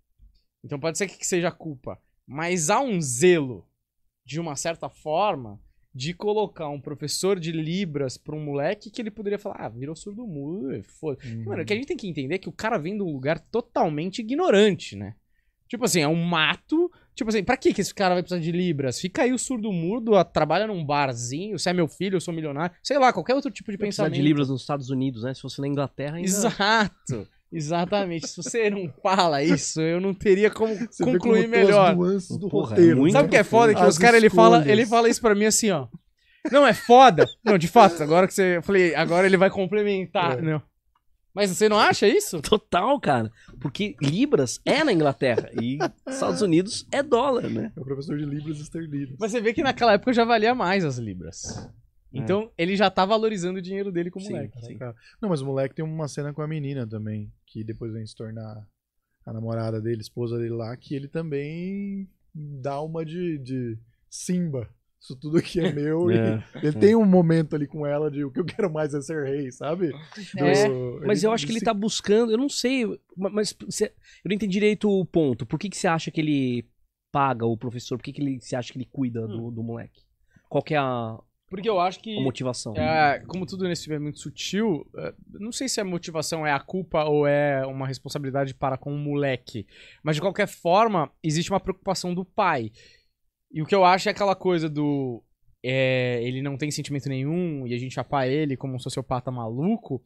Então pode ser que seja a culpa. Mas há um zelo, de uma certa forma, de colocar um professor de Libras pra um moleque que ele poderia falar, ah, virou surdo mudo, foda. Uhum. Mano, que a gente tem que entender é que o cara vem de um lugar totalmente ignorante, né? Tipo assim, é um mato. Tipo assim, pra que que esse cara vai precisar de Libras? Fica aí o surdo mudo, trabalha num barzinho, você é meu filho, eu sou milionário. Sei lá, qualquer outro tipo de pensamento. de Libras nos Estados Unidos, né? Se fosse na Inglaterra ainda... Exato! Exatamente. Se você não fala isso, eu não teria como você concluir melhor. do Porra, é roteiro. É Sabe o que é foda? É que os caras, ele fala, ele fala isso pra mim assim, ó. Não, é foda. não, de fato, agora que você. Eu falei, agora ele vai complementar. É. Não. Né? Mas você não acha isso? Total, cara. Porque Libras é na Inglaterra e Estados Unidos é dólar, né? É o professor de Libras esterlinas. Mas você vê que naquela época já valia mais as Libras. É. Então, é. ele já tá valorizando o dinheiro dele como sim, moleque. Sim. Não, mas o moleque tem uma cena com a menina também, que depois vem se tornar a namorada dele, esposa dele lá, que ele também dá uma de, de Simba. Isso tudo aqui é meu. É. ele é. tem um momento ali com ela de o que eu quero mais é ser rei, sabe? É. Do, mas eu acho que ele se... tá buscando, eu não sei, mas eu não entendi direito o ponto. Por que, que você acha que ele paga o professor? Por que, que ele, você acha que ele cuida hum. do, do moleque? Qual que é a, porque eu acho que. A motivação. É, como tudo nesse filme é muito sutil, é, não sei se a motivação é a culpa ou é uma responsabilidade para com o moleque. Mas de qualquer forma, existe uma preocupação do pai. E o que eu acho é aquela coisa do. É, ele não tem sentimento nenhum e a gente apá ele como um sociopata maluco.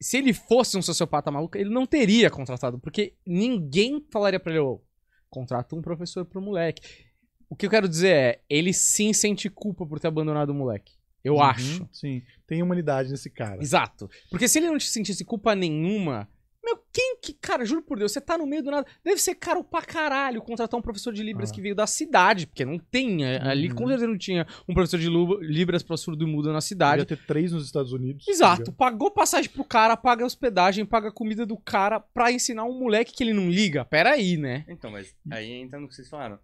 Se ele fosse um sociopata maluco, ele não teria contratado, porque ninguém falaria pra ele: oh, contrata um professor pro moleque. O que eu quero dizer é, ele sim sente culpa por ter abandonado o moleque. Eu uhum, acho. Sim. Tem humanidade nesse cara. Exato. Porque se ele não te sentisse culpa nenhuma, meu, quem que. Cara, juro por Deus, você tá no meio do nada. Deve ser caro pra caralho contratar um professor de Libras ah. que veio da cidade, porque não tem. É, ali uhum. com certeza não tinha um professor de Libras pra surdo e mudo na cidade. Ia ter três nos Estados Unidos. Exato. Pagou passagem pro cara, paga hospedagem, paga comida do cara pra ensinar um moleque que ele não liga. Pera aí, né? Então, mas aí entra no que vocês falaram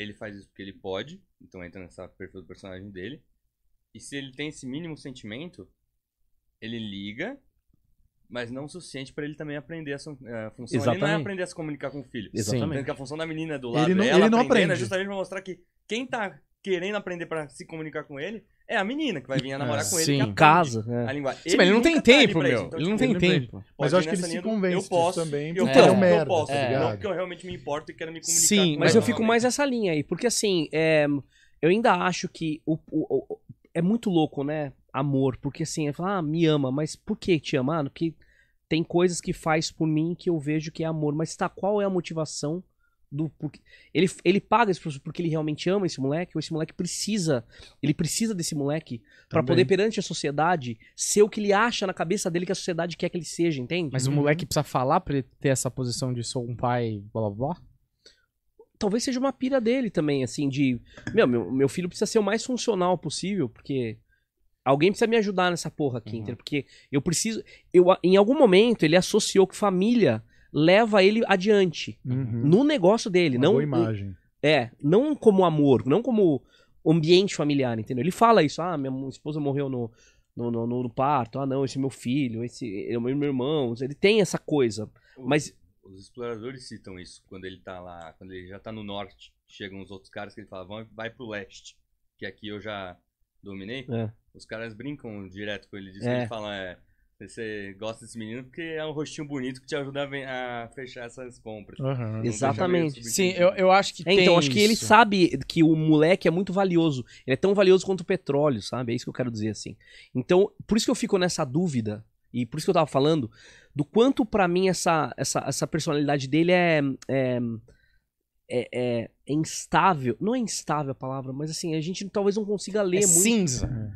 ele faz isso porque ele pode, então entra nessa perfil do personagem dele. E se ele tem esse mínimo sentimento, ele liga, mas não o suficiente para ele também aprender essa a eh, função. Exatamente. Ele não é aprender a se comunicar com o filho. Exatamente. que a função da menina é do lado ele não, dela, ele não é aprende. é justamente pra mostrar que quem tá querendo aprender para se comunicar com ele é a menina que vai vir a namorar é, com ele. em casa. É. A linguagem. Sim, ele, ele não tem tá tempo, tá meu. então, ele não tipo, tem ele tempo. Mas eu acho que ele se convence eu posso, também. Eu, então, eu, eu posso. É. Tá não porque eu realmente me importo e quero me comunicar. Sim, mas eu fico mais essa linha aí. Porque assim, é, eu ainda acho que o, o, o, é muito louco, né? Amor. Porque assim, é falar, ah, me ama. Mas por que te amar? Porque tem coisas que faz por mim que eu vejo que é amor. Mas tá, qual é a motivação do porque ele, ele paga esse professor porque ele realmente ama esse moleque ou esse moleque precisa ele precisa desse moleque para poder perante a sociedade ser o que ele acha na cabeça dele que a sociedade quer que ele seja entende mas uhum. o moleque precisa falar para ele ter essa posição de sou um pai blá blá, blá? talvez seja uma pira dele também assim de meu meu, meu filho precisa ser o mais funcional possível porque Alguém precisa me ajudar nessa porra aqui, uhum. porque eu preciso. Eu, em algum momento ele associou que família leva ele adiante uhum. no negócio dele, Uma não boa imagem. É, não como amor, não como ambiente familiar, entendeu? Ele fala isso, ah, minha esposa morreu no no, no, no parto, ah não, esse é meu filho, esse é o meu irmão, ele tem essa coisa, mas os exploradores citam isso quando ele tá lá, quando ele já tá no norte, chegam os outros caras que ele fala, vai, vai pro leste, que aqui eu já dominei. É. Os caras brincam direto com ele, diz é. ele fala, é, você gosta desse menino porque é um rostinho bonito que te ajuda a, a fechar essas compras. Uhum. Exatamente. Sim, eu, eu acho que é, então, tem Então, acho que ele sabe que o moleque é muito valioso. Ele é tão valioso quanto o petróleo, sabe? É isso que eu quero dizer, assim. Então, por isso que eu fico nessa dúvida, e por isso que eu tava falando, do quanto para mim essa, essa, essa personalidade dele é, é, é, é é instável. Não é instável a palavra, mas assim, a gente talvez não consiga ler é muito. Cinza.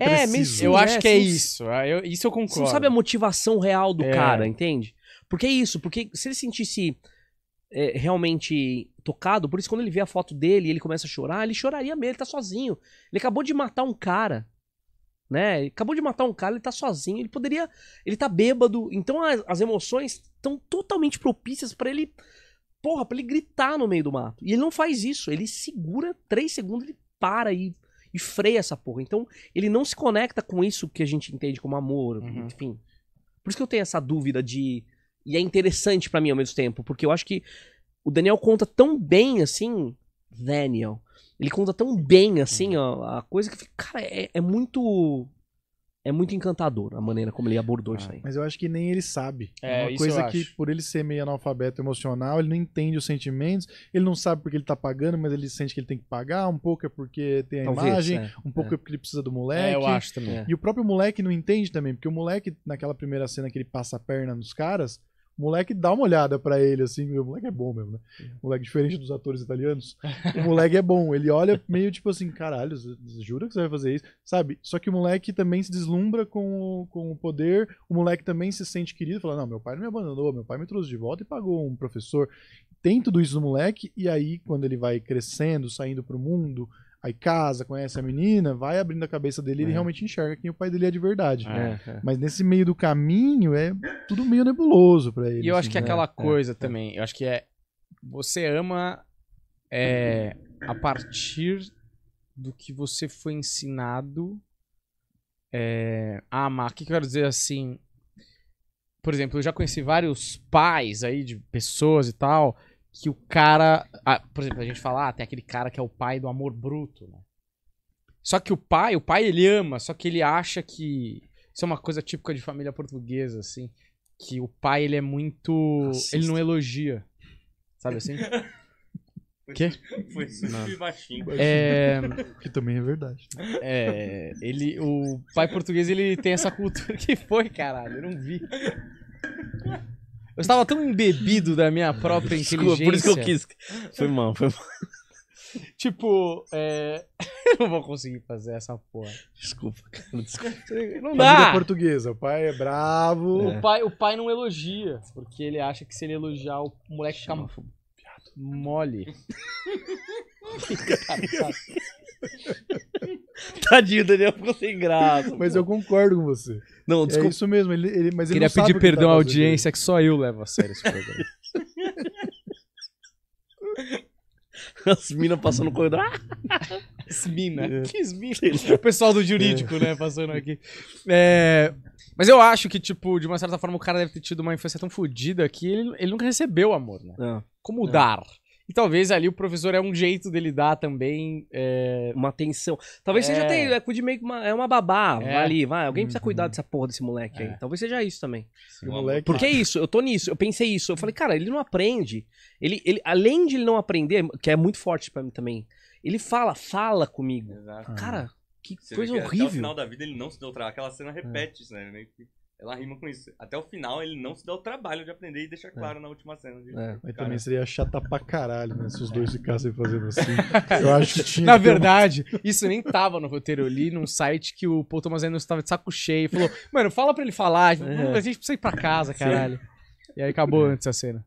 É, é, é meio cinza. Eu acho é, que é isso. Ah, eu, isso eu concordo. Você não sabe a motivação real do é. cara, entende? Porque é isso, porque se ele sentisse é, realmente tocado, por isso quando ele vê a foto dele e ele começa a chorar, ele choraria mesmo, ele tá sozinho. Ele acabou de matar um cara. Né? Ele acabou de matar um cara, ele tá sozinho, ele poderia. Ele tá bêbado. Então as, as emoções estão totalmente propícias para ele porra, pra ele gritar no meio do mato. E ele não faz isso. Ele segura três segundos, ele para e, e freia essa porra. Então, ele não se conecta com isso que a gente entende como amor, uhum. enfim. Por isso que eu tenho essa dúvida de. E é interessante para mim ao mesmo tempo, porque eu acho que o Daniel conta tão bem assim. Daniel. Ele conta tão bem assim, uhum. ó, a coisa que. Cara, é, é muito é muito encantador a maneira como ele abordou ah, isso aí. Mas eu acho que nem ele sabe. É, uma coisa que, acho. por ele ser meio analfabeto emocional, ele não entende os sentimentos, ele não sabe porque ele tá pagando, mas ele sente que ele tem que pagar. Um pouco é porque tem a Talvez, imagem, é, um pouco é. é. porque ele precisa do é, moleque. É, eu acho também. É. E o próprio moleque não entende também, porque o moleque, naquela primeira cena que ele passa a perna nos caras, o moleque dá uma olhada para ele, assim, o moleque é bom mesmo, né? O moleque, diferente dos atores italianos, o moleque é bom. Ele olha meio tipo assim, caralho, jura que você vai fazer isso? Sabe? Só que o moleque também se deslumbra com o, com o poder, o moleque também se sente querido, fala, não, meu pai não me abandonou, meu pai me trouxe de volta e pagou um professor. Tem tudo isso no moleque, e aí, quando ele vai crescendo, saindo pro mundo, Aí casa, conhece a menina, vai abrindo a cabeça dele e ele é. realmente enxerga quem o pai dele é de verdade. É, né? É. Mas nesse meio do caminho é tudo meio nebuloso para ele. E eu assim, acho que é né? aquela coisa também, eu acho que é você ama é, a partir do que você foi ensinado é, a amar. O que eu quero dizer assim? Por exemplo, eu já conheci vários pais aí de pessoas e tal que o cara. Ah, por exemplo, a gente fala, ah, tem aquele cara que é o pai do amor bruto, né? Só que o pai, o pai ele ama, só que ele acha que. Isso é uma coisa típica de família portuguesa, assim. Que o pai ele é muito. Assista. Ele não elogia. Sabe assim? Quê? Foi super baixinho. É... Que também é verdade. Né? É, ele, o pai português ele tem essa cultura que foi, caralho. Eu não vi. Eu estava tão embebido da minha própria Desculpa, inteligência. por isso que eu quis. Foi mal, foi mal. Tipo, é... eu não vou conseguir fazer essa porra. Desculpa, cara. Desculpa. Não é dá. Família portuguesa, o pai é bravo. É. O, pai, o pai não elogia, porque ele acha que se ele elogiar, o moleque fica mole. cara, Tadinho, Daniel ficou sem graça. Mas eu concordo com você. Não, é desculpa. É isso mesmo, ele, ele, mas ele Queria não pedir tá perdão à audiência, é que só eu levo a sério esse programa. As minas passando no corredor. Ah! As minas. É. Que O pessoal do jurídico, é. né, passando aqui. É, mas eu acho que, tipo, de uma certa forma, o cara deve ter tido uma infância tão fodida que ele, ele nunca recebeu amor, né? Ah. Como dar. É. E talvez ali o professor é um jeito dele dar também. É... Uma atenção. Talvez é... seja até. É, cuide meio uma, é uma babá. É. Vai ali, vai. Alguém precisa uhum. cuidar dessa porra desse moleque aí. É. Talvez seja isso também. Sim, moleque... Porque é isso, eu tô nisso, eu pensei isso. Eu falei, cara, ele não aprende. Ele, ele, além de ele não aprender, que é muito forte para mim também, ele fala, fala comigo. Exato. Cara, que Você coisa que horrível. Até final da vida ele não se deu trabalho. Aquela cena repete é. isso, né? ela rima com isso. Até o final ele não se dá o trabalho de aprender e deixar é. claro é. na última cena. De, é, mas também seria chata pra caralho, né? Se os dois ficassem fazendo assim. Eu acho que tinha. Na verdade, uma... isso nem tava no roteiro. Eu li num site que o Paul Thomas Anderson tava de saco cheio e falou: Mano, fala pra ele falar. É. A gente precisa ir pra casa, caralho. Sim. E aí acabou é. antes a cena.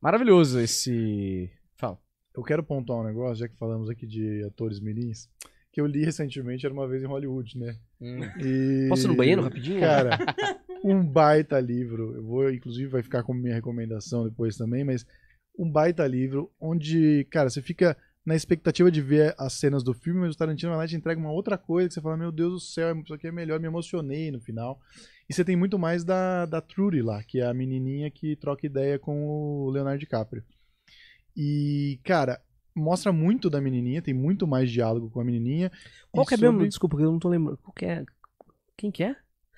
Maravilhoso esse. Fala. Eu quero pontuar um negócio, já que falamos aqui de atores mirins que eu li recentemente, era uma vez em Hollywood, né? Hum. E... Posso ir no banheiro rapidinho? Cara, um baita livro. Eu vou, inclusive, vai ficar como minha recomendação depois também, mas um baita livro onde, cara, você fica na expectativa de ver as cenas do filme, mas o Tarantino vai lá e te entrega uma outra coisa que você fala, meu Deus do céu, isso aqui é melhor, me emocionei no final. E você tem muito mais da, da Trudy lá, que é a menininha que troca ideia com o Leonardo DiCaprio. E, cara, mostra muito da menininha, tem muito mais diálogo com a menininha. Qual que é sobre... mesmo? Desculpa, eu não tô lembrando. Qual que é? Quem que é?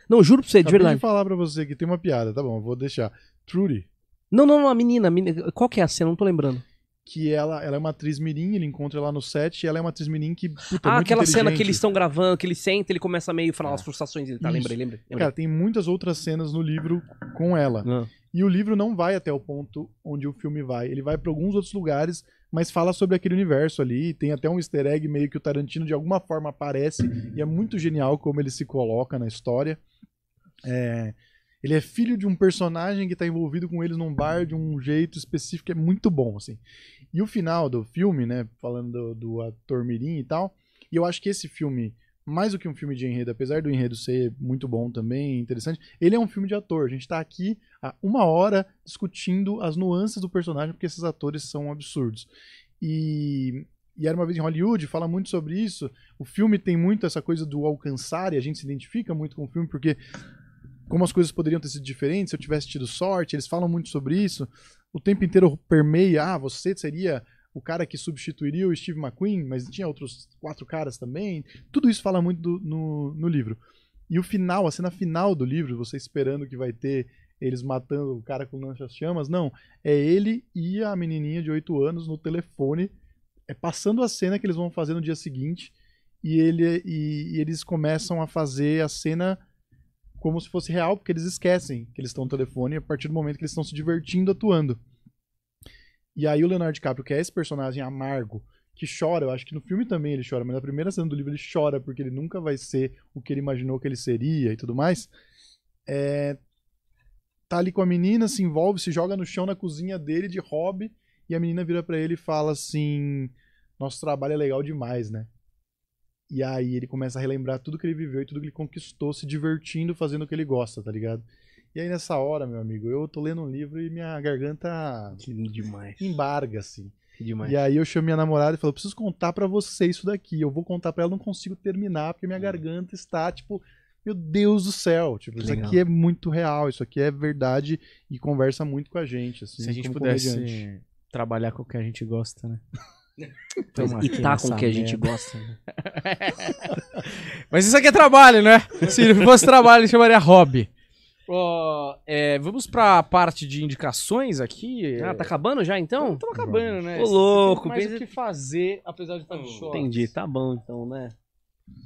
Não, juro pra você, Acabei de verdade. Eu falar pra você que tem uma piada, tá bom, vou deixar. Trudy. Não, não, não, a menina, a menina. Qual que é a cena? Não tô lembrando. Que ela, ela é uma atriz mirim, ele encontra ela no set e ela é uma atriz mirim que. Puta, é ah, aquela cena que eles estão gravando, que ele senta, ele começa meio a falar ah. É. as frustrações dele, tá? Lembrei, lembrei, lembrei. Cara, tem muitas outras cenas no livro com ela. Ah. E o livro não vai até o ponto onde o filme vai. Ele vai para alguns outros lugares, mas fala sobre aquele universo ali. Tem até um easter egg meio que o Tarantino de alguma forma aparece e é muito genial como ele se coloca na história. É, ele é filho de um personagem que está envolvido com eles num bar de um jeito específico, é muito bom, assim. E o final do filme, né, falando do, do ator Mirim e tal, e eu acho que esse filme, mais do que um filme de enredo, apesar do enredo ser muito bom também, interessante, ele é um filme de ator. A gente está aqui uma hora discutindo as nuances do personagem, porque esses atores são absurdos. E, e Era Uma Vez em Hollywood fala muito sobre isso. O filme tem muito essa coisa do alcançar, e a gente se identifica muito com o filme, porque como as coisas poderiam ter sido diferentes se eu tivesse tido sorte, eles falam muito sobre isso. O tempo inteiro permeia, ah, você seria o cara que substituiria o Steve McQueen, mas tinha outros quatro caras também. Tudo isso fala muito do, no, no livro. E o final, a cena final do livro, você esperando que vai ter eles matando o cara com lanchas-chamas. Não, é ele e a menininha de 8 anos no telefone, é passando a cena que eles vão fazer no dia seguinte, e, ele, e, e eles começam a fazer a cena como se fosse real, porque eles esquecem que eles estão no telefone a partir do momento que eles estão se divertindo atuando. E aí o Leonardo DiCaprio, que é esse personagem amargo, que chora, eu acho que no filme também ele chora, mas na primeira cena do livro ele chora porque ele nunca vai ser o que ele imaginou que ele seria e tudo mais. É, tá ali com a menina, se envolve, se joga no chão na cozinha dele de hobby, e a menina vira para ele e fala assim: Nosso trabalho é legal demais, né? E aí ele começa a relembrar tudo que ele viveu e tudo que ele conquistou, se divertindo, fazendo o que ele gosta, tá ligado? E aí nessa hora, meu amigo, eu tô lendo um livro e minha garganta que demais. embarga, assim. Que demais. E aí eu chamo minha namorada e falo, preciso contar para você isso daqui. Eu vou contar para ela, não consigo terminar, porque minha hum. garganta está, tipo, meu Deus do céu, tipo, que isso legal. aqui é muito real, isso aqui é verdade e conversa muito com a gente. Assim, Se a gente pudesse comediante. trabalhar com o que a gente gosta, né? e tá com o que a gente gosta. Né? Mas isso aqui é trabalho, né? Se fosse trabalho, chamaria hobby. Oh, é, vamos pra parte de indicações aqui. Ah, tá é. acabando já então? Estamos acabando, né? Ô, louco, Tem pensa... o que fazer, apesar de estar de hum, Entendi, tá bom então, né?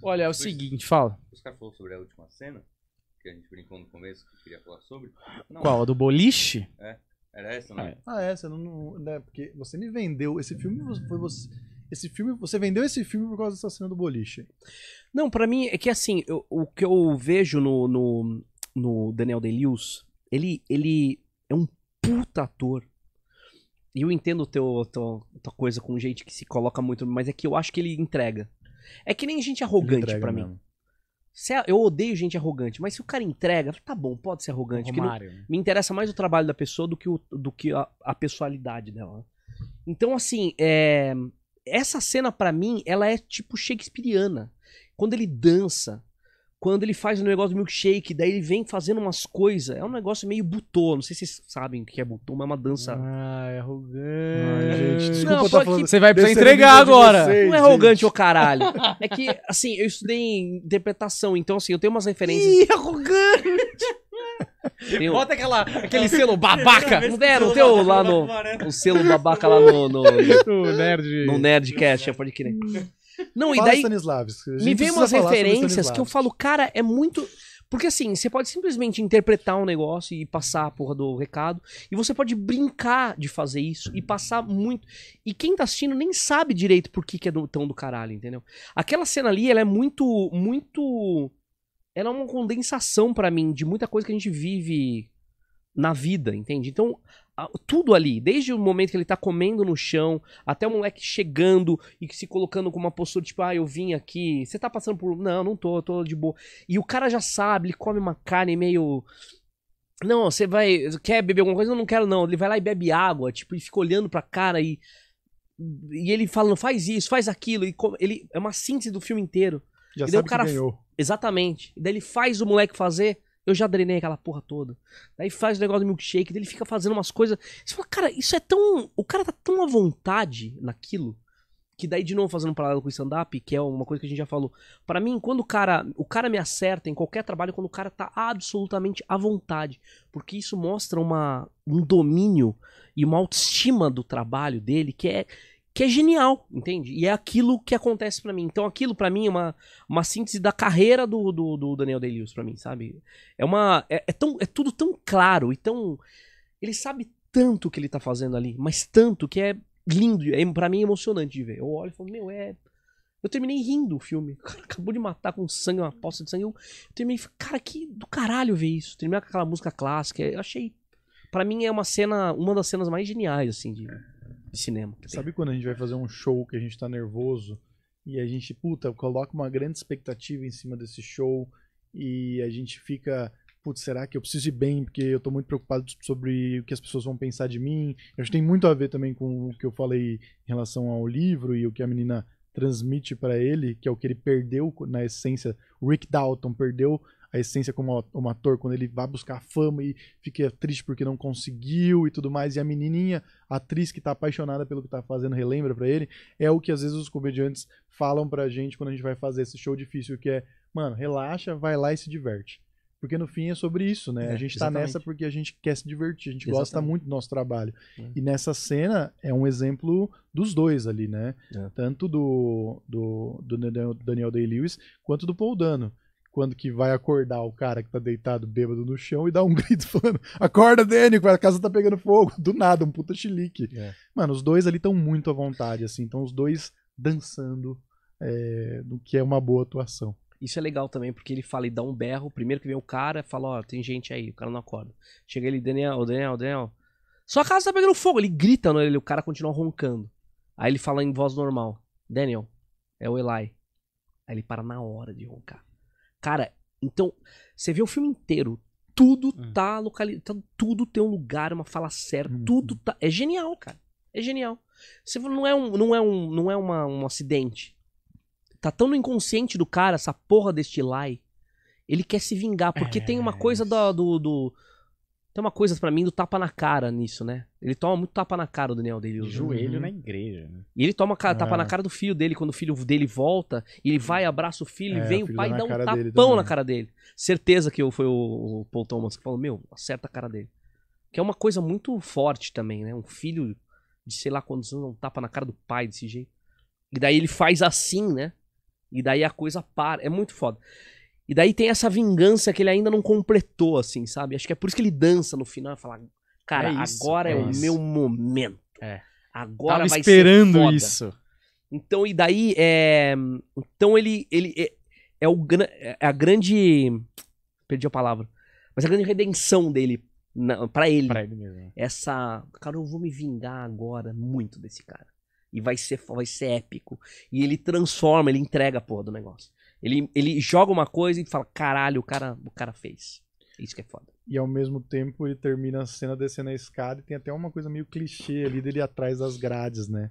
Olha, é o seguinte, fala. Os caras falaram sobre a última cena, que a gente brincou no começo, que eu queria falar sobre. Não, Qual? A do boliche? É. Era essa, não né? ah, é? Ah, essa, é, não, não, né? Porque você me vendeu esse filme, foi você. Esse filme, você vendeu esse filme por causa dessa cena do boliche. Não, para mim é que assim, eu, o que eu vejo no, no, no Daniel Day-Lewis, ele, ele é um puta ator. E eu entendo teu, teu, tua coisa com gente que se coloca muito, mas é que eu acho que ele entrega. É que nem gente arrogante para mim. É, eu odeio gente arrogante, mas se o cara entrega, tá bom, pode ser arrogante. Romário, não, né? Me interessa mais o trabalho da pessoa do que, o, do que a, a pessoalidade dela. Né? Então, assim, é, essa cena para mim, ela é tipo shakespeariana. Quando ele dança, quando ele faz o um negócio do milkshake, daí ele vem fazendo umas coisas. É um negócio meio butô. Não sei se vocês sabem o que é butô, mas é uma dança. Ah, é arrogante. Ai, gente, desculpa, não, eu falando. Você vai precisar entregar agora. Vocês, não é arrogante, ô caralho. É que, assim, eu estudei interpretação, então, assim, eu tenho umas referências. Ih, arrogante! Bota aquela, aquele selo babaca. Não deram o teu lá no. O selo babaca lá no. No, no, no, no Nerdcast, pode crer. Hum. Não, Fala e daí. Me vem umas referências que eu falo, cara, é muito. Porque assim, você pode simplesmente interpretar um negócio e passar a porra do recado. E você pode brincar de fazer isso e passar muito. E quem tá assistindo nem sabe direito por que, que é do, tão do caralho, entendeu? Aquela cena ali, ela é muito. muito. Ela é uma condensação para mim de muita coisa que a gente vive na vida, entende? Então, tudo ali, desde o momento que ele tá comendo no chão, até o moleque chegando e se colocando com uma postura tipo, ah, eu vim aqui, você tá passando por. Não, não tô, tô de boa. E o cara já sabe, ele come uma carne meio. Não, você vai. Quer beber alguma coisa? Não, não quero, não. Ele vai lá e bebe água, tipo, e fica olhando pra cara e. E ele falando, faz isso, faz aquilo. E ele, é uma síntese do filme inteiro. Já e sabe o cara, ganhou. Exatamente. E daí ele faz o moleque fazer. Eu já drenei aquela porra toda. Daí faz o negócio do milkshake, dele fica fazendo umas coisas. Você fala, cara, isso é tão. O cara tá tão à vontade naquilo. Que daí, de novo, fazendo um paralelo com o stand-up, que é uma coisa que a gente já falou. para mim, quando o cara. O cara me acerta em qualquer trabalho, é quando o cara tá absolutamente à vontade. Porque isso mostra uma, um domínio e uma autoestima do trabalho dele que é que é genial, entende? E é aquilo que acontece para mim. Então aquilo para mim é uma, uma síntese da carreira do, do, do Daniel Day-Lewis para mim, sabe? É uma é, é, tão é tudo tão claro e tão ele sabe tanto o que ele tá fazendo ali, mas tanto que é lindo, é para mim é emocionante de ver. Eu olho e falo, meu, é eu terminei rindo o filme. O cara acabou de matar com sangue, uma poça de sangue. Eu terminei, cara, que do caralho ver isso. Terminar com aquela música clássica. Eu achei. para mim é uma cena, uma das cenas mais geniais, assim, de, é de cinema. Sabe quando a gente vai fazer um show que a gente tá nervoso e a gente, puta, coloca uma grande expectativa em cima desse show e a gente fica, putz, será que eu preciso ir bem porque eu tô muito preocupado sobre o que as pessoas vão pensar de mim? Eu acho que tem muito a ver também com o que eu falei em relação ao livro e o que a menina transmite para ele, que é o que ele perdeu na essência. Rick Dalton perdeu a essência como um ator, quando ele vai buscar fama e fica triste porque não conseguiu e tudo mais, e a menininha, a atriz que está apaixonada pelo que está fazendo, relembra para ele, é o que às vezes os comediantes falam para a gente quando a gente vai fazer esse show difícil, que é, mano, relaxa, vai lá e se diverte. Porque no fim é sobre isso, né? É, a gente está nessa porque a gente quer se divertir, a gente exatamente. gosta muito do nosso trabalho. É. E nessa cena é um exemplo dos dois ali, né? É. Tanto do, do, do Daniel Day-Lewis quanto do Paul Dano quando que vai acordar o cara que tá deitado bêbado no chão e dá um grito falando: Acorda, Dênico, a casa tá pegando fogo. Do nada, um puta chilique. É. Mano, os dois ali estão muito à vontade, assim, estão os dois dançando, é, que é uma boa atuação. Isso é legal também, porque ele fala e dá um berro. Primeiro que vem o cara, fala: Ó, oh, tem gente aí, o cara não acorda. Chega ele, Daniel, Daniel, Daniel. Sua casa tá pegando fogo. Ele grita no ele, o cara continua roncando. Aí ele fala em voz normal: Daniel, é o Eli. Aí ele para na hora de roncar. Cara, então, você vê o filme inteiro, tudo é. tá localizado, então, tudo tem um lugar, uma fala certa, uhum. tudo tá. É genial, cara. É genial. Você não é um, não é um, não é uma, um acidente. Tá tão no inconsciente do cara essa porra deste lie. Ele quer se vingar, porque é, tem uma coisa do, do, do tem uma coisa para mim do tapa na cara nisso, né? Ele toma muito tapa na cara, o Daniel dele né? Joelho uhum. na igreja. Né? E ele toma ah. tapa na é. cara do filho dele, quando o filho dele volta, e ele vai, abraça o filho, é, e vem o, o pai e dá um tapão na cara dele. Certeza que foi o Paul Thomas que falou, meu, acerta a cara dele. Que é uma coisa muito forte também, né? Um filho de sei lá quantos anos, um tapa na cara do pai desse jeito. E daí ele faz assim, né? E daí a coisa para. É muito foda. E daí tem essa vingança que ele ainda não completou, assim, sabe? Acho que é por isso que ele dança no final e fala: Cara, é isso, agora é, é o meu momento. É. Agora Tava vai esperando ser foda. isso. Então, e daí é. Então ele. ele é, é, o, é a grande. Perdi a palavra. Mas a grande redenção dele. para ele. Pra ele mesmo. Né? Essa. Cara, eu vou me vingar agora muito desse cara. E vai ser, vai ser épico. E ele transforma, ele entrega a porra do negócio. Ele, ele joga uma coisa e fala, caralho, o cara, o cara fez. Isso que é foda. E ao mesmo tempo ele termina a cena descendo a escada e tem até uma coisa meio clichê ali dele atrás das grades, né?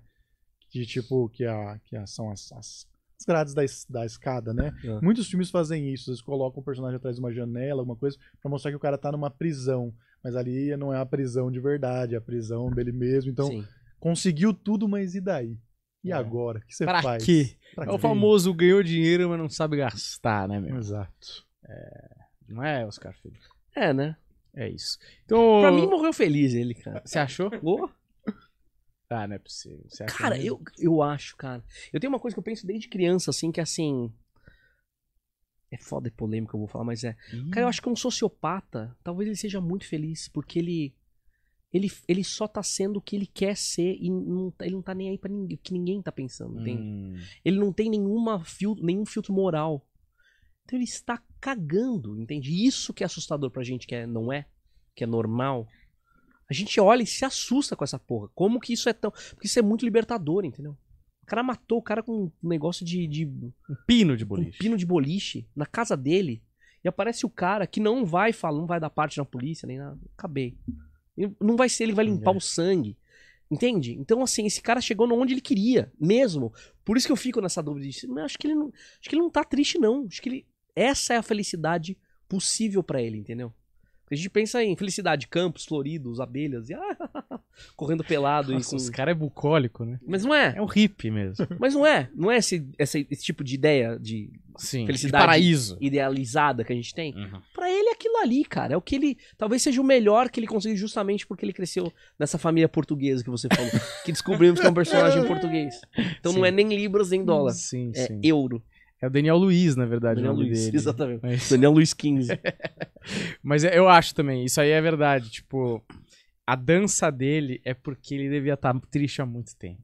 De tipo, que, a, que a, são as, as, as grades da, da escada, né? É. Muitos filmes fazem isso, eles colocam o personagem atrás de uma janela, alguma coisa, para mostrar que o cara tá numa prisão. Mas ali não é a prisão de verdade, é a prisão dele mesmo. Então, Sim. conseguiu tudo, mas e daí? E é. agora? O que você pra faz? Quê? Pra é quê? É o famoso ganhou dinheiro, mas não sabe gastar, né, meu? Exato. É... Não é, Oscar Filho? É, né? É isso. Então... Pra mim morreu feliz ele, cara. Você achou? Oh. Ah, não é possível. Você cara, eu, eu acho, cara. Eu tenho uma coisa que eu penso desde criança, assim, que é assim. É foda e polêmica, eu vou falar, mas é. Cara, eu acho que um sociopata, talvez ele seja muito feliz, porque ele ele, ele só tá sendo o que ele quer ser e não, tá, ele não tá nem aí pra ninguém, que ninguém tá pensando, hum. Ele não tem nenhuma fil, nenhum filtro moral. Então ele está cagando, entende? Isso que é assustador pra gente, que é, não é, que é normal. A gente olha e se assusta com essa porra. Como que isso é tão. Porque isso é muito libertador, entendeu? O cara matou o cara com um negócio de. de... Um pino de boliche. Um pino de boliche na casa dele. E aparece o cara que não vai falar, não vai dar parte na polícia nem nada. Acabei. Ele não vai ser, ele vai limpar é. o sangue. Entende? Então, assim, esse cara chegou onde ele queria, mesmo. Por isso que eu fico nessa dúvida de, mas acho que ele não, acho que ele não tá triste, não. Acho que ele. Essa é a felicidade possível para ele, entendeu? A gente pensa em felicidade, campos floridos, abelhas, e ah, correndo pelado. Nossa, com... os cara é bucólico, né? Mas não é. É um hippie mesmo. Mas não é. Não é esse, esse, esse tipo de ideia de Sim, felicidade de paraíso. idealizada que a gente tem. Uhum. Para ele é aquilo ali, cara. É o que ele. Talvez seja o melhor que ele conseguiu justamente porque ele cresceu nessa família portuguesa que você falou. que descobrimos que é um personagem português. Então sim. não é nem libras nem dólar. Sim, é euro. É o Daniel Luiz, na verdade. Daniel Luiz, dele. exatamente. Mas... Daniel Luiz 15. Mas é, eu acho também, isso aí é verdade. Tipo, a dança dele é porque ele devia estar tá triste há muito tempo.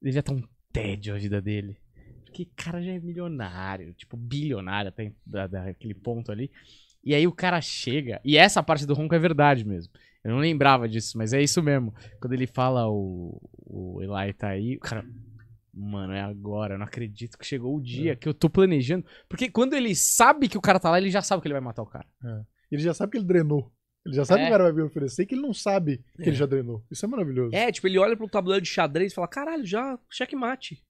Devia estar tá um tédio a vida dele. Porque o cara já é milionário, tipo, bilionário até da, daquele ponto ali. E aí o cara chega. E essa parte do ronco é verdade mesmo. Eu não lembrava disso, mas é isso mesmo. Quando ele fala o, o Eli tá aí, o cara mano, é agora, eu não acredito que chegou o dia é. que eu tô planejando. Porque quando ele sabe que o cara tá lá, ele já sabe que ele vai matar o cara. É. Ele já sabe que ele drenou. Ele já sabe é. que o cara vai me oferecer que ele não sabe que ele é. já drenou. Isso é maravilhoso. É, tipo, ele olha pro tabuleiro de xadrez e fala: caralho, já, checkmate.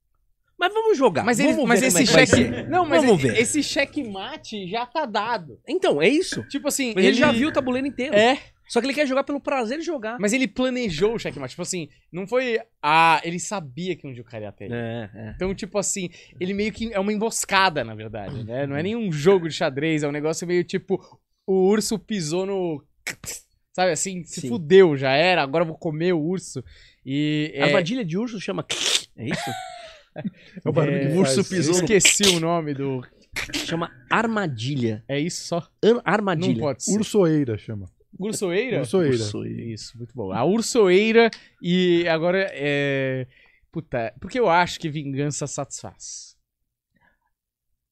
Mas vamos jogar. Mas, ele, mas esse é cheque. Não, mas vamos esse, ver. esse checkmate já tá dado. Então, é isso. Tipo assim. Ele, ele, já viu o tabuleiro inteiro. É. Só que ele quer jogar pelo prazer de jogar. Mas ele planejou o checkmate. Tipo assim, não foi. Ah, ele sabia que um dia o cara ia ter. É, é. Então, tipo assim, ele meio que. É uma emboscada, na verdade, né? Não é nenhum jogo de xadrez, é um negócio meio tipo. O urso pisou no. Sabe assim? Se Sim. fudeu, já era, agora vou comer o urso. E. É... A armadilha de urso chama. É isso? é o barulho é, de urso pisou. esqueci o nome do. Chama armadilha. É isso só? armadilha. Não pode ser. Ursoeira chama. Ursoeira? Ursoeira. Isso, muito bom. A Ursoeira e agora é. Puta, porque eu acho que vingança satisfaz.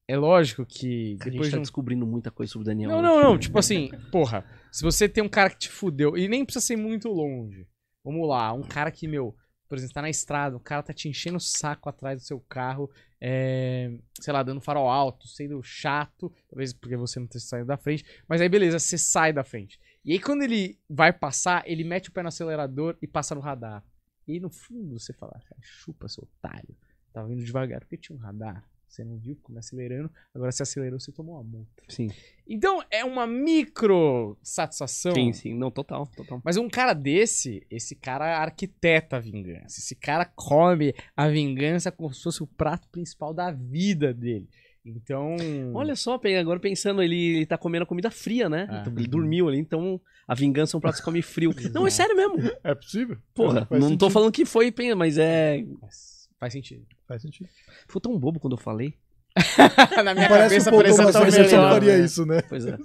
É lógico que. Cara, depois a gente tá de um... descobrindo muita coisa sobre o Daniel. Não, não, não. tipo assim, porra. Se você tem um cara que te fudeu, e nem precisa ser muito longe. Vamos lá, um cara que, meu, por exemplo, tá na estrada, o cara tá te enchendo o saco atrás do seu carro, é, sei lá, dando farol alto, sendo chato, talvez porque você não tenha tá saído da frente. Mas aí, beleza, você sai da frente. E aí quando ele vai passar, ele mete o pé no acelerador e passa no radar. E aí no fundo você fala, chupa, seu otário. Tava vindo devagar, porque tinha um radar. Você não viu, como acelerando. Agora se acelerou, você tomou uma multa. Sim. Então é uma micro satisfação. Sim, sim. Não, total, total. Mas um cara desse, esse cara arquiteta a vingança. Esse cara come a vingança como se fosse o prato principal da vida dele. Então. Olha só, agora pensando, ele, ele tá comendo comida fria, né? É. Ele dormiu ali, então a vingança é um prato que come frio. não, é sério mesmo. É possível. Porra, não, não sentido. tô falando que foi, mas é. Faz sentido. Faz sentido. Ficou tão bobo quando eu falei. Na minha cabeça, um pouco, mas só faria isso, né? Pois é.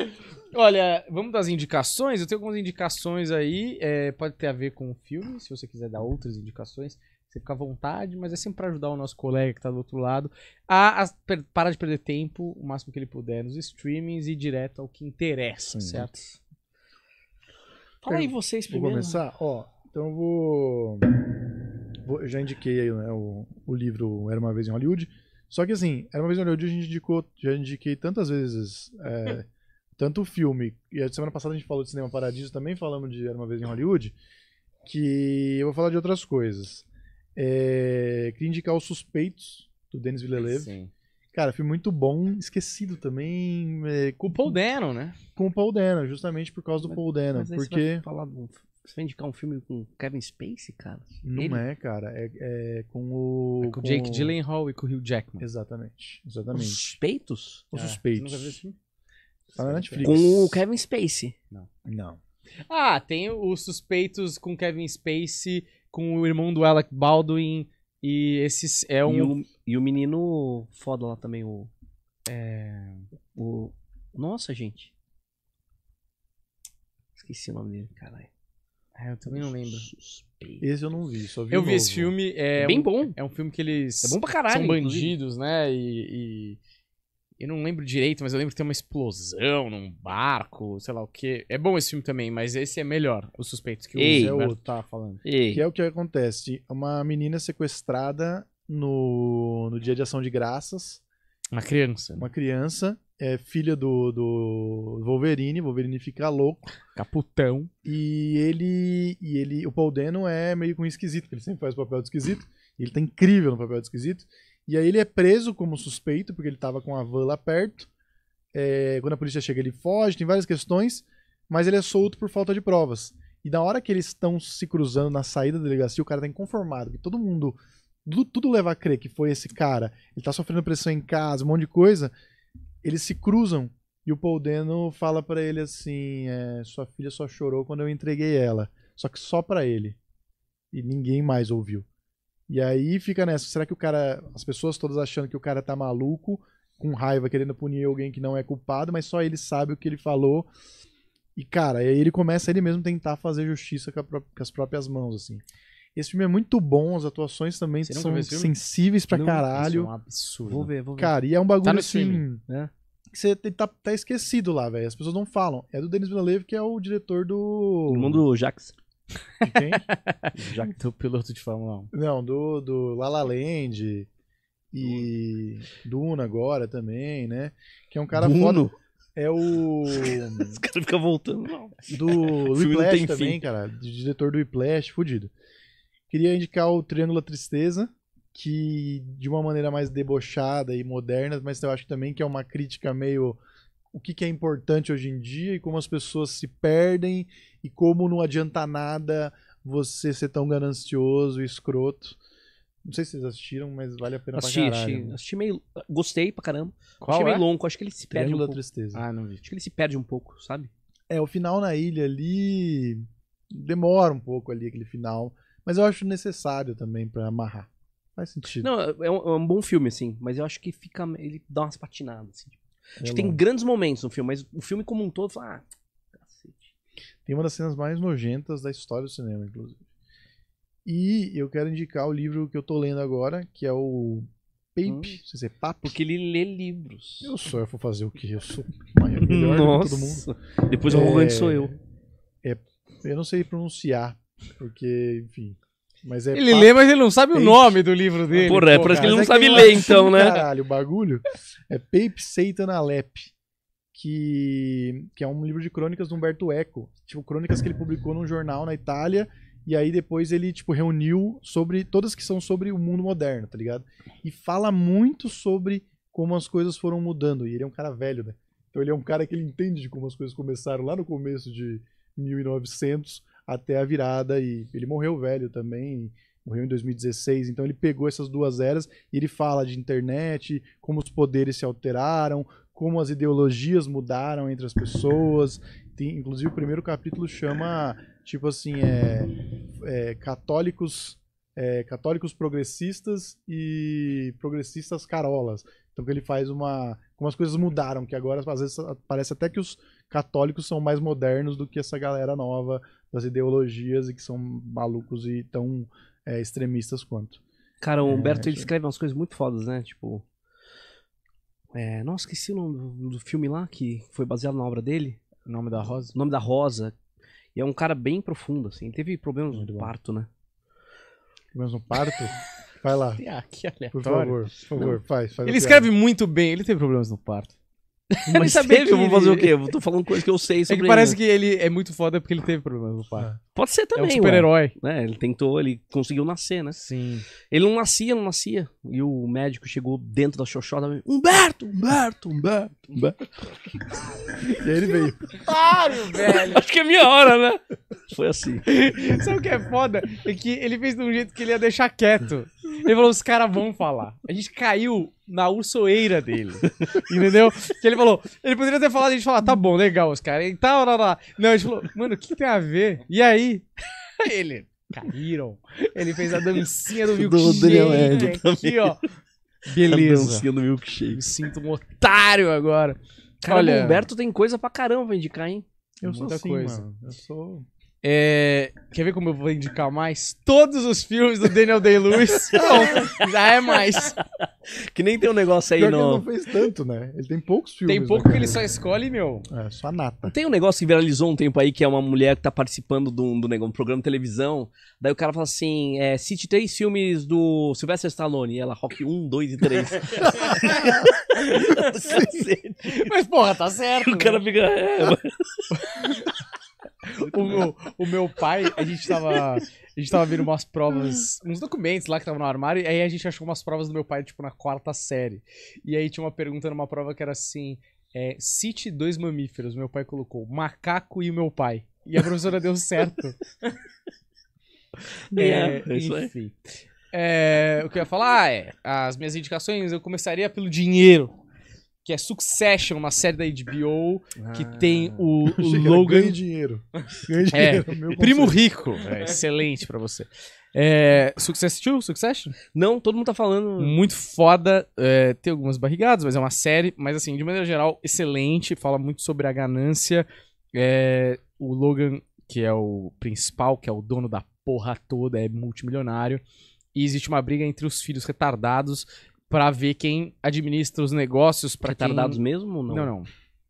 Olha, vamos das indicações. Eu tenho algumas indicações aí. É, pode ter a ver com o filme, se você quiser dar outras indicações. Você fica à vontade, mas é sempre para ajudar o nosso colega que está do outro lado a, a per, parar de perder tempo o máximo que ele puder nos streamings e direto ao que interessa, Sim. certo? Fala aí vocês primeiro. Vou começar? Ó, então eu vou... vou eu já indiquei né, o, o livro Era Uma Vez em Hollywood. Só que assim, Era Uma Vez em Hollywood a gente indicou, já indiquei tantas vezes... É, tanto o filme, e a semana passada a gente falou de Cinema Paradiso, também falamos de Era Uma Vez em Hollywood, que eu vou falar de outras coisas. É, queria indicar Os Suspeitos, do Denis Villeneuve. Sim. Cara, filme muito bom, esquecido também. É, com o Paul Dano, né? Com o Paul Dano, justamente por causa do mas, Paul Dano. Mas porque... Você vai, do... você, vai indicar um filme com Kevin Spacey, cara? Não Ele? é, cara. É, é com o. É com, Jake o Jake Gyllenhaal e com o Hugh Jackman. Exatamente. Exatamente. Os Suspeitos? Os ah, Suspeitos. Você nunca viu esse filme? Tá na Netflix. Com o Kevin Spacey. Não. Não. Ah, tem os Suspeitos com Kevin Spacey com o irmão do Alec Baldwin. E esses é um. E o, e o menino foda lá também, o. É. O. Nossa, gente. Esqueci o nome dele, caralho. Ah, eu também não lembro. Esse eu não vi, só vi Eu vi novo. esse filme. É Bem um, bom. É um filme que eles. É bom pra caralho. São bandidos, inclusive. né? E, e, eu não lembro direito, mas eu lembro que tem uma explosão num barco, sei lá o quê. É bom esse filme também, mas esse é melhor, Os Suspeitos, que Ei, o Gilberto tá falando. Ei. Que é o que acontece. Uma menina sequestrada no, no dia de ação de graças. Uma criança. Né? Uma criança, é filha do, do Wolverine, Wolverine fica louco. Caputão. E ele, e ele, o Paul Dano é meio com um esquisito, porque ele sempre faz o papel de esquisito. Ele tá incrível no papel de esquisito. E aí ele é preso como suspeito, porque ele estava com a van lá perto. É, quando a polícia chega, ele foge, tem várias questões, mas ele é solto por falta de provas. E na hora que eles estão se cruzando na saída da delegacia, o cara tá inconformado, que todo mundo. Tudo, tudo leva a crer que foi esse cara. Ele tá sofrendo pressão em casa, um monte de coisa. Eles se cruzam e o Paul Dano fala para ele assim: é, Sua filha só chorou quando eu entreguei ela. Só que só para ele. E ninguém mais ouviu. E aí fica nessa, será que o cara, as pessoas todas achando que o cara tá maluco, com raiva, querendo punir alguém que não é culpado, mas só ele sabe o que ele falou. E cara, aí ele começa ele mesmo tentar fazer justiça com, com as próprias mãos, assim. Esse filme é muito bom, as atuações também são sensíveis pra não, caralho. Isso é um absurdo. Vou ver, vou ver. Cara, e é um tá bagulho tá assim, filme, né? que você tá, tá esquecido lá, velho. As pessoas não falam. É do Denis Villeneuve, que é o diretor do... O mundo Jax. Já que Do piloto de Fórmula 1. Não, do, do La La Land e Duna agora também, né? Que é um cara Duno. foda. É o. Os caras ficam voltando, não. Do Whiplash também, fim. cara. Do diretor do Whiplash, fudido. Queria indicar o Triângulo Tristeza, que de uma maneira mais debochada e moderna, mas eu acho também que é uma crítica meio o que, que é importante hoje em dia e como as pessoas se perdem e como não adianta nada você ser tão ganancioso e escroto. Não sei se vocês assistiram, mas vale a pena assisti, pra caralho. Assisti, né? assisti meio... Gostei pra caramba. Qual achei é? meio longo, acho que ele se perde Triângulo um pouco. Tristeza. Ah, não vi. Acho que ele se perde um pouco, sabe? É, o final na ilha ali demora um pouco ali aquele final, mas eu acho necessário também para amarrar. Faz sentido. Não, é, é um, é um, bom filme assim, mas eu acho que fica ele dá umas patinadas assim, tipo, é Acho que tem grandes momentos no filme, mas o filme como um todo, fala, ah, cacete. Tem uma das cenas mais nojentas da história do cinema, inclusive. E eu quero indicar o livro que eu tô lendo agora, que é o Pape, hum. se é papo. Porque ele lê livros. Eu sou, eu vou fazer o que? Eu sou melhor Nossa. todo mundo. Depois o é, arrogante sou eu. É, eu não sei pronunciar, porque, enfim, mas é ele lê, mas ele não sabe Pape... o nome do livro ah, dele. Porra, é por isso que ele não é sabe ler, então, né? Caralho, o bagulho é Pape Satan Alep, que, que é um livro de crônicas do Humberto Eco. Tipo, crônicas que ele publicou num jornal na Itália. E aí depois ele, tipo, reuniu sobre. Todas que são sobre o mundo moderno, tá ligado? E fala muito sobre como as coisas foram mudando. E ele é um cara velho, né? Então ele é um cara que ele entende de como as coisas começaram lá no começo de 1900 até a virada. E ele morreu velho também, morreu em 2016. Então ele pegou essas duas eras e ele fala de internet, como os poderes se alteraram, como as ideologias mudaram entre as pessoas. Tem, inclusive, o primeiro capítulo chama, tipo assim, é, é católicos. É, católicos progressistas e progressistas carolas. Então que ele faz uma. Como as coisas mudaram, que agora às vezes parece até que os católicos são mais modernos do que essa galera nova das ideologias e que são malucos e tão é, extremistas quanto. Cara, o é, Humberto é, ele escreve umas coisas muito fodas, né? Tipo. É, nossa, esqueci o nome do, filme lá que foi baseado na obra dele. O nome da Rosa? O nome da Rosa. E é um cara bem profundo, assim. teve problemas muito no bom. parto, né? Problemas no parto? Vai lá. Ah, que aleatório. Por favor, por favor, faz, faz Ele é. escreve muito bem, ele tem problemas no parto. Mas sabia que eu vou fazer o quê? Eu tô falando coisa que eu sei sobre é que parece ele. que ele é muito foda porque ele teve problemas no pai. Ah. Pode ser também. É um super-herói. É, ele tentou, ele conseguiu nascer, né? Sim. Ele não nascia, não nascia. E o médico chegou dentro da xoxota Humberto, Humberto, Humberto, Humberto. e aí ele veio. Claro, velho. Acho que é minha hora, né? Foi assim. Sabe o que é foda? É que ele fez de um jeito que ele ia deixar quieto. Ele falou, os caras vão falar. A gente caiu na ursoeira dele. entendeu? Que ele falou, ele poderia ter falado, a gente falar, ah, tá bom, legal, os caras. E então, lá, lá. Não, a gente falou, mano, o que tem a ver? E aí? ele, caíram. Ele fez a dancinha do milkshake. Do aqui, ó. Beleza. A dancinha do milkshake. Me sinto um otário agora. Cara, Olha... o Humberto tem coisa pra caramba pra indicar, hein? Eu Muita sou assim, coisa. Mano. Eu sou... É, quer ver como eu vou indicar mais? Todos os filmes do Daniel Day-Lewis. já é mais. Que nem tem um negócio aí Pior no. Ele não fez tanto, né? Ele tem poucos filmes. Tem né, pouco né, que ele só escolhe, meu. É, só nata. Tem um negócio que viralizou um tempo aí que é uma mulher que tá participando de um, de um programa de televisão. Daí o cara fala assim: é, cite três filmes do Sylvester Stallone. E ela, Rock 1, 2 e 3. Mas, porra, tá certo. O cara né? fica. É, mas o, meu, o meu pai, a gente tava. A gente tava vendo umas provas, uns documentos lá que estavam no armário, e aí a gente achou umas provas do meu pai, tipo, na quarta série. E aí tinha uma pergunta numa prova que era assim: é, cite dois mamíferos. Meu pai colocou macaco e o meu pai. E a professora deu certo. é, é, é enfim. É, o que eu ia falar é: as minhas indicações eu começaria pelo dinheiro que é Succession, uma série da HBO ah, que tem o, o Logan. Ganha dinheiro. É, Ganha dinheiro. É, primo rico. É, excelente para você. É, Succession? Succession? Não, todo mundo tá falando. Muito foda. É, tem algumas barrigadas, mas é uma série. Mas assim, de maneira geral, excelente. Fala muito sobre a ganância. É, o Logan, que é o principal, que é o dono da porra toda, é multimilionário. E existe uma briga entre os filhos retardados para ver quem administra os negócios para quem... Retardados mesmo ou não? Não, não.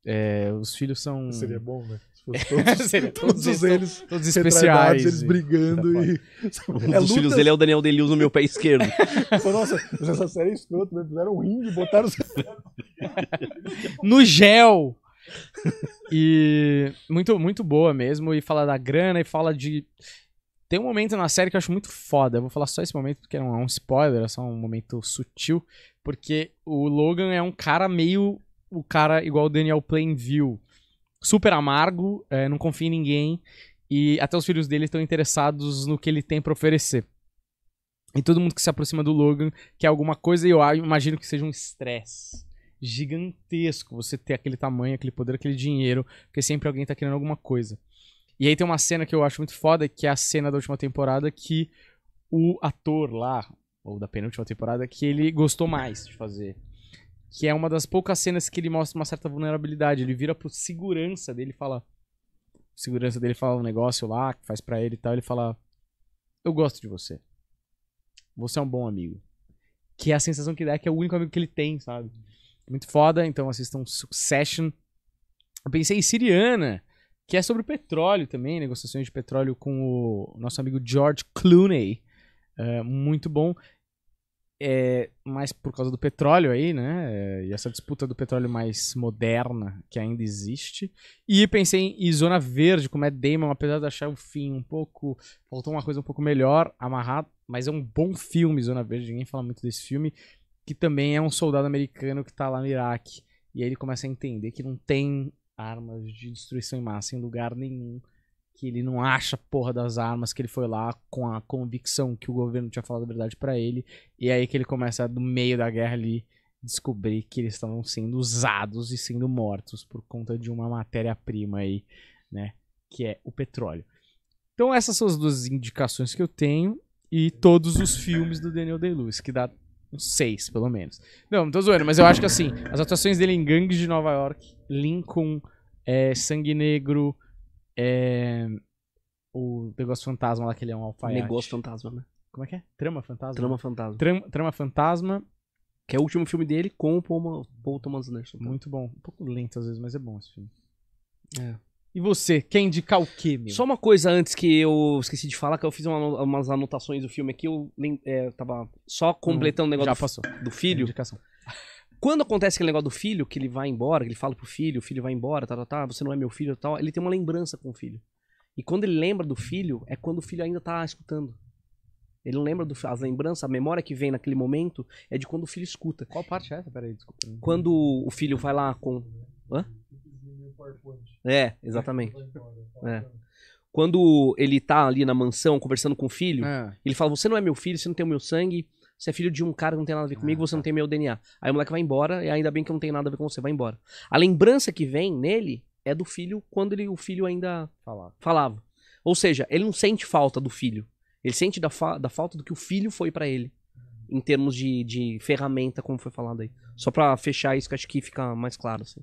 É, os filhos são... Seria bom, né? Todos, Seria, todos, todos eles, todos especiais. Eles brigando tá e. Um é, filhos dele é o Daniel Delius no meu pé esquerdo. Nossa, essa série é escrota, né? Fizeram um ringue, botaram. no gel! E muito, muito boa mesmo. E fala da grana e fala de tem um momento na série que eu acho muito foda. Eu vou falar só esse momento porque não é, é um spoiler, é só um momento sutil. Porque o Logan é um cara meio. O cara igual o Daniel Plainview. Super amargo, é, não confia em ninguém. E até os filhos dele estão interessados no que ele tem para oferecer. E todo mundo que se aproxima do Logan quer alguma coisa e eu imagino que seja um estresse gigantesco você ter aquele tamanho, aquele poder, aquele dinheiro, porque sempre alguém tá querendo alguma coisa. E aí tem uma cena que eu acho muito foda, que é a cena da última temporada que o ator lá, ou da penúltima temporada, que ele gostou mais de fazer. Que é uma das poucas cenas que ele mostra uma certa vulnerabilidade. Ele vira pro segurança dele e fala. O segurança dele fala um negócio lá, que faz para ele e tal. Ele fala: Eu gosto de você. Você é um bom amigo. Que é a sensação que dá que é o único amigo que ele tem, sabe? Muito foda, então assistam Succession. Eu pensei em Siriana que é sobre petróleo também, negociações de petróleo com o nosso amigo George Clooney. É, muito bom. É, mas por causa do petróleo aí, né? É, e essa disputa do petróleo mais moderna que ainda existe. E pensei em Zona Verde, como é Damon, apesar de achar o fim um pouco. Faltou uma coisa um pouco melhor, amarrado. Mas é um bom filme, Zona Verde. Ninguém fala muito desse filme. Que também é um soldado americano que tá lá no Iraque. E aí ele começa a entender que não tem armas de destruição em massa em lugar nenhum. Que ele não acha porra das armas, que ele foi lá com a convicção que o governo tinha falado a verdade para ele. E é aí que ele começa, no meio da guerra ali, descobrir que eles estavam sendo usados e sendo mortos por conta de uma matéria-prima aí, né? Que é o petróleo. Então essas são as duas indicações que eu tenho e todos os filmes do Daniel Day-Lewis, que dá Uns seis, pelo menos. Não, não tô zoando, mas eu acho que assim, as atuações dele em Gangues de Nova York, Lincoln, é, Sangue Negro, é, o negócio fantasma lá que ele é um alfaiate. Negócio fantasma, né? Como é que é? Trama fantasma? Trama fantasma. Trama, Trama fantasma. Que é o último filme dele com o Paul, Paul Thomas Anderson. Tá? Muito bom. Um pouco lento às vezes, mas é bom esse filme. É. E você, quer indicar o quê, meu? Só uma coisa antes que eu esqueci de falar, que eu fiz uma, umas anotações do filme aqui, eu é, tava só completando o hum, negócio do, do, filho. É indicação. Quando acontece aquele negócio do filho, que ele vai embora, que ele fala pro filho, o filho vai embora, tá, tá, tá, você não é meu filho, tal, ele tem uma lembrança com o filho. E quando ele lembra do filho, é quando o filho ainda tá escutando. Ele não lembra do as lembranças, a memória que vem naquele momento é de quando o filho escuta. Qual parte é essa? Peraí, desculpa. Né? Quando o filho vai lá com. Hã? É, né? exatamente. É. Quando ele tá ali na mansão conversando com o filho, é. ele fala: Você não é meu filho, você não tem o meu sangue, você é filho de um cara que não tem nada a ver ah, comigo, você tá. não tem meu DNA. Aí o moleque vai embora, e ainda bem que não tem nada a ver com você, vai embora. A lembrança que vem nele é do filho quando ele, o filho ainda falava. falava. Ou seja, ele não sente falta do filho. Ele sente da, fa da falta do que o filho foi para ele. Em termos de, de ferramenta, como foi falado aí. Só para fechar isso que acho que fica mais claro. Assim.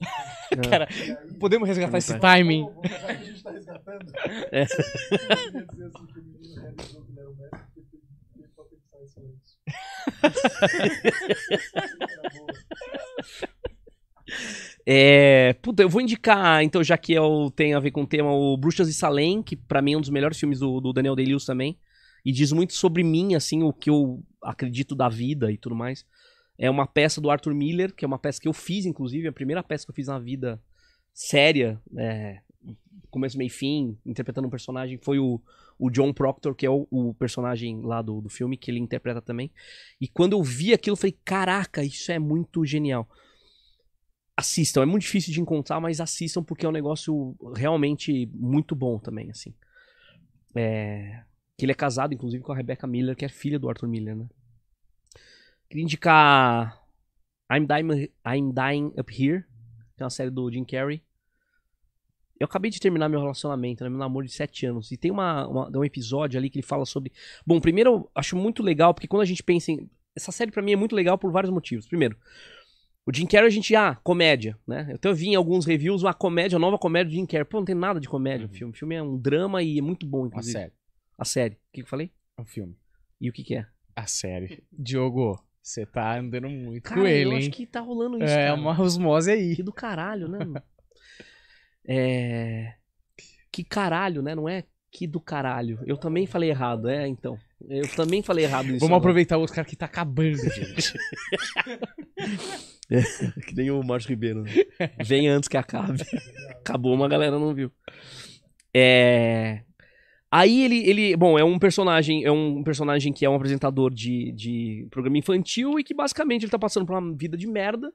Cara, podemos resgatar esse timing. que a gente tá resgatando, é. eu dizer assim que o menino o porque ele só isso puta, eu vou indicar, então, já que eu é tenho a ver com o tema, o Bruxas e Salem, que para mim é um dos melhores filmes do, do Daniel Day-Lewis também. E diz muito sobre mim, assim, o que eu acredito da vida e tudo mais. É uma peça do Arthur Miller, que é uma peça que eu fiz, inclusive, a primeira peça que eu fiz na vida séria, é, começo, meio fim, interpretando um personagem, foi o, o John Proctor, que é o, o personagem lá do, do filme, que ele interpreta também. E quando eu vi aquilo, eu falei: caraca, isso é muito genial. Assistam, é muito difícil de encontrar, mas assistam porque é um negócio realmente muito bom também, assim. É, que ele é casado, inclusive, com a Rebecca Miller, que é filha do Arthur Miller, né? Queria indicar I'm Dying, I'm Dying Up Here, que é uma série do Jim Carrey. Eu acabei de terminar meu relacionamento, né, meu namoro de sete anos, e tem uma, uma, um episódio ali que ele fala sobre... Bom, primeiro, eu acho muito legal, porque quando a gente pensa em... Essa série para mim é muito legal por vários motivos. Primeiro, o Jim Carrey a gente, ah, comédia, né? Então eu vi em alguns reviews uma comédia, uma nova comédia do Jim Carrey. Pô, não tem nada de comédia uhum. no filme. O filme é um drama e é muito bom, inclusive. A série. A série. O que, que eu falei? É um filme. E o que que é? A série. Diogo, você tá andando muito Cara, com ele, eu acho hein? que tá rolando isso, É, uma osmose aí. Que do caralho, né? é... Que caralho, né? Não é que do caralho. Eu também falei errado, é, então. Eu também falei errado isso. Vamos agora. aproveitar o outro cara que tá acabando, gente. é, que nem o Márcio Ribeiro. Né? Vem antes que acabe. Acabou, uma galera não viu. É... Aí ele, ele, bom, é um personagem, é um personagem que é um apresentador de, de programa infantil e que basicamente ele tá passando por uma vida de merda.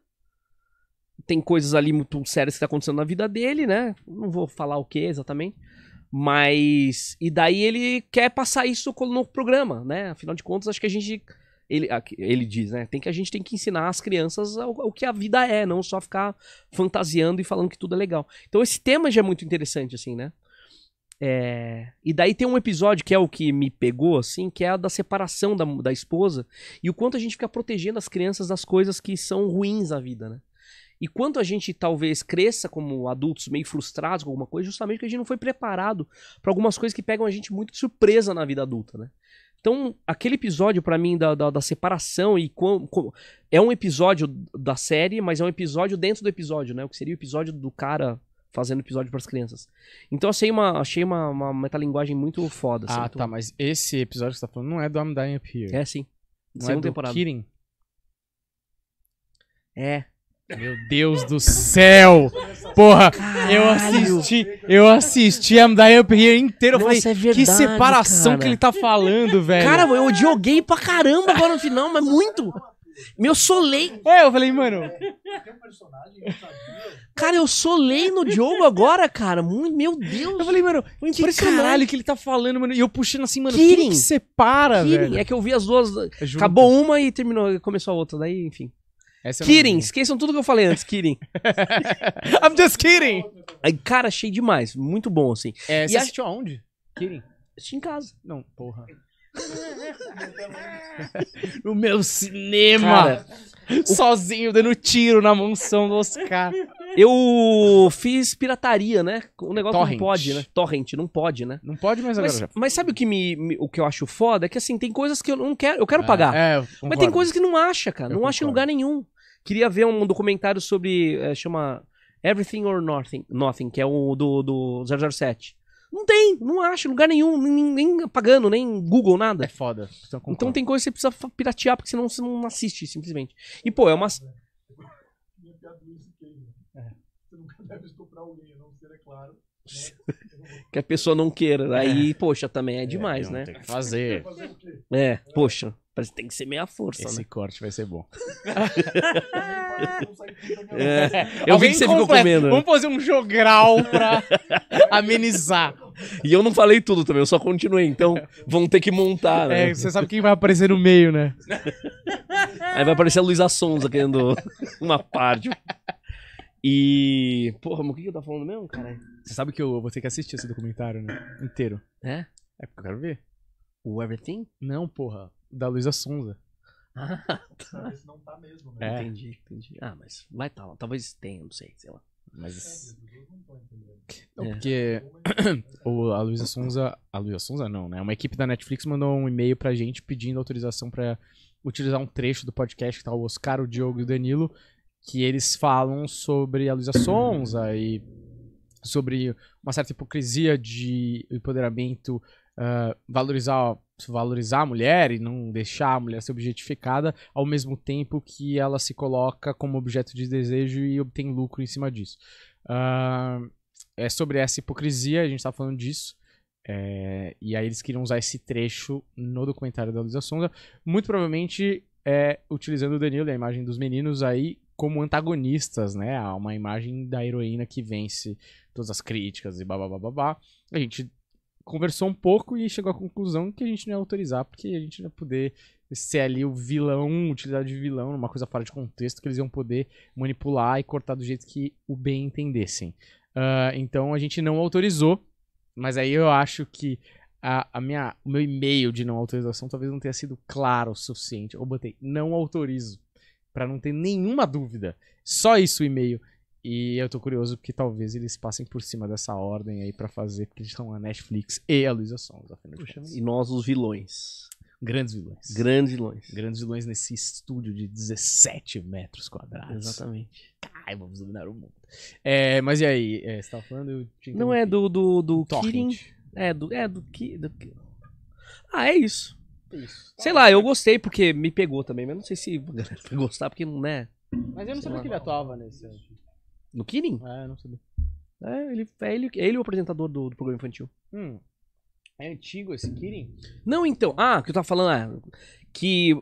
Tem coisas ali muito sérias que tá acontecendo na vida dele, né? Não vou falar o que exatamente, mas e daí ele quer passar isso no programa, né? Afinal de contas, acho que a gente ele, ele diz, né? Tem que a gente tem que ensinar as crianças o, o que a vida é, não só ficar fantasiando e falando que tudo é legal. Então esse tema já é muito interessante assim, né? É... E daí tem um episódio que é o que me pegou, assim, que é a da separação da, da esposa e o quanto a gente fica protegendo as crianças das coisas que são ruins na vida, né? E quanto a gente talvez cresça como adultos meio frustrados com alguma coisa, justamente porque a gente não foi preparado para algumas coisas que pegam a gente muito de surpresa na vida adulta, né? Então, aquele episódio para mim da, da, da, separação e com, com, é um episódio da série, mas é um episódio dentro do episódio, né? O que seria o episódio do cara fazendo episódio para as crianças. Então achei uma, achei uma, uma metalinguagem muito foda. Assim, ah, tá, mas esse episódio que você tá falando não é do I'm Dying Up Here. É sim. Não Segunda é do temporada. Kidding? É. Meu Deus do céu! Porra, Caralho. eu assisti, eu assisti a Dying Up Here inteiro. Eu falei, é verdade, que separação cara. que ele tá falando, velho. Cara, eu joguei pra caramba agora no final, mas muito. Meu, solei. É, eu falei, mano. Tem um personagem, eu sabia. Cara, eu solei no jogo agora, cara. Meu Deus. Eu falei, mano, impressionante caralho que ele tá falando, mano. E eu puxando assim, mano, Kirin. tudo que separa, Kirin. velho. É que eu vi as duas. É acabou uma e terminou, começou a outra. Daí, enfim. é kidding, esqueçam tudo que eu falei antes, kidding. I'm just kidding. Cara, achei demais, muito bom, assim. É, e você a... assistiu aonde? Kidding. Assisti em casa. Não, porra no meu cinema. Cara, sozinho, dando tiro na mansão do Oscar. Eu fiz pirataria, né? O negócio Torrent. não pode, né? Torrent, não pode, né? Não pode, mas, mas agora já. Mas sabe o que, me, me, o que eu acho foda? É que assim, tem coisas que eu não quero. Eu quero é, pagar. É, mas tem coisas que não acha, cara. Eu não acha em lugar nenhum. Queria ver um documentário sobre. É, chama Everything or Nothing, Nothing que é o do, do 007. Não tem, não acho, lugar nenhum, nem, nem pagando, nem Google, nada. É foda. Então tem coisa que você precisa piratear, porque senão você não assiste, simplesmente. E, pô, é uma. Você nunca deve estuprar alguém, não ser, é claro. que a pessoa não queira. Né? Aí, é. poxa, também é, é demais, é, né? Tem que fazer. É, poxa, mas tem que ser meia força. Esse né? corte vai ser bom. é, eu Alguém vi que você ficou comendo. Né? Vamos fazer um jogral pra amenizar. E eu não falei tudo também, eu só continuei. Então, vão ter que montar, né? É, você sabe quem vai aparecer no meio, né? Aí vai aparecer a Luísa Sonza querendo uma parte. E. Porra, mas o que, que eu tava falando mesmo, cara? Você sabe que eu vou ter que assistir esse documentário, né? Inteiro. É? É porque eu quero ver. O Everything? Não, porra. Da Luísa Sonza. Ah, tá. Talvez não tá mesmo, né? É. Entendi, entendi. Ah, mas vai tá lá. Talvez tenha, não sei, sei lá. Mas. É, não, é. porque o, a Luísa Sonza. A Luísa Sonza não, né? Uma equipe da Netflix mandou um e-mail pra gente pedindo autorização pra utilizar um trecho do podcast que tá o Oscar, o Diogo e o Danilo, que eles falam sobre a Luísa Sonza e sobre uma certa hipocrisia de empoderamento uh, valorizar, valorizar a mulher e não deixar a mulher ser objetificada, ao mesmo tempo que ela se coloca como objeto de desejo e obtém lucro em cima disso. Uh, é sobre essa hipocrisia, a gente está falando disso. É, e aí eles queriam usar esse trecho no documentário da Luísa Sonda, muito provavelmente é, utilizando o Danilo e a imagem dos meninos aí como antagonistas, né? uma imagem da heroína que vence todas as críticas e babá. A gente conversou um pouco e chegou à conclusão que a gente não ia autorizar, porque a gente não ia poder ser ali o vilão, utilidade de vilão, uma coisa fora de contexto, que eles iam poder manipular e cortar do jeito que o bem entendessem. Uh, então a gente não autorizou, mas aí eu acho que a, a minha, o meu e-mail de não autorização talvez não tenha sido claro o suficiente. Eu botei não autorizo, para não ter nenhuma dúvida. Só isso o e-mail. E eu tô curioso porque talvez eles passem por cima dessa ordem aí para fazer, porque eles estão a Netflix e a Luísa Sons, afinal de E nós, os vilões. Grandes vilões. Grandes vilões. Grandes vilões nesse estúdio de 17 metros quadrados. Exatamente. Ai, vamos dominar o mundo. É, mas e aí, é, você tava falando? Eu tinha Não é do, do, do Kirin. É, do, é do, que do Ah, é isso. isso. Sei lá, eu gostei porque me pegou também, mas não sei se a galera vai gostar, porque não é. Mas eu não sei sabia que ele atuava nesse. No Kidding? Ah, é, não sabia. É, ele é ele, é ele o apresentador do, do programa infantil. Hum. É antigo esse Kirin? Não, então. Ah, o que eu tava falando é que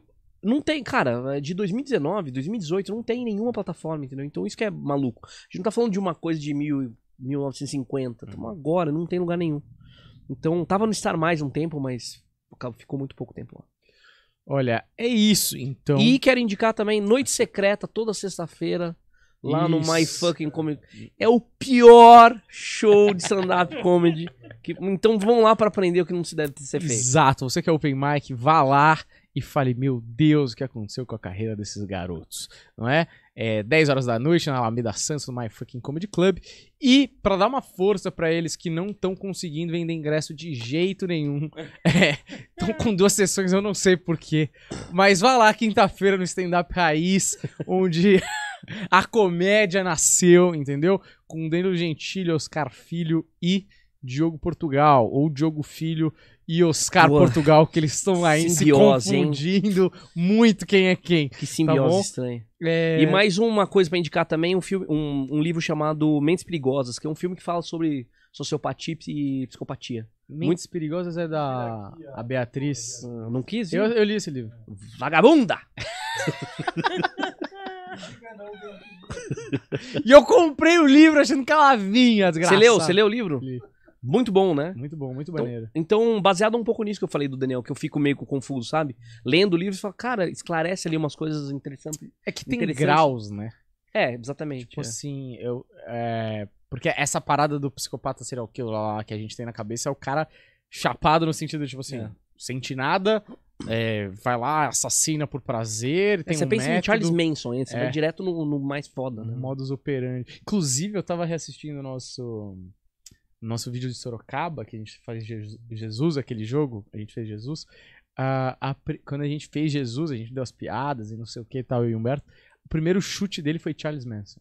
não tem, cara, é de 2019, 2018, não tem nenhuma plataforma, entendeu? Então isso que é maluco. A gente não tá falando de uma coisa de mil, 1950, estamos uhum. agora, não tem lugar nenhum. Então tava no Star Mais um tempo, mas ficou muito pouco tempo lá. Olha, é isso, então. E quero indicar também Noite Secreta, toda sexta-feira, lá Isso. no My Fucking Comedy. É o pior show de stand-up comedy. Que... Então vão lá para aprender o que não se deve ser feito. Exato, você que é open mic, vá lá e fale, meu Deus, o que aconteceu com a carreira desses garotos, não é? É 10 horas da noite na Alameda Santos, no My Fucking Comedy Club. E para dar uma força para eles que não estão conseguindo vender ingresso de jeito nenhum, estão é, com duas sessões, eu não sei porquê. Mas vá lá quinta-feira no Stand Up Raiz, onde a comédia nasceu, entendeu? Com Danilo Gentili, Oscar Filho e Diogo Portugal. Ou Diogo Filho e Oscar Portugal, que eles estão aí simbiose, se confundindo hein? muito quem é quem. Que tá simbiose tá estranha. É... E mais uma coisa para indicar também, um, filme, um, um, livro chamado Mentes Perigosas, que é um filme que fala sobre sociopatia e psicopatia. Mentes muito... Perigosas é da a Beatriz. Ah, não quis? Eu, eu li esse livro. Vagabunda! e eu comprei o livro achando que ela vinha, desgraçado. Você leu? Você leu o livro? Li. Muito bom, né? Muito bom, muito então, maneiro. Então, baseado um pouco nisso que eu falei do Daniel, que eu fico meio confuso, sabe? Lendo o livro, você fala, cara, esclarece ali umas coisas interessantes. É que tem graus, né? É, exatamente. Tipo é. assim, eu. É... Porque essa parada do psicopata serial killer lá que a gente tem na cabeça é o cara chapado no sentido de, tipo assim, é. sente nada, é, vai lá, assassina por prazer. É, tem você um pensa método... em Charles Manson, hein? você é. vai direto no, no, mais foda, né? Modus operandi. Inclusive, eu tava reassistindo o nosso, nosso vídeo de Sorocaba, que a gente faz Jesus, aquele jogo, a gente fez Jesus. Uh, a, quando a gente fez Jesus, a gente deu as piadas e não sei o que tal, e Humberto. O primeiro chute dele foi Charles Manson.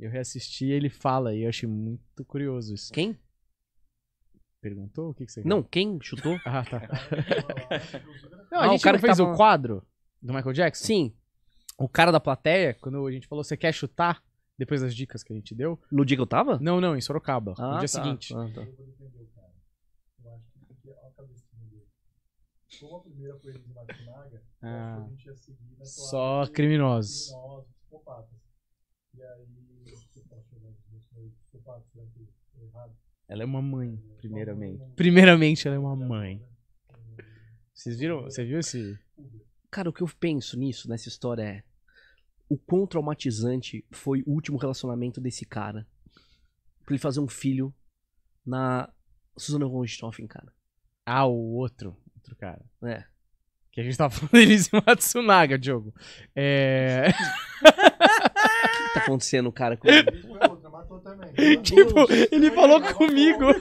Eu reassisti e ele fala, e eu achei muito curioso isso. Quem? Perguntou? O que, que você. Não, quem chutou? ah, tá. não, ah, a ah, gente o cara fez tava... o quadro do Michael Jackson? Sim. O cara da plateia, quando a gente falou, você quer chutar? Depois das dicas que a gente deu. No dia que eu tava? Não, não, em Sorocaba. Ah, no dia tá. seguinte. Ah, tá. ah, Só criminosos. Criminosos, E aí, você pode de Errado. Ela é uma mãe, primeiramente. Primeiramente, ela é uma mãe. Vocês viram? Você viu esse. Cara, o que eu penso nisso, nessa história é. O quão traumatizante foi o último relacionamento desse cara. Pra ele fazer um filho na Susana von Richthofen, cara. Ah, o outro. Outro cara. É. Que a gente tava falando Elise Matsunaga, Diogo. É. o que tá acontecendo, cara? Com... também. tipo, ele falou é comigo. Né?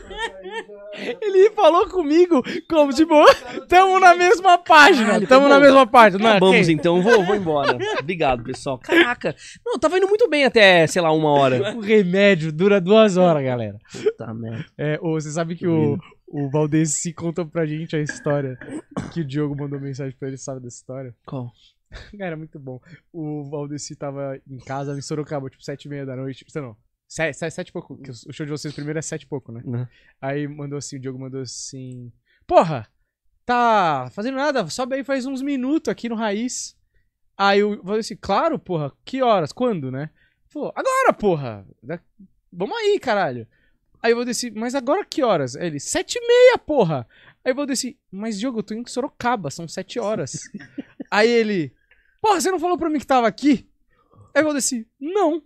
É ele falou comigo como, tipo, é tamo na né? mesma página. Tamo na mesma página. Vamos né? então. Vou, vou embora. Obrigado, pessoal. Caraca. Não, tava indo muito bem até, sei lá, uma hora. O remédio dura duas horas, galera. Puta merda. É, você sabe que o, o contou conta pra gente a história que o Diogo mandou mensagem pra ele, sabe dessa história? Qual? Cara, muito bom. O Valdeci tava em casa em Sorocaba, tipo, sete e meia da noite. Tipo, você não, Sete, sete, sete pouco. o show de vocês primeiro é sete pouco, né? né? Aí mandou assim, o Diogo mandou assim. Porra! Tá fazendo nada, sobe aí faz uns minutos aqui no Raiz. Aí eu falei assim, claro, porra, que horas? Quando, né? Falou, agora, porra! Né? Vamos aí, caralho! Aí eu vou descer, assim, mas agora que horas? Aí ele, sete e meia, porra! Aí eu vou descer, assim, mas Diogo, eu tô em Sorocaba, são sete horas. aí ele, porra, você não falou pra mim que tava aqui? Aí eu vou descer, assim, não.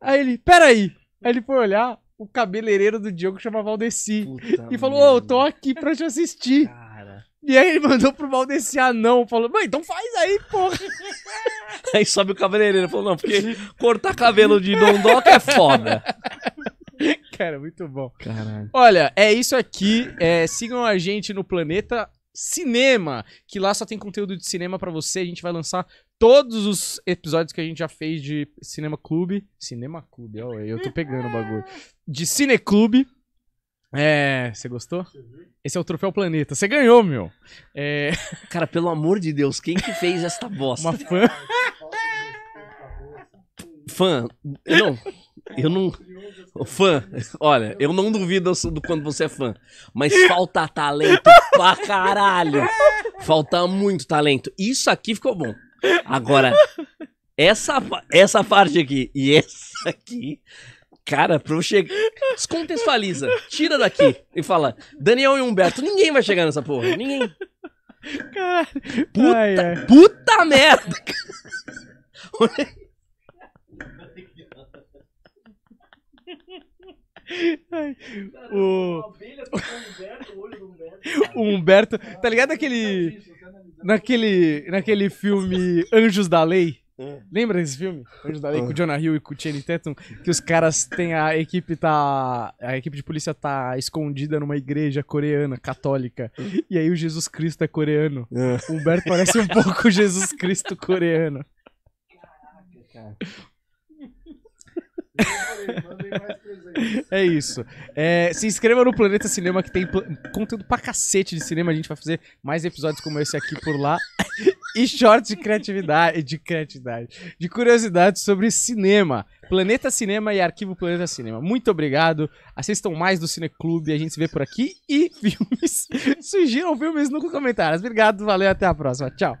Aí ele, peraí, Aí ele foi olhar, o cabeleireiro do Diogo chamava Valdeci. Puta e falou: Ô, tô aqui pra te assistir. Cara. E aí ele mandou pro Valdeci anão, falou, mãe, então faz aí, porra. aí sobe o cabeleireiro, falou, não, porque cortar cabelo de dondoca é foda. Cara, muito bom. Caralho. Olha, é isso aqui. É, sigam a gente no Planeta Cinema, que lá só tem conteúdo de cinema para você. A gente vai lançar todos os episódios que a gente já fez de Cinema Clube. Cinema Clube, ó, eu tô pegando o bagulho. De Cineclube. É, você gostou? Esse é o Troféu Planeta. Você ganhou, meu. É... Cara, pelo amor de Deus, quem que fez esta bosta? Uma fã. fã, não, eu não. Fã, olha, eu não duvido do quanto você é fã, mas falta talento pra caralho. Falta muito talento. Isso aqui ficou bom. Agora, essa, essa parte aqui e essa aqui, cara, pra eu chegar. Descontextualiza, tira daqui e fala: Daniel e Humberto, ninguém vai chegar nessa porra, ninguém. Cara, puta, ai, ai. puta merda! Ai, o... o Humberto, tá ligado aquele naquele, naquele filme Anjos da Lei. É. Lembra desse filme? Anjos da Lei ah. com o Jonah Hill e com o Channing Tatum? Que os caras têm a equipe tá. A equipe de polícia tá escondida numa igreja coreana, católica. E aí o Jesus Cristo é coreano. É. O Humberto parece um pouco Jesus Cristo coreano. Caraca, cara. É isso. É, se inscreva no Planeta Cinema, que tem conteúdo pra cacete de cinema. A gente vai fazer mais episódios como esse aqui por lá. E shorts de criatividade, de criatividade, de curiosidade sobre cinema. Planeta Cinema e Arquivo Planeta Cinema. Muito obrigado. Assistam mais do Cineclube. A gente se vê por aqui. E filmes. Sugiram filmes no comentários. Obrigado, valeu, até a próxima. Tchau.